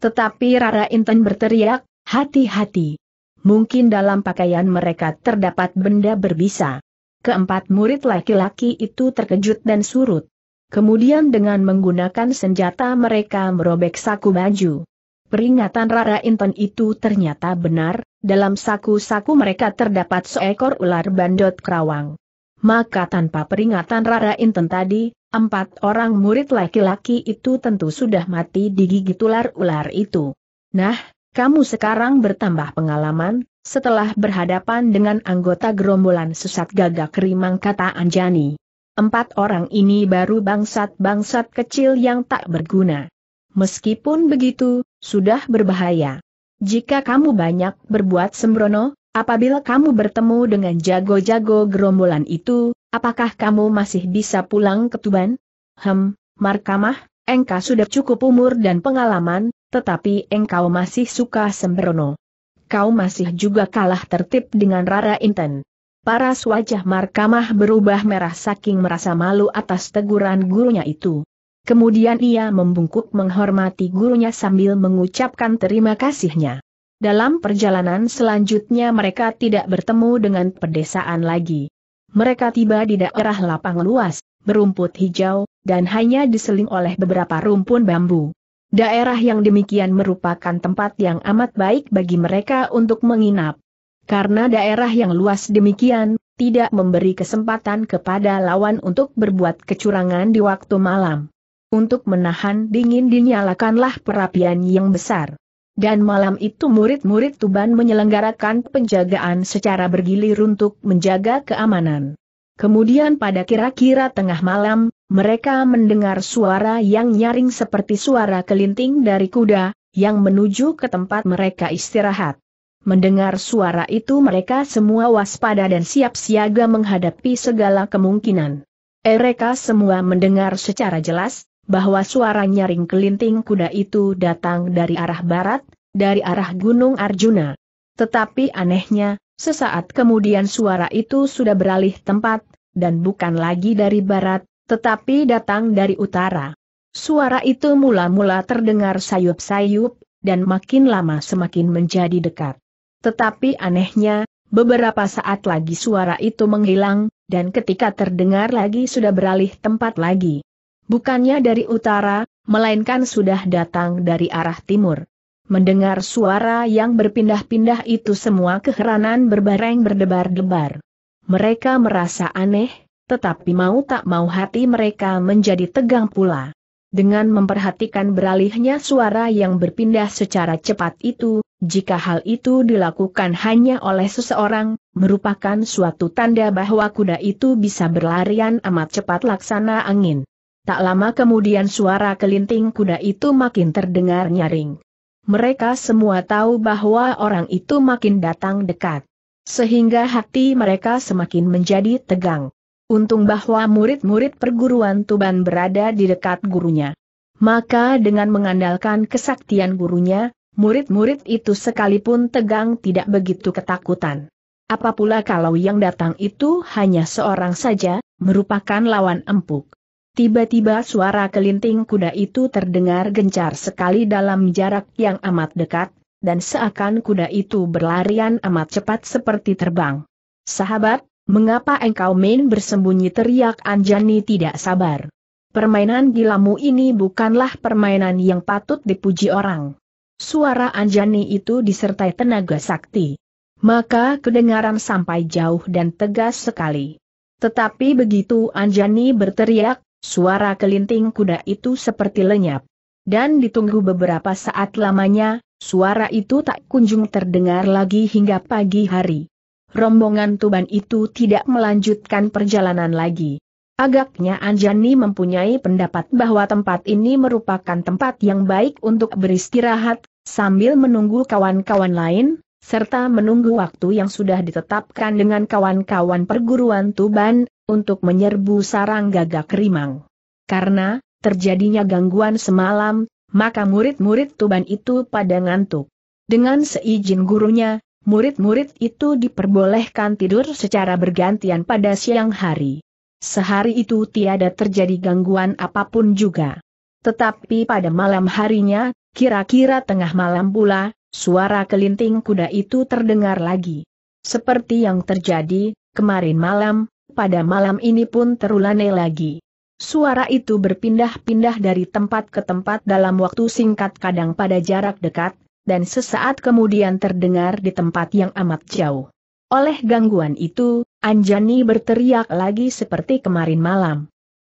Tetapi Rara Inten berteriak, hati-hati. Mungkin dalam pakaian mereka terdapat benda berbisa. Keempat murid laki-laki itu terkejut dan surut. Kemudian dengan menggunakan senjata mereka merobek saku baju. Peringatan Rara Inten itu ternyata benar, dalam saku-saku mereka terdapat seekor ular bandot kerawang. Maka tanpa peringatan Rara Inten tadi, empat orang murid laki-laki itu tentu sudah mati digigit ular-ular itu. Nah, kamu sekarang bertambah pengalaman, setelah berhadapan dengan anggota gerombolan sesat gagak rimang kata Anjani. Empat orang ini baru bangsat-bangsat kecil yang tak berguna. Meskipun begitu, sudah berbahaya. Jika kamu banyak berbuat sembrono, apabila kamu bertemu dengan jago-jago gerombolan itu, apakah kamu masih bisa pulang ke Tuban? Hem, Markamah, engkau sudah cukup umur dan pengalaman, tetapi engkau masih suka sembrono. Kau masih juga kalah tertib dengan Rara Inten. Paras wajah Markamah berubah merah saking merasa malu atas teguran gurunya itu. Kemudian ia membungkuk menghormati gurunya sambil mengucapkan terima kasihnya. Dalam perjalanan selanjutnya mereka tidak bertemu dengan pedesaan lagi. Mereka tiba di daerah lapang luas, berumput hijau, dan hanya diseling oleh beberapa rumpun bambu. Daerah yang demikian merupakan tempat yang amat baik bagi mereka untuk menginap. Karena daerah yang luas demikian, tidak memberi kesempatan kepada lawan untuk berbuat kecurangan di waktu malam. Untuk menahan dingin dinyalakanlah perapian yang besar. Dan malam itu murid-murid Tuban menyelenggarakan penjagaan secara bergilir untuk menjaga keamanan. Kemudian pada kira-kira tengah malam, mereka mendengar suara yang nyaring seperti suara kelinting dari kuda, yang menuju ke tempat mereka istirahat. Mendengar suara itu mereka semua waspada dan siap siaga menghadapi segala kemungkinan. Eh, mereka semua mendengar secara jelas, bahwa suara nyaring kelinting kuda itu datang dari arah barat, dari arah Gunung Arjuna. Tetapi anehnya, sesaat kemudian suara itu sudah beralih tempat, dan bukan lagi dari barat, tetapi datang dari utara. Suara itu mula-mula terdengar sayup-sayup, dan makin lama semakin menjadi dekat. Tetapi anehnya, beberapa saat lagi suara itu menghilang, dan ketika terdengar lagi sudah beralih tempat lagi. Bukannya dari utara, melainkan sudah datang dari arah timur. Mendengar suara yang berpindah-pindah itu semua keheranan berbareng berdebar-debar. Mereka merasa aneh, tetapi mau tak mau hati mereka menjadi tegang pula. Dengan memperhatikan beralihnya suara yang berpindah secara cepat itu, jika hal itu dilakukan hanya oleh seseorang, merupakan suatu tanda bahwa kuda itu bisa berlarian amat cepat laksana angin. Tak lama kemudian suara kelinting kuda itu makin terdengar nyaring. Mereka semua tahu bahwa orang itu makin datang dekat. Sehingga hati mereka semakin menjadi tegang. Untung bahwa murid-murid perguruan Tuban berada di dekat gurunya. Maka dengan mengandalkan kesaktian gurunya, murid-murid itu sekalipun tegang tidak begitu ketakutan. Apapula kalau yang datang itu hanya seorang saja, merupakan lawan empuk. Tiba-tiba suara kelinting kuda itu terdengar gencar sekali dalam jarak yang amat dekat, dan seakan kuda itu berlarian amat cepat seperti terbang. Sahabat, mengapa engkau main bersembunyi teriak Anjani tidak sabar. Permainan gilamu ini bukanlah permainan yang patut dipuji orang. Suara Anjani itu disertai tenaga sakti. Maka kedengaran sampai jauh dan tegas sekali. Tetapi begitu Anjani berteriak, Suara kelinting kuda itu seperti lenyap. Dan ditunggu beberapa saat lamanya, suara itu tak kunjung terdengar lagi hingga pagi hari. Rombongan Tuban itu tidak melanjutkan perjalanan lagi. Agaknya Anjani mempunyai pendapat bahwa tempat ini merupakan tempat yang baik untuk beristirahat, sambil menunggu kawan-kawan lain, serta menunggu waktu yang sudah ditetapkan dengan kawan-kawan perguruan Tuban, untuk menyerbu sarang gagak rimang. Karena, terjadinya gangguan semalam, maka murid-murid Tuban itu pada ngantuk. Dengan seizin gurunya, murid-murid itu diperbolehkan tidur secara bergantian pada siang hari. Sehari itu tiada terjadi gangguan apapun juga. Tetapi pada malam harinya, kira-kira tengah malam pula, suara kelinting kuda itu terdengar lagi. Seperti yang terjadi, kemarin malam, pada malam ini pun terulane lagi. Suara itu berpindah-pindah dari tempat ke tempat dalam waktu singkat kadang pada jarak dekat, dan sesaat kemudian terdengar di tempat yang amat jauh. Oleh gangguan itu, Anjani berteriak lagi seperti kemarin malam.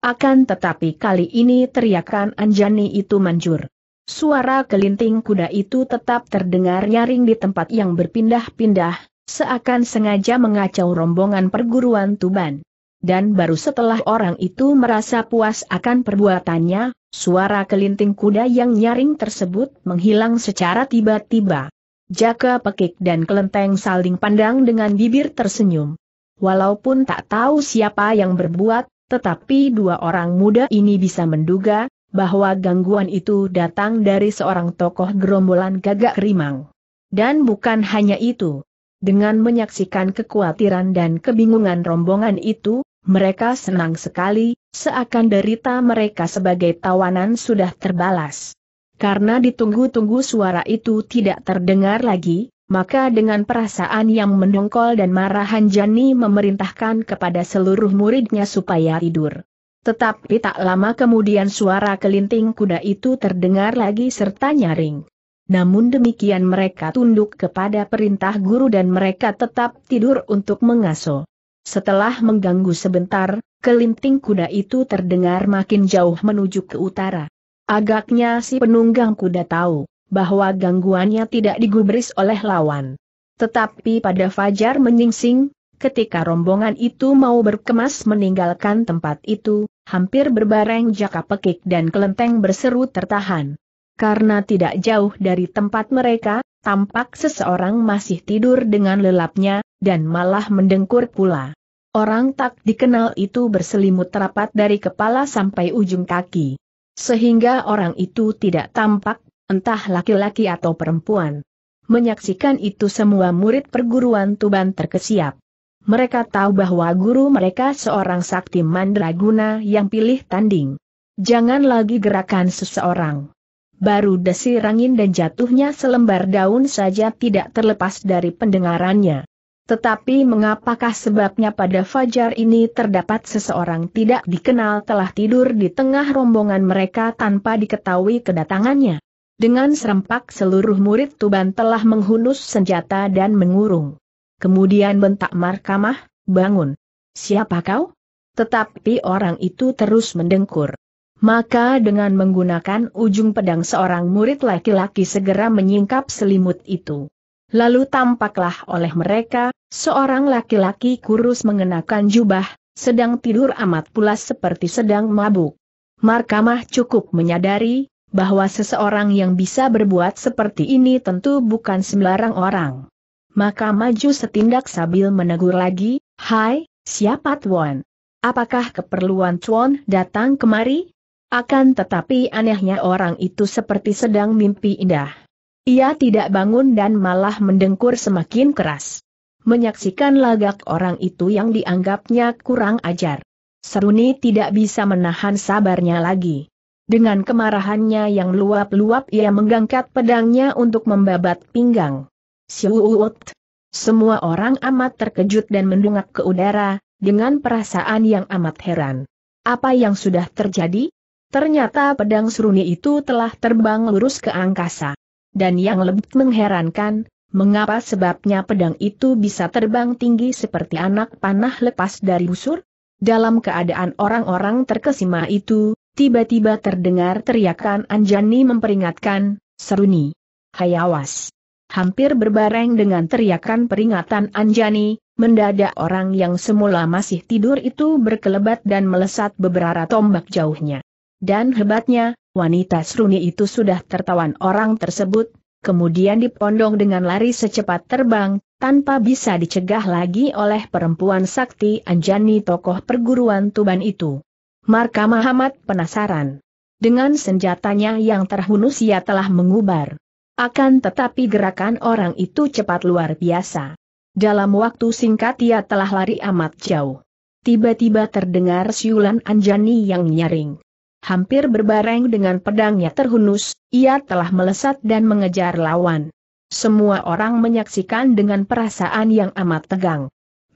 Akan tetapi kali ini teriakan Anjani itu manjur. Suara kelinting kuda itu tetap terdengar nyaring di tempat yang berpindah-pindah, seakan sengaja mengacau rombongan perguruan Tuban. Dan baru setelah orang itu merasa puas akan perbuatannya, suara kelinting kuda yang nyaring tersebut menghilang secara tiba-tiba. Jaka Pekik dan Kelenteng saling pandang dengan bibir tersenyum. Walaupun tak tahu siapa yang berbuat, tetapi dua orang muda ini bisa menduga bahwa gangguan itu datang dari seorang tokoh gerombolan gagak rimang. Dan bukan hanya itu, dengan menyaksikan kekhawatiran dan kebingungan rombongan itu, mereka senang sekali, seakan derita mereka sebagai tawanan sudah terbalas. Karena ditunggu-tunggu suara itu tidak terdengar lagi, maka dengan perasaan yang mendongkol dan marahan Hanjani memerintahkan kepada seluruh muridnya supaya tidur. Tetapi tak lama kemudian suara kelinting kuda itu terdengar lagi serta nyaring. Namun demikian mereka tunduk kepada perintah guru dan mereka tetap tidur untuk mengaso. Setelah mengganggu sebentar, kelinting kuda itu terdengar makin jauh menuju ke utara. Agaknya si penunggang kuda tahu bahwa gangguannya tidak digubris oleh lawan. Tetapi pada fajar menyingsing, ketika rombongan itu mau berkemas meninggalkan tempat itu, hampir berbareng jaka pekik dan kelenteng berseru tertahan. Karena tidak jauh dari tempat mereka, tampak seseorang masih tidur dengan lelapnya, dan malah mendengkur pula. Orang tak dikenal itu berselimut rapat dari kepala sampai ujung kaki. Sehingga orang itu tidak tampak, entah laki-laki atau perempuan. Menyaksikan itu semua murid perguruan Tuban terkesiap. Mereka tahu bahwa guru mereka seorang sakti mandraguna yang pilih tanding. Jangan lagi gerakan seseorang baru desir angin dan jatuhnya selembar daun saja tidak terlepas dari pendengarannya. Tetapi mengapakah sebabnya pada fajar ini terdapat seseorang tidak dikenal telah tidur di tengah rombongan mereka tanpa diketahui kedatangannya? Dengan serempak seluruh murid Tuban telah menghunus senjata dan mengurung. Kemudian bentak markamah, bangun. Siapa kau? Tetapi orang itu terus mendengkur. Maka dengan menggunakan ujung pedang seorang murid laki-laki segera menyingkap selimut itu. Lalu tampaklah oleh mereka, seorang laki-laki kurus mengenakan jubah, sedang tidur amat pulas seperti sedang mabuk. Markamah cukup menyadari, bahwa seseorang yang bisa berbuat seperti ini tentu bukan sembarang orang. Maka maju setindak sambil menegur lagi, Hai, siapa Tuan? Apakah keperluan Tuan datang kemari? Akan tetapi anehnya orang itu seperti sedang mimpi indah. Ia tidak bangun dan malah mendengkur semakin keras. Menyaksikan lagak orang itu yang dianggapnya kurang ajar. Seruni tidak bisa menahan sabarnya lagi. Dengan kemarahannya yang luap-luap ia mengangkat pedangnya untuk membabat pinggang. Siuut. Semua orang amat terkejut dan mendungak ke udara, dengan perasaan yang amat heran. Apa yang sudah terjadi? Ternyata pedang seruni itu telah terbang lurus ke angkasa. Dan yang lebih mengherankan, mengapa sebabnya pedang itu bisa terbang tinggi seperti anak panah lepas dari busur? Dalam keadaan orang-orang terkesima itu, tiba-tiba terdengar teriakan Anjani memperingatkan, Seruni! Hayawas! Hampir berbareng dengan teriakan peringatan Anjani, mendadak orang yang semula masih tidur itu berkelebat dan melesat beberapa tombak jauhnya. Dan hebatnya, wanita seruni itu sudah tertawan orang tersebut, kemudian dipondong dengan lari secepat terbang, tanpa bisa dicegah lagi oleh perempuan sakti Anjani tokoh perguruan Tuban itu. Marka Muhammad penasaran. Dengan senjatanya yang terhunus ia telah mengubar. Akan tetapi gerakan orang itu cepat luar biasa. Dalam waktu singkat ia telah lari amat jauh. Tiba-tiba terdengar siulan Anjani yang nyaring hampir berbareng dengan pedangnya terhunus, ia telah melesat dan mengejar lawan. Semua orang menyaksikan dengan perasaan yang amat tegang.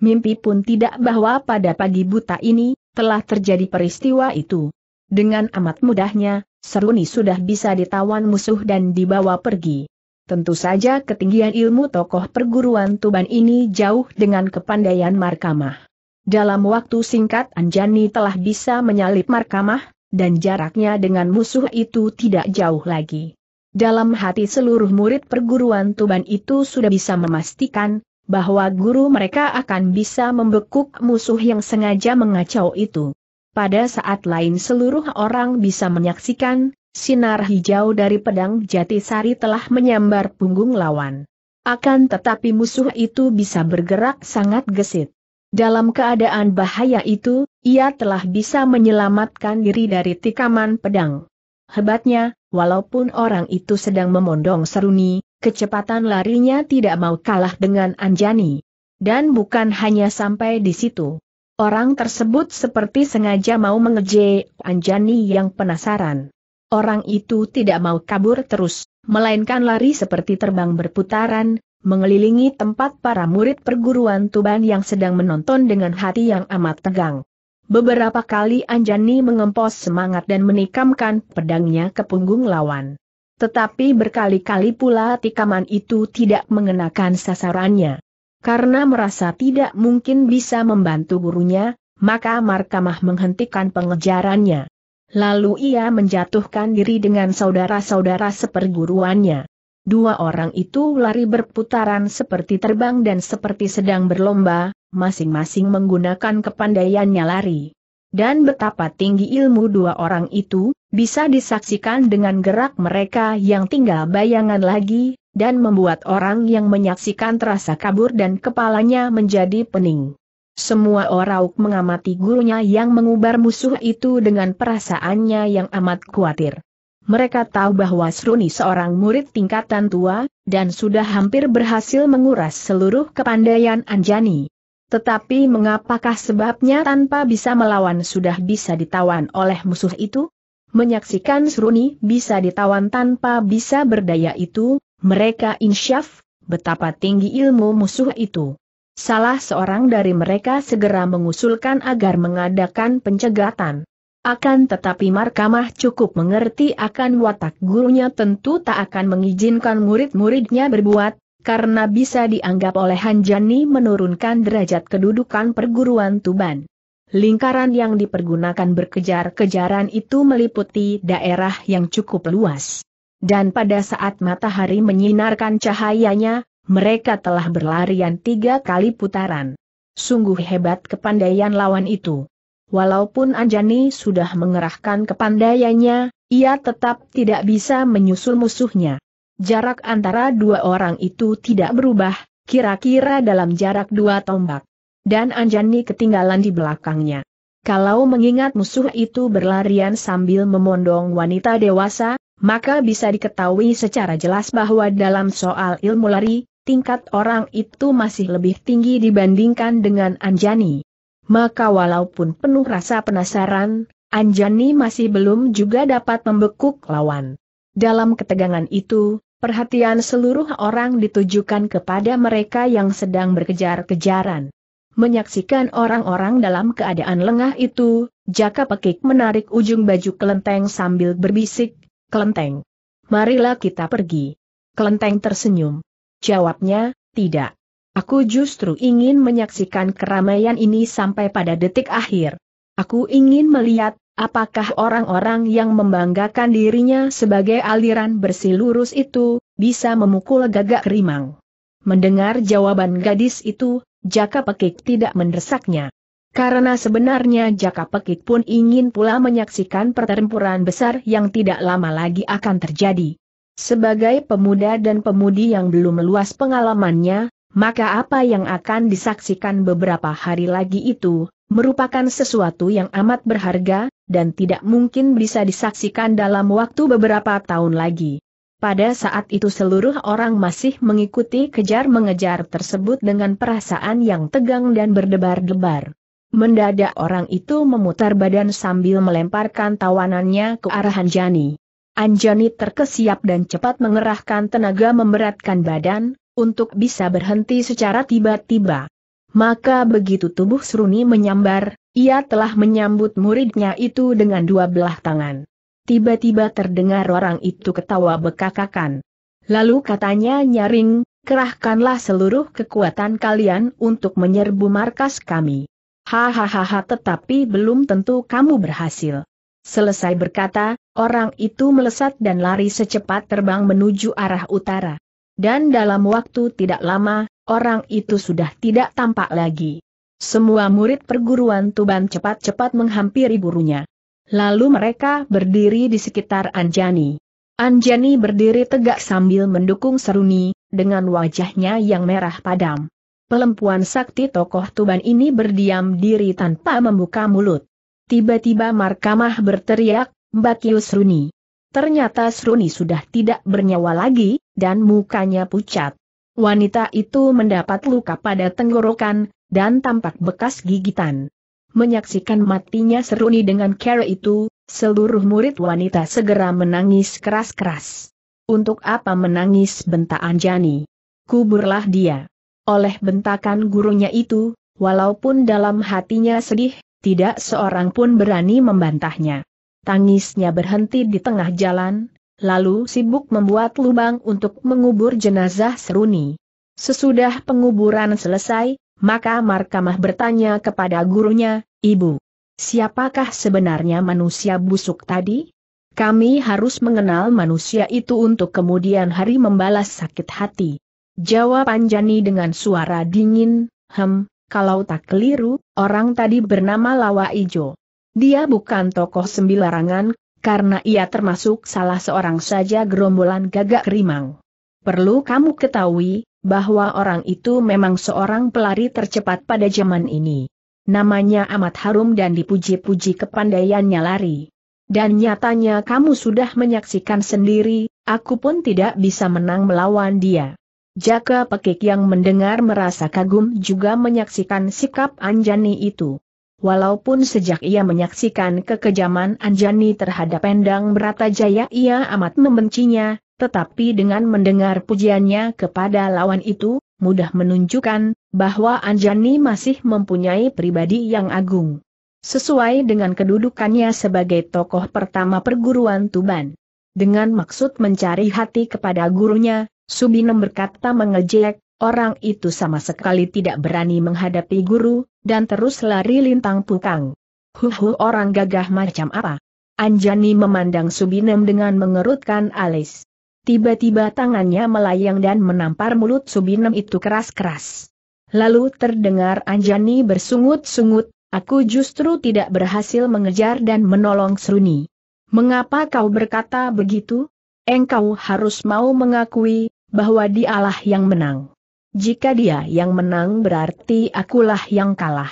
Mimpi pun tidak bahwa pada pagi buta ini, telah terjadi peristiwa itu. Dengan amat mudahnya, Seruni sudah bisa ditawan musuh dan dibawa pergi. Tentu saja ketinggian ilmu tokoh perguruan Tuban ini jauh dengan kepandaian Markamah. Dalam waktu singkat Anjani telah bisa menyalip Markamah, dan jaraknya dengan musuh itu tidak jauh lagi. Dalam hati seluruh murid perguruan Tuban itu sudah bisa memastikan, bahwa guru mereka akan bisa membekuk musuh yang sengaja mengacau itu. Pada saat lain seluruh orang bisa menyaksikan, sinar hijau dari pedang Jatisari telah menyambar punggung lawan. Akan tetapi musuh itu bisa bergerak sangat gesit. Dalam keadaan bahaya itu, ia telah bisa menyelamatkan diri dari tikaman pedang. Hebatnya, walaupun orang itu sedang memondong seruni, kecepatan larinya tidak mau kalah dengan Anjani. Dan bukan hanya sampai di situ. Orang tersebut seperti sengaja mau mengejek Anjani yang penasaran. Orang itu tidak mau kabur terus, melainkan lari seperti terbang berputaran, mengelilingi tempat para murid perguruan Tuban yang sedang menonton dengan hati yang amat tegang. Beberapa kali Anjani mengempos semangat dan menikamkan pedangnya ke punggung lawan. Tetapi berkali-kali pula tikaman itu tidak mengenakan sasarannya. Karena merasa tidak mungkin bisa membantu gurunya, maka Markamah menghentikan pengejarannya. Lalu ia menjatuhkan diri dengan saudara-saudara seperguruannya. Dua orang itu lari berputaran seperti terbang dan seperti sedang berlomba, masing-masing menggunakan kepandaiannya lari. Dan betapa tinggi ilmu dua orang itu, bisa disaksikan dengan gerak mereka yang tinggal bayangan lagi, dan membuat orang yang menyaksikan terasa kabur dan kepalanya menjadi pening. Semua orang mengamati gurunya yang mengubar musuh itu dengan perasaannya yang amat khawatir. Mereka tahu bahwa Sruni seorang murid tingkatan tua, dan sudah hampir berhasil menguras seluruh kepandaian Anjani. Tetapi mengapakah sebabnya tanpa bisa melawan sudah bisa ditawan oleh musuh itu? Menyaksikan Sruni bisa ditawan tanpa bisa berdaya itu, mereka insyaf, betapa tinggi ilmu musuh itu. Salah seorang dari mereka segera mengusulkan agar mengadakan pencegatan. Akan tetapi Markamah cukup mengerti akan watak gurunya tentu tak akan mengizinkan murid-muridnya berbuat, karena bisa dianggap oleh Hanjani menurunkan derajat kedudukan perguruan Tuban. Lingkaran yang dipergunakan berkejar-kejaran itu meliputi daerah yang cukup luas. Dan pada saat matahari menyinarkan cahayanya, mereka telah berlarian tiga kali putaran. Sungguh hebat kepandaian lawan itu. Walaupun Anjani sudah mengerahkan kepandaiannya, ia tetap tidak bisa menyusul musuhnya. Jarak antara dua orang itu tidak berubah, kira-kira dalam jarak dua tombak. Dan Anjani ketinggalan di belakangnya. Kalau mengingat musuh itu berlarian sambil memondong wanita dewasa, maka bisa diketahui secara jelas bahwa dalam soal ilmu lari, tingkat orang itu masih lebih tinggi dibandingkan dengan Anjani maka walaupun penuh rasa penasaran, Anjani masih belum juga dapat membekuk lawan. Dalam ketegangan itu, perhatian seluruh orang ditujukan kepada mereka yang sedang berkejar-kejaran. Menyaksikan orang-orang dalam keadaan lengah itu, Jaka Pekik menarik ujung baju kelenteng sambil berbisik, Kelenteng. Marilah kita pergi. Kelenteng tersenyum. Jawabnya, tidak. Aku justru ingin menyaksikan keramaian ini sampai pada detik akhir. Aku ingin melihat, apakah orang-orang yang membanggakan dirinya sebagai aliran bersih lurus itu, bisa memukul gagak kerimang. Mendengar jawaban gadis itu, Jaka Pekik tidak mendesaknya. Karena sebenarnya Jaka Pekik pun ingin pula menyaksikan pertempuran besar yang tidak lama lagi akan terjadi. Sebagai pemuda dan pemudi yang belum meluas pengalamannya, maka apa yang akan disaksikan beberapa hari lagi itu, merupakan sesuatu yang amat berharga, dan tidak mungkin bisa disaksikan dalam waktu beberapa tahun lagi. Pada saat itu seluruh orang masih mengikuti kejar-mengejar tersebut dengan perasaan yang tegang dan berdebar-debar. Mendadak orang itu memutar badan sambil melemparkan tawanannya ke arah Anjani. Anjani terkesiap dan cepat mengerahkan tenaga memberatkan badan, untuk bisa berhenti secara tiba-tiba. Maka begitu tubuh Seruni menyambar, ia telah menyambut muridnya itu dengan dua belah tangan. Tiba-tiba terdengar orang itu ketawa bekakakan. Lalu katanya nyaring, kerahkanlah seluruh kekuatan kalian untuk menyerbu markas kami. Hahaha tetapi belum tentu kamu berhasil. Selesai berkata, orang itu melesat dan lari secepat terbang menuju arah utara. Dan dalam waktu tidak lama, orang itu sudah tidak tampak lagi. Semua murid perguruan Tuban cepat-cepat menghampiri gurunya. Lalu mereka berdiri di sekitar Anjani. Anjani berdiri tegak sambil mendukung Seruni, dengan wajahnya yang merah padam. Pelempuan sakti tokoh Tuban ini berdiam diri tanpa membuka mulut. Tiba-tiba Markamah berteriak, Mbak Yusruni. Ternyata Sruni sudah tidak bernyawa lagi, dan mukanya pucat. Wanita itu mendapat luka pada tenggorokan, dan tampak bekas gigitan. Menyaksikan matinya seruni dengan cara itu, seluruh murid wanita segera menangis keras-keras. Untuk apa menangis bentak Anjani? Kuburlah dia. Oleh bentakan gurunya itu, walaupun dalam hatinya sedih, tidak seorang pun berani membantahnya. Tangisnya berhenti di tengah jalan, lalu sibuk membuat lubang untuk mengubur jenazah Seruni. Sesudah penguburan selesai, maka Markamah bertanya kepada gurunya, Ibu, siapakah sebenarnya manusia busuk tadi? Kami harus mengenal manusia itu untuk kemudian hari membalas sakit hati. Jawab Anjani dengan suara dingin, hem, kalau tak keliru, orang tadi bernama Lawa Ijo. Dia bukan tokoh sembilarangan, karena ia termasuk salah seorang saja gerombolan gagak rimang. Perlu kamu ketahui, bahwa orang itu memang seorang pelari tercepat pada zaman ini. Namanya amat harum dan dipuji-puji kepandaiannya lari. Dan nyatanya kamu sudah menyaksikan sendiri, aku pun tidak bisa menang melawan dia. Jaka Pekik yang mendengar merasa kagum juga menyaksikan sikap Anjani itu. Walaupun sejak ia menyaksikan kekejaman Anjani terhadap Endang Bratajaya ia amat membencinya, tetapi dengan mendengar pujiannya kepada lawan itu, mudah menunjukkan bahwa Anjani masih mempunyai pribadi yang agung. Sesuai dengan kedudukannya sebagai tokoh pertama perguruan Tuban. Dengan maksud mencari hati kepada gurunya, Subinem berkata mengejek, orang itu sama sekali tidak berani menghadapi guru, dan terus lari lintang pukang. Huhu orang gagah macam apa? Anjani memandang Subinem dengan mengerutkan alis. Tiba-tiba tangannya melayang dan menampar mulut Subinem itu keras-keras. Lalu terdengar Anjani bersungut-sungut, aku justru tidak berhasil mengejar dan menolong Seruni. Mengapa kau berkata begitu? Engkau harus mau mengakui, bahwa dialah yang menang. Jika dia yang menang berarti akulah yang kalah.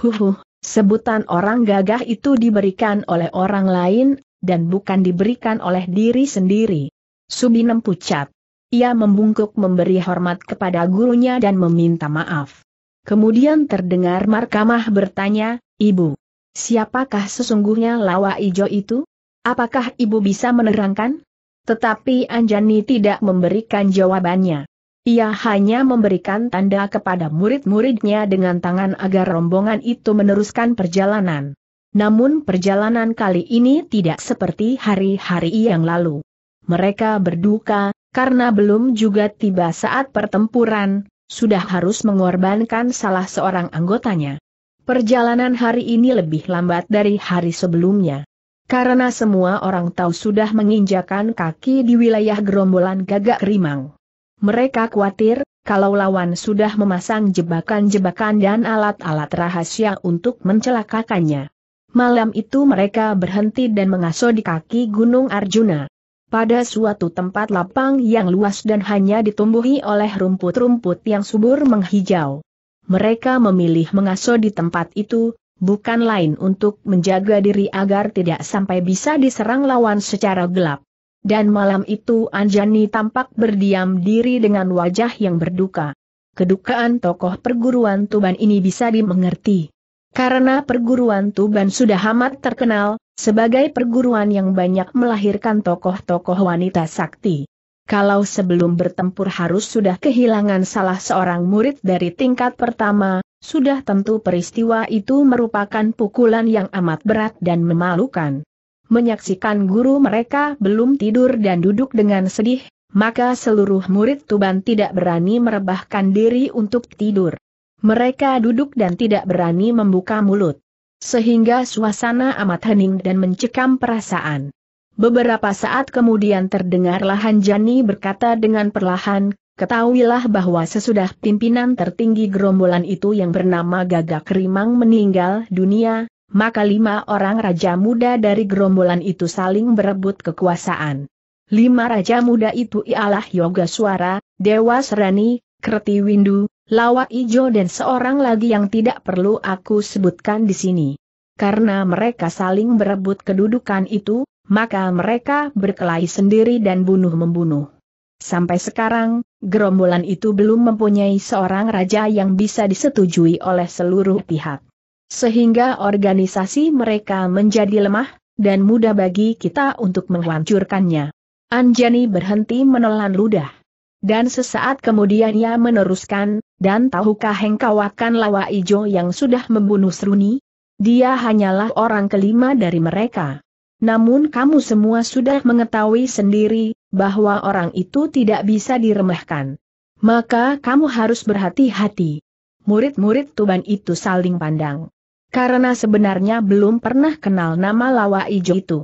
Huhuh, sebutan orang gagah itu diberikan oleh orang lain, dan bukan diberikan oleh diri sendiri. Subinem pucat. Ia membungkuk memberi hormat kepada gurunya dan meminta maaf. Kemudian terdengar Markamah bertanya, Ibu, siapakah sesungguhnya lawa ijo itu? Apakah ibu bisa menerangkan? Tetapi Anjani tidak memberikan jawabannya. Ia hanya memberikan tanda kepada murid-muridnya dengan tangan agar rombongan itu meneruskan perjalanan. Namun perjalanan kali ini tidak seperti hari-hari yang lalu. Mereka berduka, karena belum juga tiba saat pertempuran, sudah harus mengorbankan salah seorang anggotanya. Perjalanan hari ini lebih lambat dari hari sebelumnya. Karena semua orang tahu sudah menginjakan kaki di wilayah gerombolan gagak rimang. Mereka khawatir, kalau lawan sudah memasang jebakan-jebakan dan alat-alat rahasia untuk mencelakakannya. Malam itu mereka berhenti dan mengaso di kaki Gunung Arjuna. Pada suatu tempat lapang yang luas dan hanya ditumbuhi oleh rumput-rumput yang subur menghijau. Mereka memilih mengaso di tempat itu, bukan lain untuk menjaga diri agar tidak sampai bisa diserang lawan secara gelap. Dan malam itu Anjani tampak berdiam diri dengan wajah yang berduka. Kedukaan tokoh perguruan Tuban ini bisa dimengerti. Karena perguruan Tuban sudah amat terkenal, sebagai perguruan yang banyak melahirkan tokoh-tokoh wanita sakti. Kalau sebelum bertempur harus sudah kehilangan salah seorang murid dari tingkat pertama, sudah tentu peristiwa itu merupakan pukulan yang amat berat dan memalukan menyaksikan guru mereka belum tidur dan duduk dengan sedih, maka seluruh murid Tuban tidak berani merebahkan diri untuk tidur. Mereka duduk dan tidak berani membuka mulut. Sehingga suasana amat hening dan mencekam perasaan. Beberapa saat kemudian terdengarlah Hanjani berkata dengan perlahan, Ketahuilah bahwa sesudah pimpinan tertinggi gerombolan itu yang bernama Gagak Rimang meninggal dunia, maka lima orang raja muda dari gerombolan itu saling berebut kekuasaan. Lima raja muda itu ialah Yoga Suara, Dewa Serani, Kerti Windu, Lawa Ijo dan seorang lagi yang tidak perlu aku sebutkan di sini. Karena mereka saling berebut kedudukan itu, maka mereka berkelahi sendiri dan bunuh-membunuh. Sampai sekarang, gerombolan itu belum mempunyai seorang raja yang bisa disetujui oleh seluruh pihak. Sehingga organisasi mereka menjadi lemah, dan mudah bagi kita untuk menghancurkannya. Anjani berhenti menelan ludah. Dan sesaat kemudian ia meneruskan, dan tahukah engkau akan lawa ijo yang sudah membunuh Seruni? Dia hanyalah orang kelima dari mereka. Namun kamu semua sudah mengetahui sendiri, bahwa orang itu tidak bisa diremehkan. Maka kamu harus berhati-hati. Murid-murid Tuban itu saling pandang karena sebenarnya belum pernah kenal nama Lawa Ijo itu.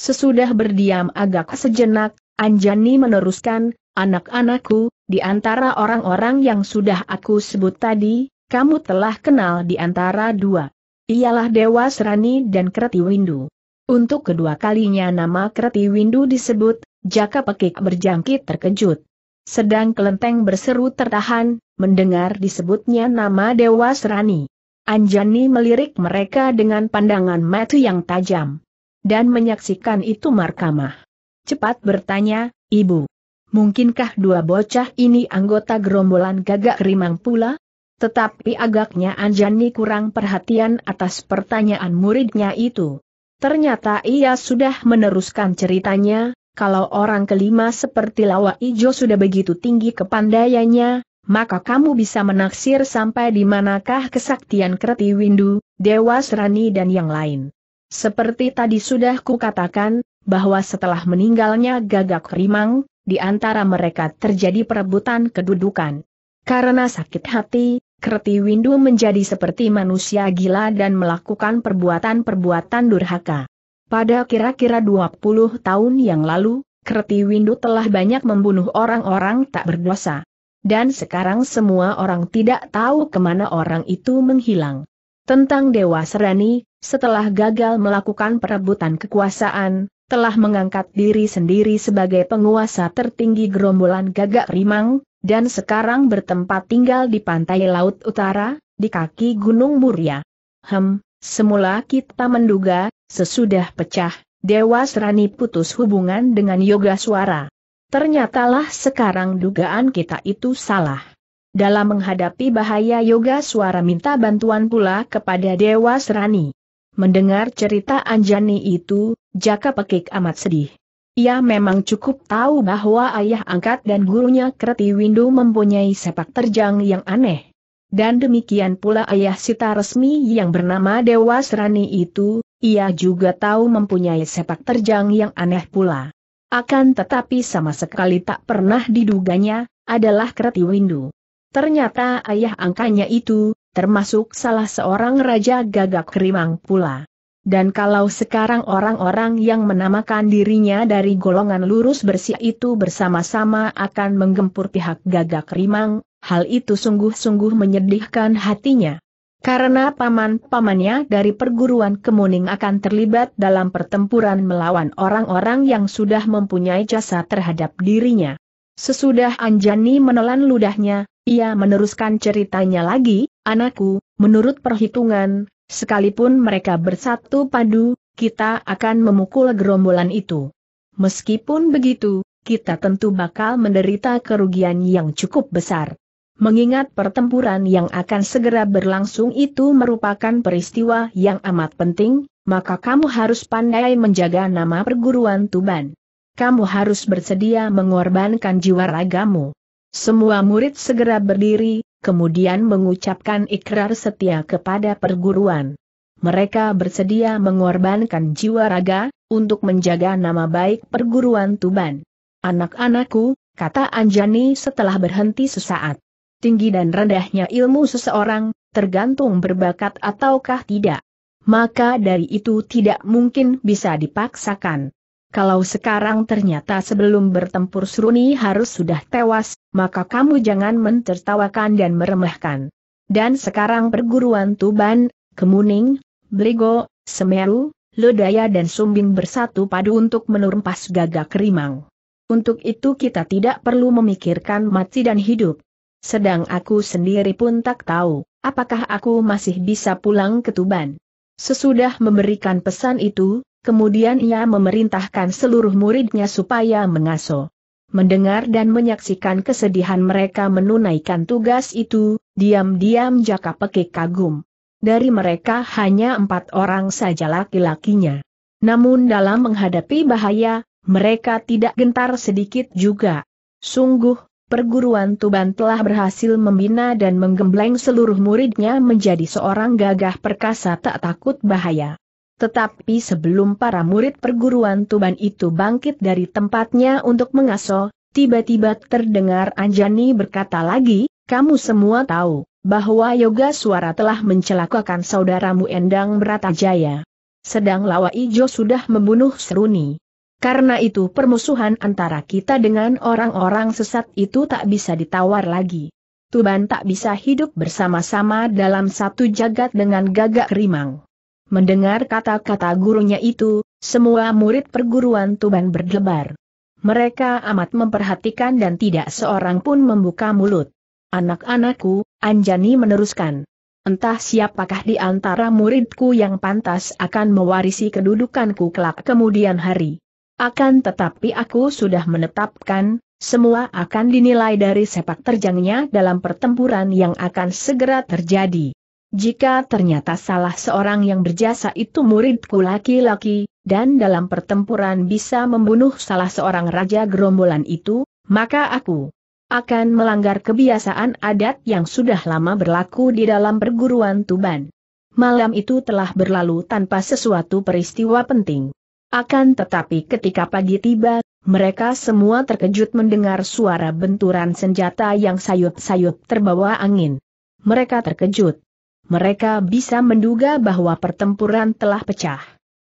Sesudah berdiam agak sejenak, Anjani meneruskan, anak-anakku, di antara orang-orang yang sudah aku sebut tadi, kamu telah kenal di antara dua. Ialah Dewa Serani dan Kreti Windu. Untuk kedua kalinya nama Kreti Windu disebut, Jaka Pekik berjangkit terkejut. Sedang kelenteng berseru tertahan, mendengar disebutnya nama Dewa Serani. Anjani melirik mereka dengan pandangan mata yang tajam. Dan menyaksikan itu Markamah. Cepat bertanya, Ibu. Mungkinkah dua bocah ini anggota gerombolan gagak rimang pula? Tetapi agaknya Anjani kurang perhatian atas pertanyaan muridnya itu. Ternyata ia sudah meneruskan ceritanya, kalau orang kelima seperti Lawa Ijo sudah begitu tinggi kepandaiannya, maka kamu bisa menaksir sampai di manakah kesaktian Kreti Windu, Dewa Serani dan yang lain. Seperti tadi sudah kukatakan, bahwa setelah meninggalnya Gagak Rimang, di antara mereka terjadi perebutan kedudukan. Karena sakit hati, Kreti Windu menjadi seperti manusia gila dan melakukan perbuatan-perbuatan durhaka. Pada kira-kira 20 tahun yang lalu, Kreti Windu telah banyak membunuh orang-orang tak berdosa. Dan sekarang semua orang tidak tahu kemana orang itu menghilang. Tentang Dewa Serani, setelah gagal melakukan perebutan kekuasaan, telah mengangkat diri sendiri sebagai penguasa tertinggi gerombolan gagak rimang, dan sekarang bertempat tinggal di pantai laut utara, di kaki Gunung Muria. Hem, semula kita menduga, sesudah pecah, Dewa Serani putus hubungan dengan Yoga Suara. Ternyatalah sekarang dugaan kita itu salah. Dalam menghadapi bahaya yoga suara minta bantuan pula kepada Dewa Serani. Mendengar cerita Anjani itu, Jaka pekik amat sedih. Ia memang cukup tahu bahwa ayah angkat dan gurunya Kreti Windu mempunyai sepak terjang yang aneh. Dan demikian pula ayah Sita resmi yang bernama Dewa Serani itu, ia juga tahu mempunyai sepak terjang yang aneh pula. Akan tetapi sama sekali tak pernah diduganya, adalah Kreti Windu. Ternyata ayah angkanya itu, termasuk salah seorang raja gagak kerimang pula. Dan kalau sekarang orang-orang yang menamakan dirinya dari golongan lurus bersih itu bersama-sama akan menggempur pihak gagak rimang, hal itu sungguh-sungguh menyedihkan hatinya. Karena paman-pamannya dari perguruan kemuning akan terlibat dalam pertempuran melawan orang-orang yang sudah mempunyai jasa terhadap dirinya. Sesudah Anjani menelan ludahnya, ia meneruskan ceritanya lagi, anakku, menurut perhitungan, sekalipun mereka bersatu padu, kita akan memukul gerombolan itu. Meskipun begitu, kita tentu bakal menderita kerugian yang cukup besar. Mengingat pertempuran yang akan segera berlangsung itu merupakan peristiwa yang amat penting, maka kamu harus pandai menjaga nama perguruan Tuban. Kamu harus bersedia mengorbankan jiwa ragamu. Semua murid segera berdiri, kemudian mengucapkan ikrar setia kepada perguruan. Mereka bersedia mengorbankan jiwa raga, untuk menjaga nama baik perguruan Tuban. Anak-anakku, kata Anjani setelah berhenti sesaat tinggi dan rendahnya ilmu seseorang, tergantung berbakat ataukah tidak. Maka dari itu tidak mungkin bisa dipaksakan. Kalau sekarang ternyata sebelum bertempur Suruni harus sudah tewas, maka kamu jangan mentertawakan dan meremehkan. Dan sekarang perguruan Tuban, Kemuning, Bligo, Semeru, Lodaya dan Sumbing bersatu padu untuk menurempas gagak rimang. Untuk itu kita tidak perlu memikirkan mati dan hidup. Sedang aku sendiri pun tak tahu, apakah aku masih bisa pulang ke Tuban. Sesudah memberikan pesan itu, kemudian ia memerintahkan seluruh muridnya supaya mengaso. Mendengar dan menyaksikan kesedihan mereka menunaikan tugas itu, diam-diam Jaka Pekik kagum. Dari mereka hanya empat orang saja laki-lakinya. Namun dalam menghadapi bahaya, mereka tidak gentar sedikit juga. Sungguh, perguruan Tuban telah berhasil membina dan menggembleng seluruh muridnya menjadi seorang gagah perkasa tak takut bahaya. Tetapi sebelum para murid perguruan Tuban itu bangkit dari tempatnya untuk mengaso, tiba-tiba terdengar Anjani berkata lagi, kamu semua tahu bahwa Yoga Suara telah mencelakakan saudaramu Endang Bratajaya. Sedang Lawa Ijo sudah membunuh Seruni. Karena itu permusuhan antara kita dengan orang-orang sesat itu tak bisa ditawar lagi. Tuban tak bisa hidup bersama-sama dalam satu jagat dengan gagak rimang. Mendengar kata-kata gurunya itu, semua murid perguruan Tuban berdebar. Mereka amat memperhatikan dan tidak seorang pun membuka mulut. Anak-anakku, Anjani meneruskan. Entah siapakah di antara muridku yang pantas akan mewarisi kedudukanku kelak kemudian hari. Akan tetapi aku sudah menetapkan, semua akan dinilai dari sepak terjangnya dalam pertempuran yang akan segera terjadi. Jika ternyata salah seorang yang berjasa itu muridku laki-laki, dan dalam pertempuran bisa membunuh salah seorang raja gerombolan itu, maka aku akan melanggar kebiasaan adat yang sudah lama berlaku di dalam perguruan Tuban. Malam itu telah berlalu tanpa sesuatu peristiwa penting. Akan tetapi ketika pagi tiba, mereka semua terkejut mendengar suara benturan senjata yang sayup-sayup terbawa angin. Mereka terkejut. Mereka bisa menduga bahwa pertempuran telah pecah.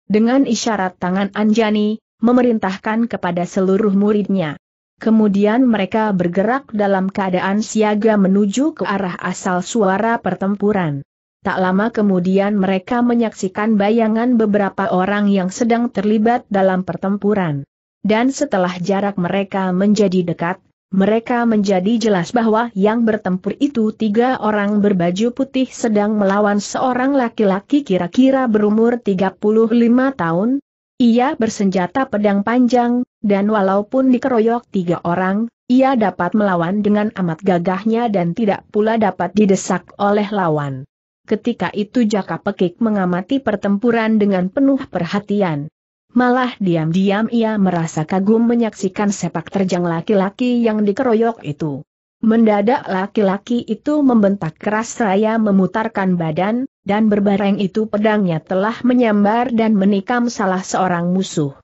Dengan isyarat tangan Anjani, memerintahkan kepada seluruh muridnya. Kemudian mereka bergerak dalam keadaan siaga menuju ke arah asal suara pertempuran. Tak lama kemudian mereka menyaksikan bayangan beberapa orang yang sedang terlibat dalam pertempuran. Dan setelah jarak mereka menjadi dekat, mereka menjadi jelas bahwa yang bertempur itu tiga orang berbaju putih sedang melawan seorang laki-laki kira-kira berumur 35 tahun. Ia bersenjata pedang panjang, dan walaupun dikeroyok tiga orang, ia dapat melawan dengan amat gagahnya dan tidak pula dapat didesak oleh lawan. Ketika itu Jaka Pekik mengamati pertempuran dengan penuh perhatian. Malah diam-diam ia merasa kagum menyaksikan sepak terjang laki-laki yang dikeroyok itu. Mendadak laki-laki itu membentak keras raya memutarkan badan, dan berbareng itu pedangnya telah menyambar dan menikam salah seorang musuh.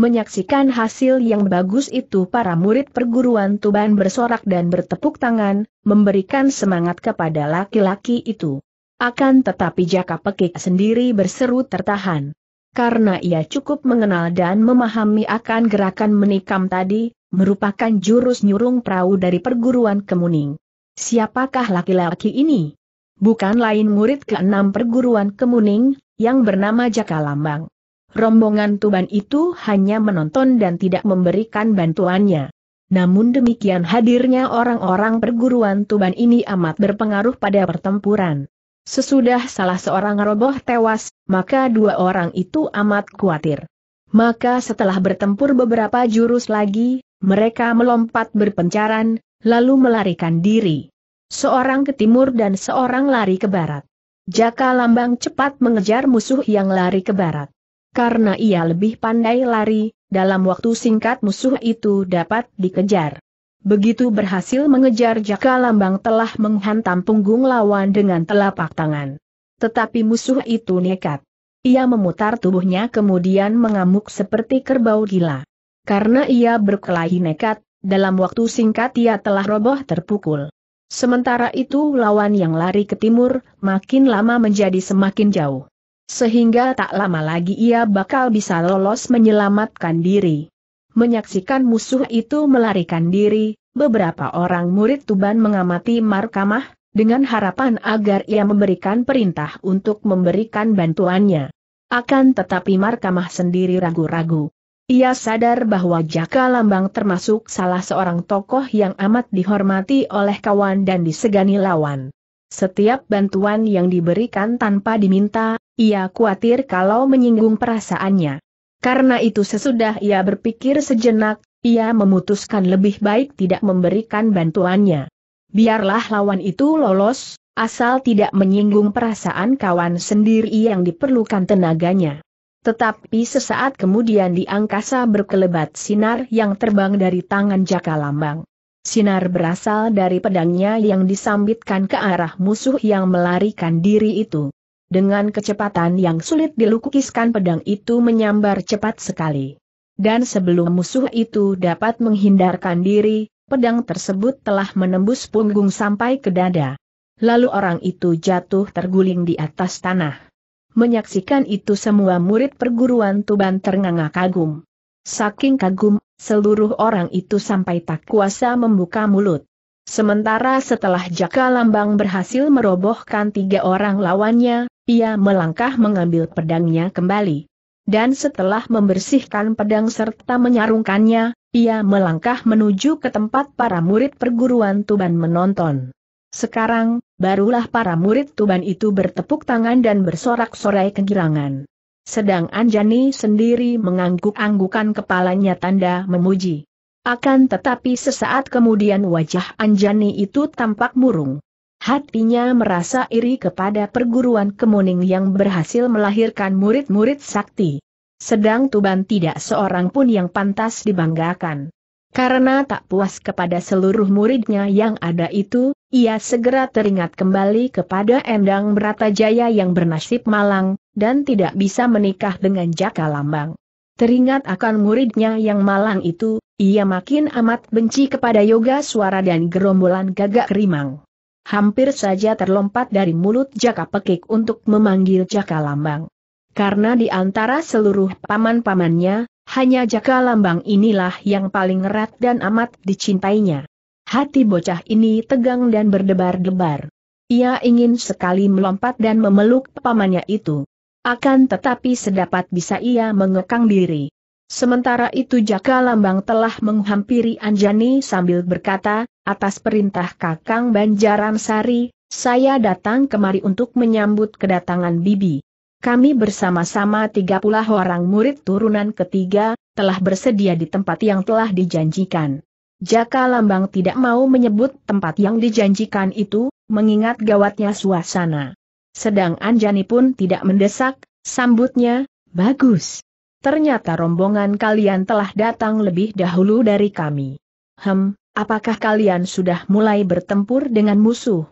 Menyaksikan hasil yang bagus itu para murid perguruan Tuban bersorak dan bertepuk tangan, memberikan semangat kepada laki-laki itu. Akan tetapi Jaka Pekik sendiri berseru tertahan. Karena ia cukup mengenal dan memahami akan gerakan menikam tadi, merupakan jurus nyurung perahu dari perguruan kemuning. Siapakah laki-laki ini? Bukan lain murid keenam perguruan kemuning, yang bernama Jaka Lambang. Rombongan Tuban itu hanya menonton dan tidak memberikan bantuannya. Namun demikian hadirnya orang-orang perguruan Tuban ini amat berpengaruh pada pertempuran. Sesudah salah seorang roboh tewas, maka dua orang itu amat khawatir. Maka setelah bertempur beberapa jurus lagi, mereka melompat berpencaran, lalu melarikan diri. Seorang ke timur dan seorang lari ke barat. Jaka Lambang cepat mengejar musuh yang lari ke barat. Karena ia lebih pandai lari, dalam waktu singkat musuh itu dapat dikejar. Begitu berhasil mengejar Jaka Lambang telah menghantam punggung lawan dengan telapak tangan. Tetapi musuh itu nekat. Ia memutar tubuhnya kemudian mengamuk seperti kerbau gila. Karena ia berkelahi nekat, dalam waktu singkat ia telah roboh terpukul. Sementara itu lawan yang lari ke timur, makin lama menjadi semakin jauh. Sehingga tak lama lagi ia bakal bisa lolos menyelamatkan diri. Menyaksikan musuh itu melarikan diri, beberapa orang murid Tuban mengamati markamah, dengan harapan agar ia memberikan perintah untuk memberikan bantuannya. Akan tetapi markamah sendiri ragu-ragu. Ia sadar bahwa Jaka Lambang termasuk salah seorang tokoh yang amat dihormati oleh kawan dan disegani lawan. Setiap bantuan yang diberikan tanpa diminta, ia khawatir kalau menyinggung perasaannya. Karena itu sesudah ia berpikir sejenak, ia memutuskan lebih baik tidak memberikan bantuannya. Biarlah lawan itu lolos, asal tidak menyinggung perasaan kawan sendiri yang diperlukan tenaganya. Tetapi sesaat kemudian di angkasa berkelebat sinar yang terbang dari tangan Jaka Lambang. Sinar berasal dari pedangnya yang disambitkan ke arah musuh yang melarikan diri itu. Dengan kecepatan yang sulit dilukiskan pedang itu menyambar cepat sekali. Dan sebelum musuh itu dapat menghindarkan diri, pedang tersebut telah menembus punggung sampai ke dada. Lalu orang itu jatuh terguling di atas tanah. Menyaksikan itu semua murid perguruan Tuban ternganga kagum. Saking kagum, seluruh orang itu sampai tak kuasa membuka mulut. Sementara setelah Jaka Lambang berhasil merobohkan tiga orang lawannya, ia melangkah mengambil pedangnya kembali. Dan setelah membersihkan pedang serta menyarungkannya, ia melangkah menuju ke tempat para murid perguruan Tuban menonton. Sekarang, barulah para murid Tuban itu bertepuk tangan dan bersorak-sorai kegirangan. Sedang Anjani sendiri mengangguk-anggukan kepalanya tanda memuji. Akan tetapi sesaat kemudian wajah Anjani itu tampak murung. Hatinya merasa iri kepada perguruan kemuning yang berhasil melahirkan murid-murid sakti. Sedang Tuban tidak seorang pun yang pantas dibanggakan. Karena tak puas kepada seluruh muridnya yang ada itu, ia segera teringat kembali kepada Endang Bratajaya yang bernasib malang, dan tidak bisa menikah dengan Jaka Lambang. Teringat akan muridnya yang malang itu, ia makin amat benci kepada yoga suara dan gerombolan gagak rimang hampir saja terlompat dari mulut Jaka Pekik untuk memanggil Jaka Lambang. Karena di antara seluruh paman-pamannya, hanya Jaka Lambang inilah yang paling erat dan amat dicintainya. Hati bocah ini tegang dan berdebar-debar. Ia ingin sekali melompat dan memeluk pamannya itu. Akan tetapi sedapat bisa ia mengekang diri. Sementara itu Jaka Lambang telah menghampiri Anjani sambil berkata, Atas perintah Kakang Banjaran Sari, saya datang kemari untuk menyambut kedatangan Bibi. Kami bersama-sama 30 orang murid turunan ketiga, telah bersedia di tempat yang telah dijanjikan. Jaka Lambang tidak mau menyebut tempat yang dijanjikan itu, mengingat gawatnya suasana. Sedang Anjani pun tidak mendesak, sambutnya, bagus. Ternyata rombongan kalian telah datang lebih dahulu dari kami. Hem, Apakah kalian sudah mulai bertempur dengan musuh?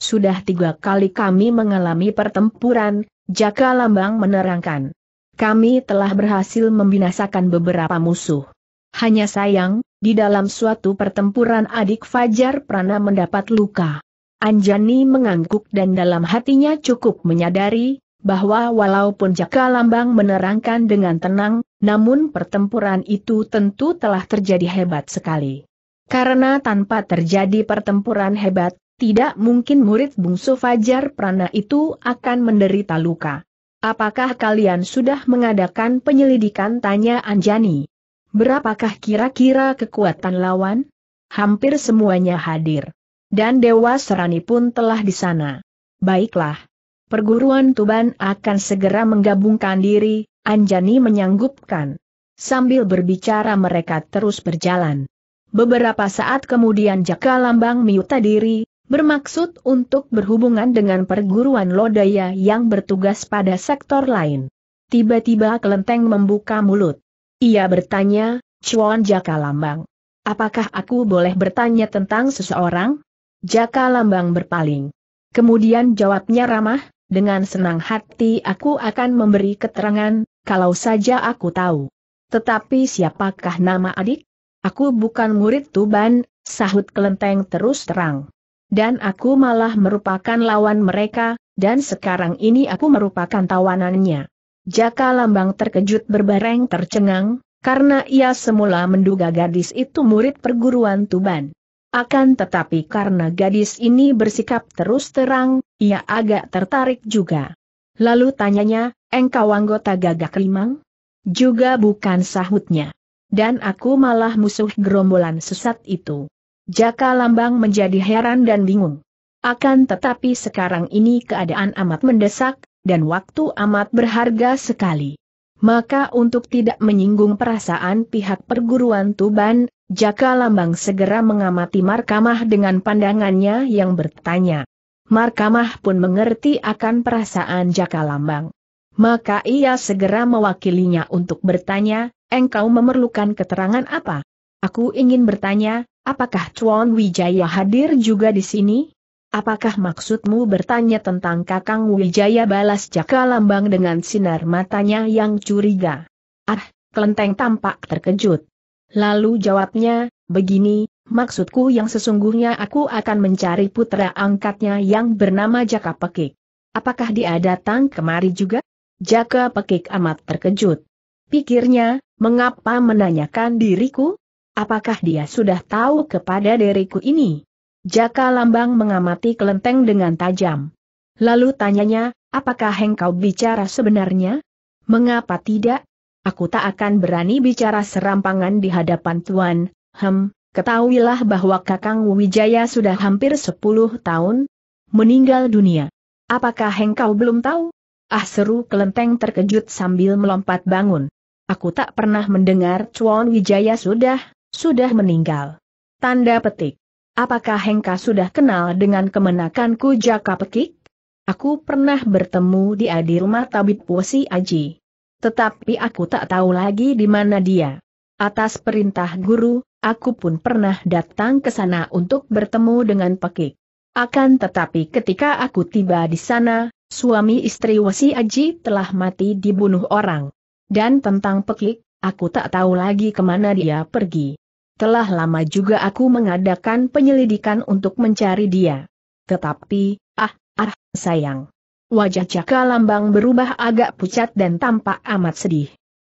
Sudah tiga kali kami mengalami pertempuran, Jaka Lambang menerangkan. Kami telah berhasil membinasakan beberapa musuh. Hanya sayang, di dalam suatu pertempuran adik Fajar Prana mendapat luka. Anjani mengangguk dan dalam hatinya cukup menyadari, bahwa walaupun Jaka Lambang menerangkan dengan tenang, namun pertempuran itu tentu telah terjadi hebat sekali. Karena tanpa terjadi pertempuran hebat, tidak mungkin murid bungsu Fajar Prana itu akan menderita luka. Apakah kalian sudah mengadakan penyelidikan tanya Anjani? Berapakah kira-kira kekuatan lawan? Hampir semuanya hadir. Dan Dewa Serani pun telah di sana. Baiklah. Perguruan Tuban akan segera menggabungkan diri, Anjani menyanggupkan. Sambil berbicara mereka terus berjalan. Beberapa saat kemudian Jaka Lambang Miuta diri, bermaksud untuk berhubungan dengan perguruan Lodaya yang bertugas pada sektor lain. Tiba-tiba Kelenteng membuka mulut. Ia bertanya, Cuan Jaka Lambang. Apakah aku boleh bertanya tentang seseorang? Jaka Lambang berpaling. Kemudian jawabnya ramah, dengan senang hati aku akan memberi keterangan, kalau saja aku tahu. Tetapi siapakah nama adik? Aku bukan murid Tuban, sahut kelenteng terus terang. Dan aku malah merupakan lawan mereka, dan sekarang ini aku merupakan tawanannya. Jaka Lambang terkejut berbareng tercengang, karena ia semula menduga gadis itu murid perguruan Tuban. Akan tetapi karena gadis ini bersikap terus terang, ia agak tertarik juga. Lalu tanyanya, engkau anggota gagak limang? Juga bukan sahutnya dan aku malah musuh gerombolan sesat itu. Jaka Lambang menjadi heran dan bingung. Akan tetapi sekarang ini keadaan amat mendesak, dan waktu amat berharga sekali. Maka untuk tidak menyinggung perasaan pihak perguruan Tuban, Jaka Lambang segera mengamati Markamah dengan pandangannya yang bertanya. Markamah pun mengerti akan perasaan Jaka Lambang. Maka ia segera mewakilinya untuk bertanya, engkau memerlukan keterangan apa? Aku ingin bertanya, apakah Chuan Wijaya hadir juga di sini? Apakah maksudmu bertanya tentang Kakang Wijaya balas Jaka Lambang dengan sinar matanya yang curiga? Ah, Kelenteng tampak terkejut. Lalu jawabnya, begini, maksudku yang sesungguhnya aku akan mencari putra angkatnya yang bernama Jaka Pekik. Apakah dia datang kemari juga? Jaka Pekik amat terkejut. Pikirnya, Mengapa menanyakan diriku? Apakah dia sudah tahu kepada diriku ini? Jaka Lambang mengamati kelenteng dengan tajam. Lalu tanyanya, apakah engkau bicara sebenarnya? Mengapa tidak? Aku tak akan berani bicara serampangan di hadapan Tuan, hem, ketahuilah bahwa Kakang Wijaya sudah hampir 10 tahun meninggal dunia. Apakah engkau belum tahu? Ah seru kelenteng terkejut sambil melompat bangun. Aku tak pernah mendengar Chuan Wijaya sudah, sudah meninggal. Tanda petik. Apakah Hengka sudah kenal dengan kemenakanku Jaka Pekik? Aku pernah bertemu dia di rumah tabib Puasi Aji. Tetapi aku tak tahu lagi di mana dia. Atas perintah guru, aku pun pernah datang ke sana untuk bertemu dengan Pekik. Akan tetapi ketika aku tiba di sana, suami istri Wasi Aji telah mati dibunuh orang. Dan tentang pekik, aku tak tahu lagi kemana dia pergi. Telah lama juga aku mengadakan penyelidikan untuk mencari dia. Tetapi, ah, ah, sayang. Wajah Jaka Lambang berubah agak pucat dan tampak amat sedih.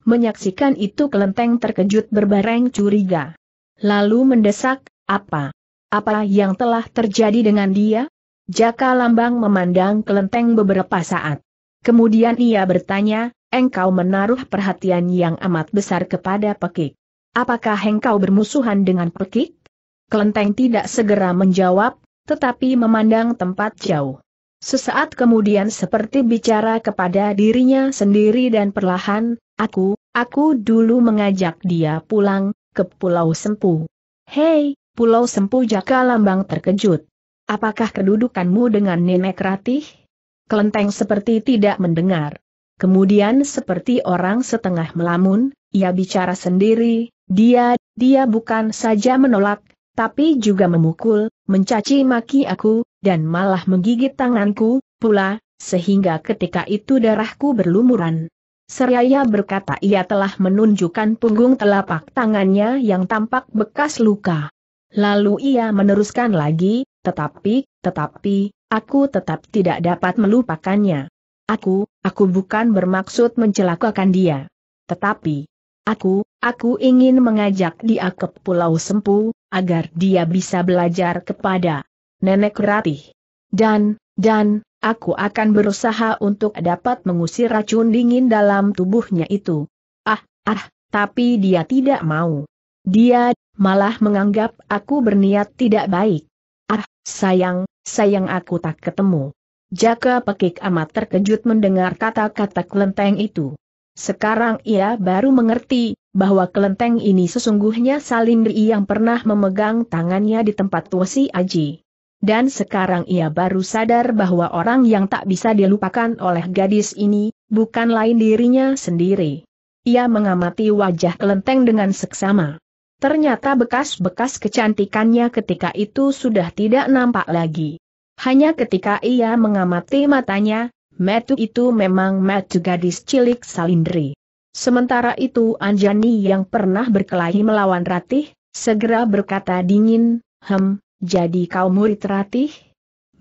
Menyaksikan itu kelenteng terkejut berbareng curiga. Lalu mendesak, apa? Apa yang telah terjadi dengan dia? Jaka Lambang memandang kelenteng beberapa saat. Kemudian ia bertanya, engkau menaruh perhatian yang amat besar kepada pekik. Apakah engkau bermusuhan dengan pekik? Kelenteng tidak segera menjawab, tetapi memandang tempat jauh. Sesaat kemudian seperti bicara kepada dirinya sendiri dan perlahan, aku, aku dulu mengajak dia pulang, ke Pulau Sempu. Hei, Pulau Sempu Jaka Lambang terkejut. Apakah kedudukanmu dengan Nenek Ratih? Kelenteng seperti tidak mendengar. Kemudian seperti orang setengah melamun, ia bicara sendiri, dia, dia bukan saja menolak, tapi juga memukul, mencaci maki aku, dan malah menggigit tanganku, pula, sehingga ketika itu darahku berlumuran. Seraya berkata ia telah menunjukkan punggung telapak tangannya yang tampak bekas luka. Lalu ia meneruskan lagi, tetapi, tetapi, aku tetap tidak dapat melupakannya. Aku, aku bukan bermaksud mencelakakan dia. Tetapi, aku, aku ingin mengajak dia ke Pulau Sempu, agar dia bisa belajar kepada Nenek Ratih. Dan, dan, aku akan berusaha untuk dapat mengusir racun dingin dalam tubuhnya itu. Ah, ah, tapi dia tidak mau. Dia, malah menganggap aku berniat tidak baik. Ah, sayang, sayang aku tak ketemu. Jaka Pekik amat terkejut mendengar kata-kata kelenteng itu. Sekarang ia baru mengerti, bahwa kelenteng ini sesungguhnya Salindri yang pernah memegang tangannya di tempat tuasi Aji. Dan sekarang ia baru sadar bahwa orang yang tak bisa dilupakan oleh gadis ini, bukan lain dirinya sendiri. Ia mengamati wajah kelenteng dengan seksama. Ternyata bekas-bekas kecantikannya ketika itu sudah tidak nampak lagi. Hanya ketika ia mengamati matanya, metu itu memang metu gadis cilik salindri. Sementara itu Anjani yang pernah berkelahi melawan Ratih, segera berkata dingin, Hem, jadi kau murid Ratih?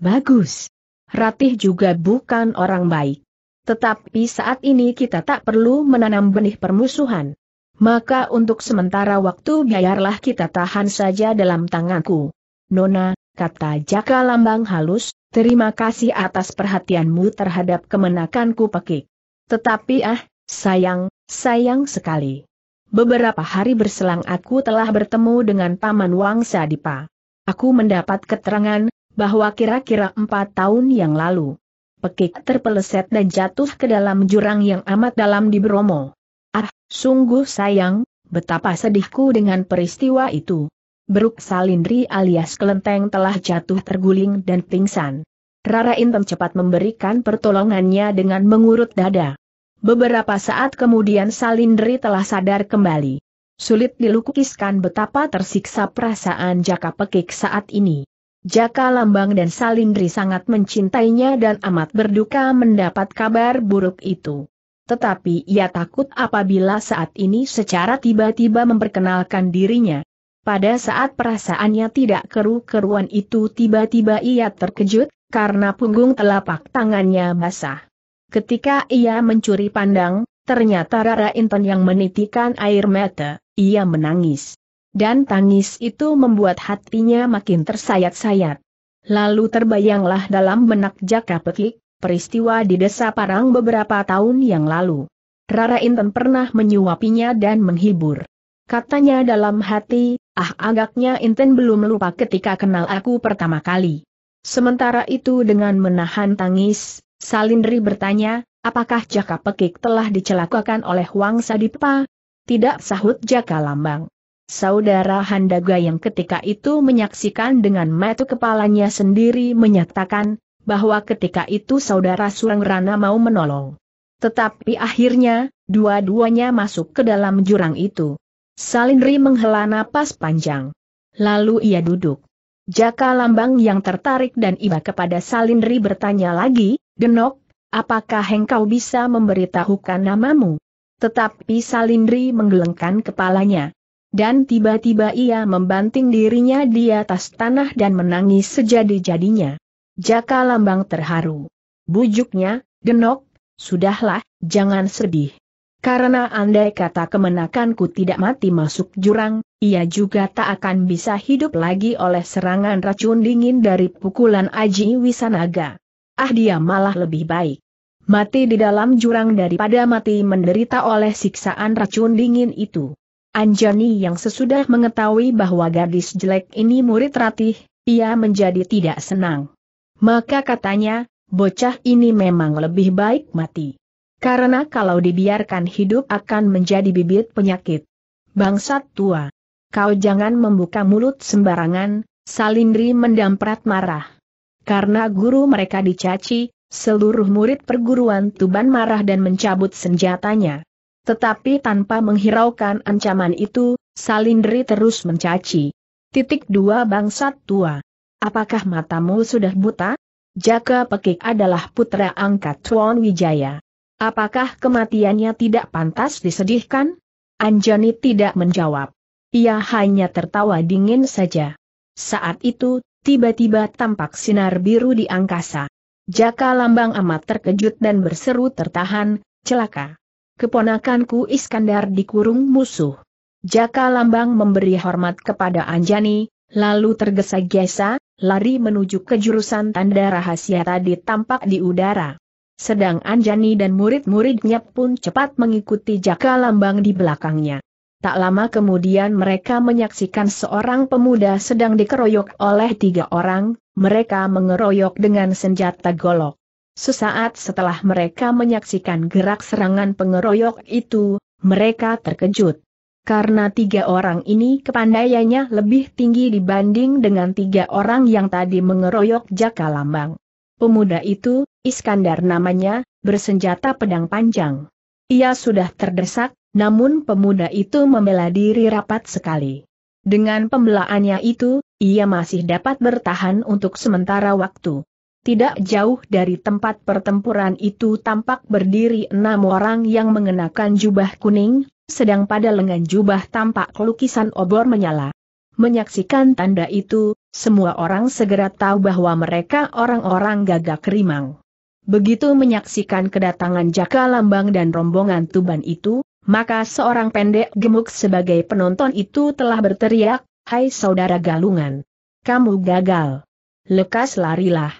Bagus. Ratih juga bukan orang baik. Tetapi saat ini kita tak perlu menanam benih permusuhan. Maka untuk sementara waktu biarlah kita tahan saja dalam tanganku. Nona, kata Jaka Lambang halus, terima kasih atas perhatianmu terhadap kemenakanku pekik. Tetapi ah, sayang, sayang sekali. Beberapa hari berselang aku telah bertemu dengan Paman Wangsa Dipa. Aku mendapat keterangan, bahwa kira-kira empat tahun yang lalu, Pekik terpeleset dan jatuh ke dalam jurang yang amat dalam di Bromo. Ah, sungguh sayang, betapa sedihku dengan peristiwa itu. Beruk Salindri alias Kelenteng telah jatuh terguling dan pingsan. Rara Inten cepat memberikan pertolongannya dengan mengurut dada. Beberapa saat kemudian Salindri telah sadar kembali. Sulit dilukiskan betapa tersiksa perasaan Jaka Pekik saat ini. Jaka Lambang dan Salindri sangat mencintainya dan amat berduka mendapat kabar buruk itu. Tetapi ia takut apabila saat ini secara tiba-tiba memperkenalkan dirinya, pada saat perasaannya tidak keru-keruan itu tiba-tiba ia terkejut, karena punggung telapak tangannya basah. Ketika ia mencuri pandang, ternyata Rara Inten yang menitikan air mata, ia menangis. Dan tangis itu membuat hatinya makin tersayat-sayat. Lalu terbayanglah dalam benak Jaka Pekik, peristiwa di desa Parang beberapa tahun yang lalu. Rara Inten pernah menyuapinya dan menghibur. Katanya dalam hati, Ah agaknya Inten belum lupa ketika kenal aku pertama kali. Sementara itu dengan menahan tangis, Salindri bertanya, apakah Jaka Pekik telah dicelakakan oleh Wang Sadipa? Tidak sahut Jaka Lambang. Saudara Handaga yang ketika itu menyaksikan dengan metu kepalanya sendiri menyatakan, bahwa ketika itu saudara Surangrana mau menolong. Tetapi akhirnya, dua-duanya masuk ke dalam jurang itu. Salindri menghela napas panjang. Lalu ia duduk. Jaka Lambang yang tertarik dan iba kepada Salindri bertanya lagi, Genok, apakah engkau bisa memberitahukan namamu? Tetapi Salindri menggelengkan kepalanya. Dan tiba-tiba ia membanting dirinya di atas tanah dan menangis sejadi-jadinya. Jaka Lambang terharu. Bujuknya, Genok, sudahlah, jangan sedih. Karena andai kata kemenakanku tidak mati masuk jurang, ia juga tak akan bisa hidup lagi oleh serangan racun dingin dari pukulan Aji Wisanaga. Ah dia malah lebih baik. Mati di dalam jurang daripada mati menderita oleh siksaan racun dingin itu. Anjani yang sesudah mengetahui bahwa gadis jelek ini murid ratih, ia menjadi tidak senang. Maka katanya, bocah ini memang lebih baik mati. Karena kalau dibiarkan hidup akan menjadi bibit penyakit. Bangsat tua. Kau jangan membuka mulut sembarangan, Salindri mendamprat marah. Karena guru mereka dicaci, seluruh murid perguruan Tuban marah dan mencabut senjatanya. Tetapi tanpa menghiraukan ancaman itu, Salindri terus mencaci. Titik dua bangsat tua. Apakah matamu sudah buta? Jaka Pekik adalah putra angkat Tuan Wijaya. Apakah kematiannya tidak pantas disedihkan? Anjani tidak menjawab. Ia hanya tertawa dingin saja. Saat itu, tiba-tiba tampak sinar biru di angkasa. Jaka lambang amat terkejut dan berseru tertahan, celaka. Keponakanku Iskandar dikurung musuh. Jaka lambang memberi hormat kepada Anjani, lalu tergesa-gesa, lari menuju ke jurusan tanda rahasia tadi tampak di udara. Sedang Anjani dan murid-muridnya pun cepat mengikuti jaka lambang di belakangnya. Tak lama kemudian mereka menyaksikan seorang pemuda sedang dikeroyok oleh tiga orang, mereka mengeroyok dengan senjata golok. Sesaat setelah mereka menyaksikan gerak serangan pengeroyok itu, mereka terkejut. Karena tiga orang ini kepandaiannya lebih tinggi dibanding dengan tiga orang yang tadi mengeroyok Jaka Lambang. Pemuda itu, Iskandar namanya, bersenjata pedang panjang. Ia sudah terdesak, namun pemuda itu membela diri rapat sekali. Dengan pembelaannya itu, ia masih dapat bertahan untuk sementara waktu. Tidak jauh dari tempat pertempuran itu tampak berdiri enam orang yang mengenakan jubah kuning, sedang pada lengan jubah tampak lukisan obor menyala. Menyaksikan tanda itu, semua orang segera tahu bahwa mereka orang-orang gagak rimang. Begitu menyaksikan kedatangan Jaka Lambang dan rombongan Tuban itu, maka seorang pendek gemuk sebagai penonton itu telah berteriak, Hai saudara galungan! Kamu gagal! Lekas larilah!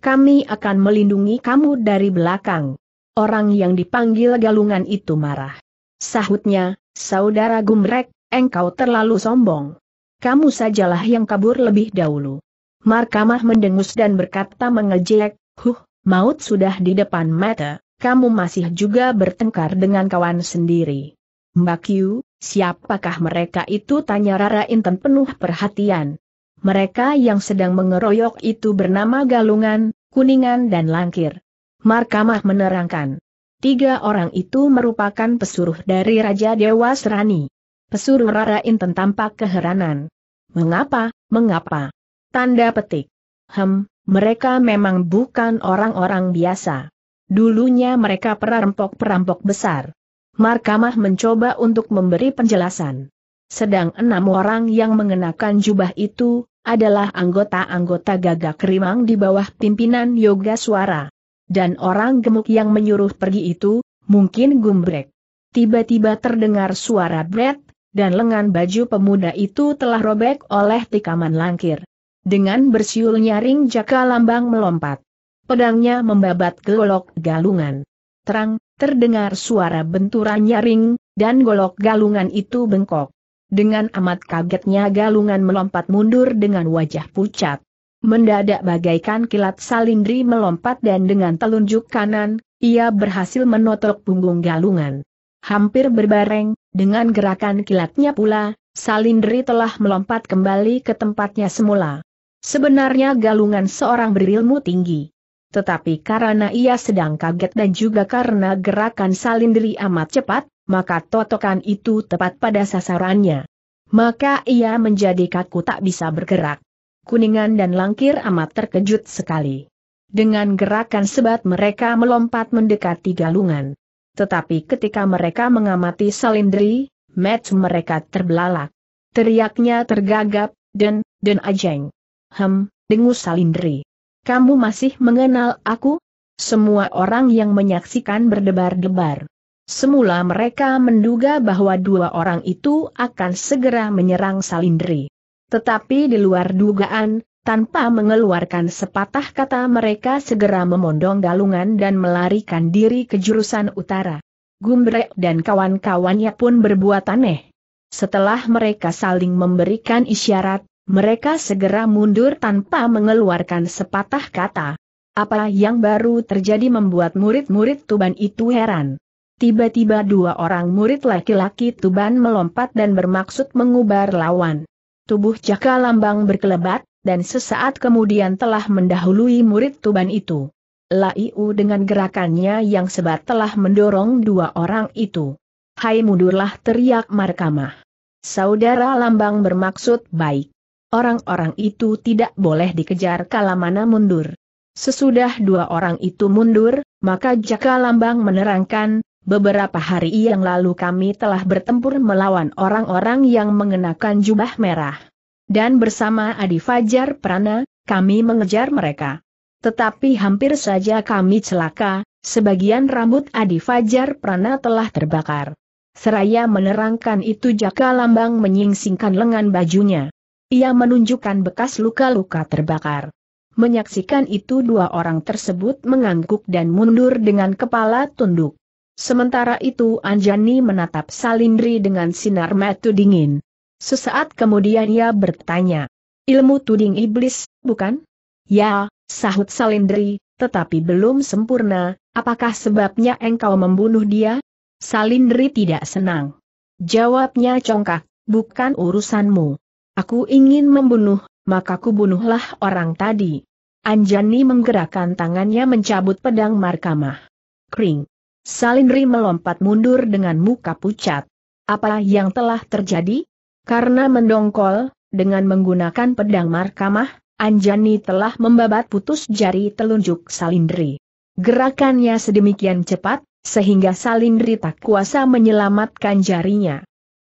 Kami akan melindungi kamu dari belakang. Orang yang dipanggil galungan itu marah. Sahutnya, saudara gumrek, engkau terlalu sombong kamu sajalah yang kabur lebih dahulu. Markamah mendengus dan berkata mengejek, huh, maut sudah di depan mata, kamu masih juga bertengkar dengan kawan sendiri. Mbak Yu, siapakah mereka itu tanya Rara Inten penuh perhatian. Mereka yang sedang mengeroyok itu bernama Galungan, Kuningan dan Langkir. Markamah menerangkan. Tiga orang itu merupakan pesuruh dari Raja Dewa Serani. Pesuruh Rara Inten tampak keheranan. Mengapa, mengapa? Tanda petik. Hem, mereka memang bukan orang-orang biasa. Dulunya mereka perampok-perampok besar. Markamah mencoba untuk memberi penjelasan. Sedang enam orang yang mengenakan jubah itu, adalah anggota-anggota gagak rimang di bawah pimpinan Yoga Suara. Dan orang gemuk yang menyuruh pergi itu, mungkin gumbrek. Tiba-tiba terdengar suara Brett dan lengan baju pemuda itu telah robek oleh tikaman langkir. Dengan bersiul nyaring jaka lambang melompat. Pedangnya membabat golok galungan. Terang, terdengar suara benturan nyaring, dan golok galungan itu bengkok. Dengan amat kagetnya galungan melompat mundur dengan wajah pucat. Mendadak bagaikan kilat salindri melompat dan dengan telunjuk kanan, ia berhasil menotok punggung galungan hampir berbareng, dengan gerakan kilatnya pula, Salindri telah melompat kembali ke tempatnya semula. Sebenarnya galungan seorang berilmu tinggi. Tetapi karena ia sedang kaget dan juga karena gerakan salindri amat cepat, maka totokan itu tepat pada sasarannya. Maka ia menjadi kaku tak bisa bergerak. Kuningan dan Langkir amat terkejut sekali. Dengan gerakan sebat mereka melompat mendekati galungan. Tetapi ketika mereka mengamati salindri, match mereka terbelalak. Teriaknya tergagap, dan, dan Ajeng. Hem, dengus salindri. Kamu masih mengenal aku? Semua orang yang menyaksikan berdebar-debar. Semula mereka menduga bahwa dua orang itu akan segera menyerang Salindri. Tetapi di luar dugaan, tanpa mengeluarkan sepatah kata mereka segera memondong galungan dan melarikan diri ke jurusan utara. Gumbrek dan kawan-kawannya pun berbuat aneh. Setelah mereka saling memberikan isyarat, mereka segera mundur tanpa mengeluarkan sepatah kata. Apa yang baru terjadi membuat murid-murid Tuban itu heran. Tiba-tiba dua orang murid laki-laki Tuban melompat dan bermaksud mengubar lawan. Tubuh Jaka Lambang berkelebat, dan sesaat kemudian telah mendahului murid Tuban itu. Laiu dengan gerakannya yang sebat telah mendorong dua orang itu. Hai mundurlah teriak Markamah. Saudara Lambang bermaksud baik. Orang-orang itu tidak boleh dikejar kalamana mundur. Sesudah dua orang itu mundur, maka Jaka Lambang menerangkan, beberapa hari yang lalu kami telah bertempur melawan orang-orang yang mengenakan jubah merah. Dan bersama Adi Fajar Prana, kami mengejar mereka. Tetapi hampir saja kami celaka, sebagian rambut Adi Fajar Prana telah terbakar. Seraya menerangkan itu Jaka Lambang menyingsingkan lengan bajunya. Ia menunjukkan bekas luka-luka terbakar. Menyaksikan itu dua orang tersebut mengangguk dan mundur dengan kepala tunduk. Sementara itu Anjani menatap Salindri dengan sinar mata dingin. Sesaat kemudian ia bertanya, ilmu tuding iblis, bukan? Ya, sahut Salindri, tetapi belum sempurna, apakah sebabnya engkau membunuh dia? Salindri tidak senang. Jawabnya congkak, bukan urusanmu. Aku ingin membunuh, maka kubunuhlah orang tadi. Anjani menggerakkan tangannya mencabut pedang markamah. Kring. Salindri melompat mundur dengan muka pucat. Apa yang telah terjadi? Karena mendongkol, dengan menggunakan pedang markamah, Anjani telah membabat putus jari telunjuk Salindri. Gerakannya sedemikian cepat, sehingga Salindri tak kuasa menyelamatkan jarinya.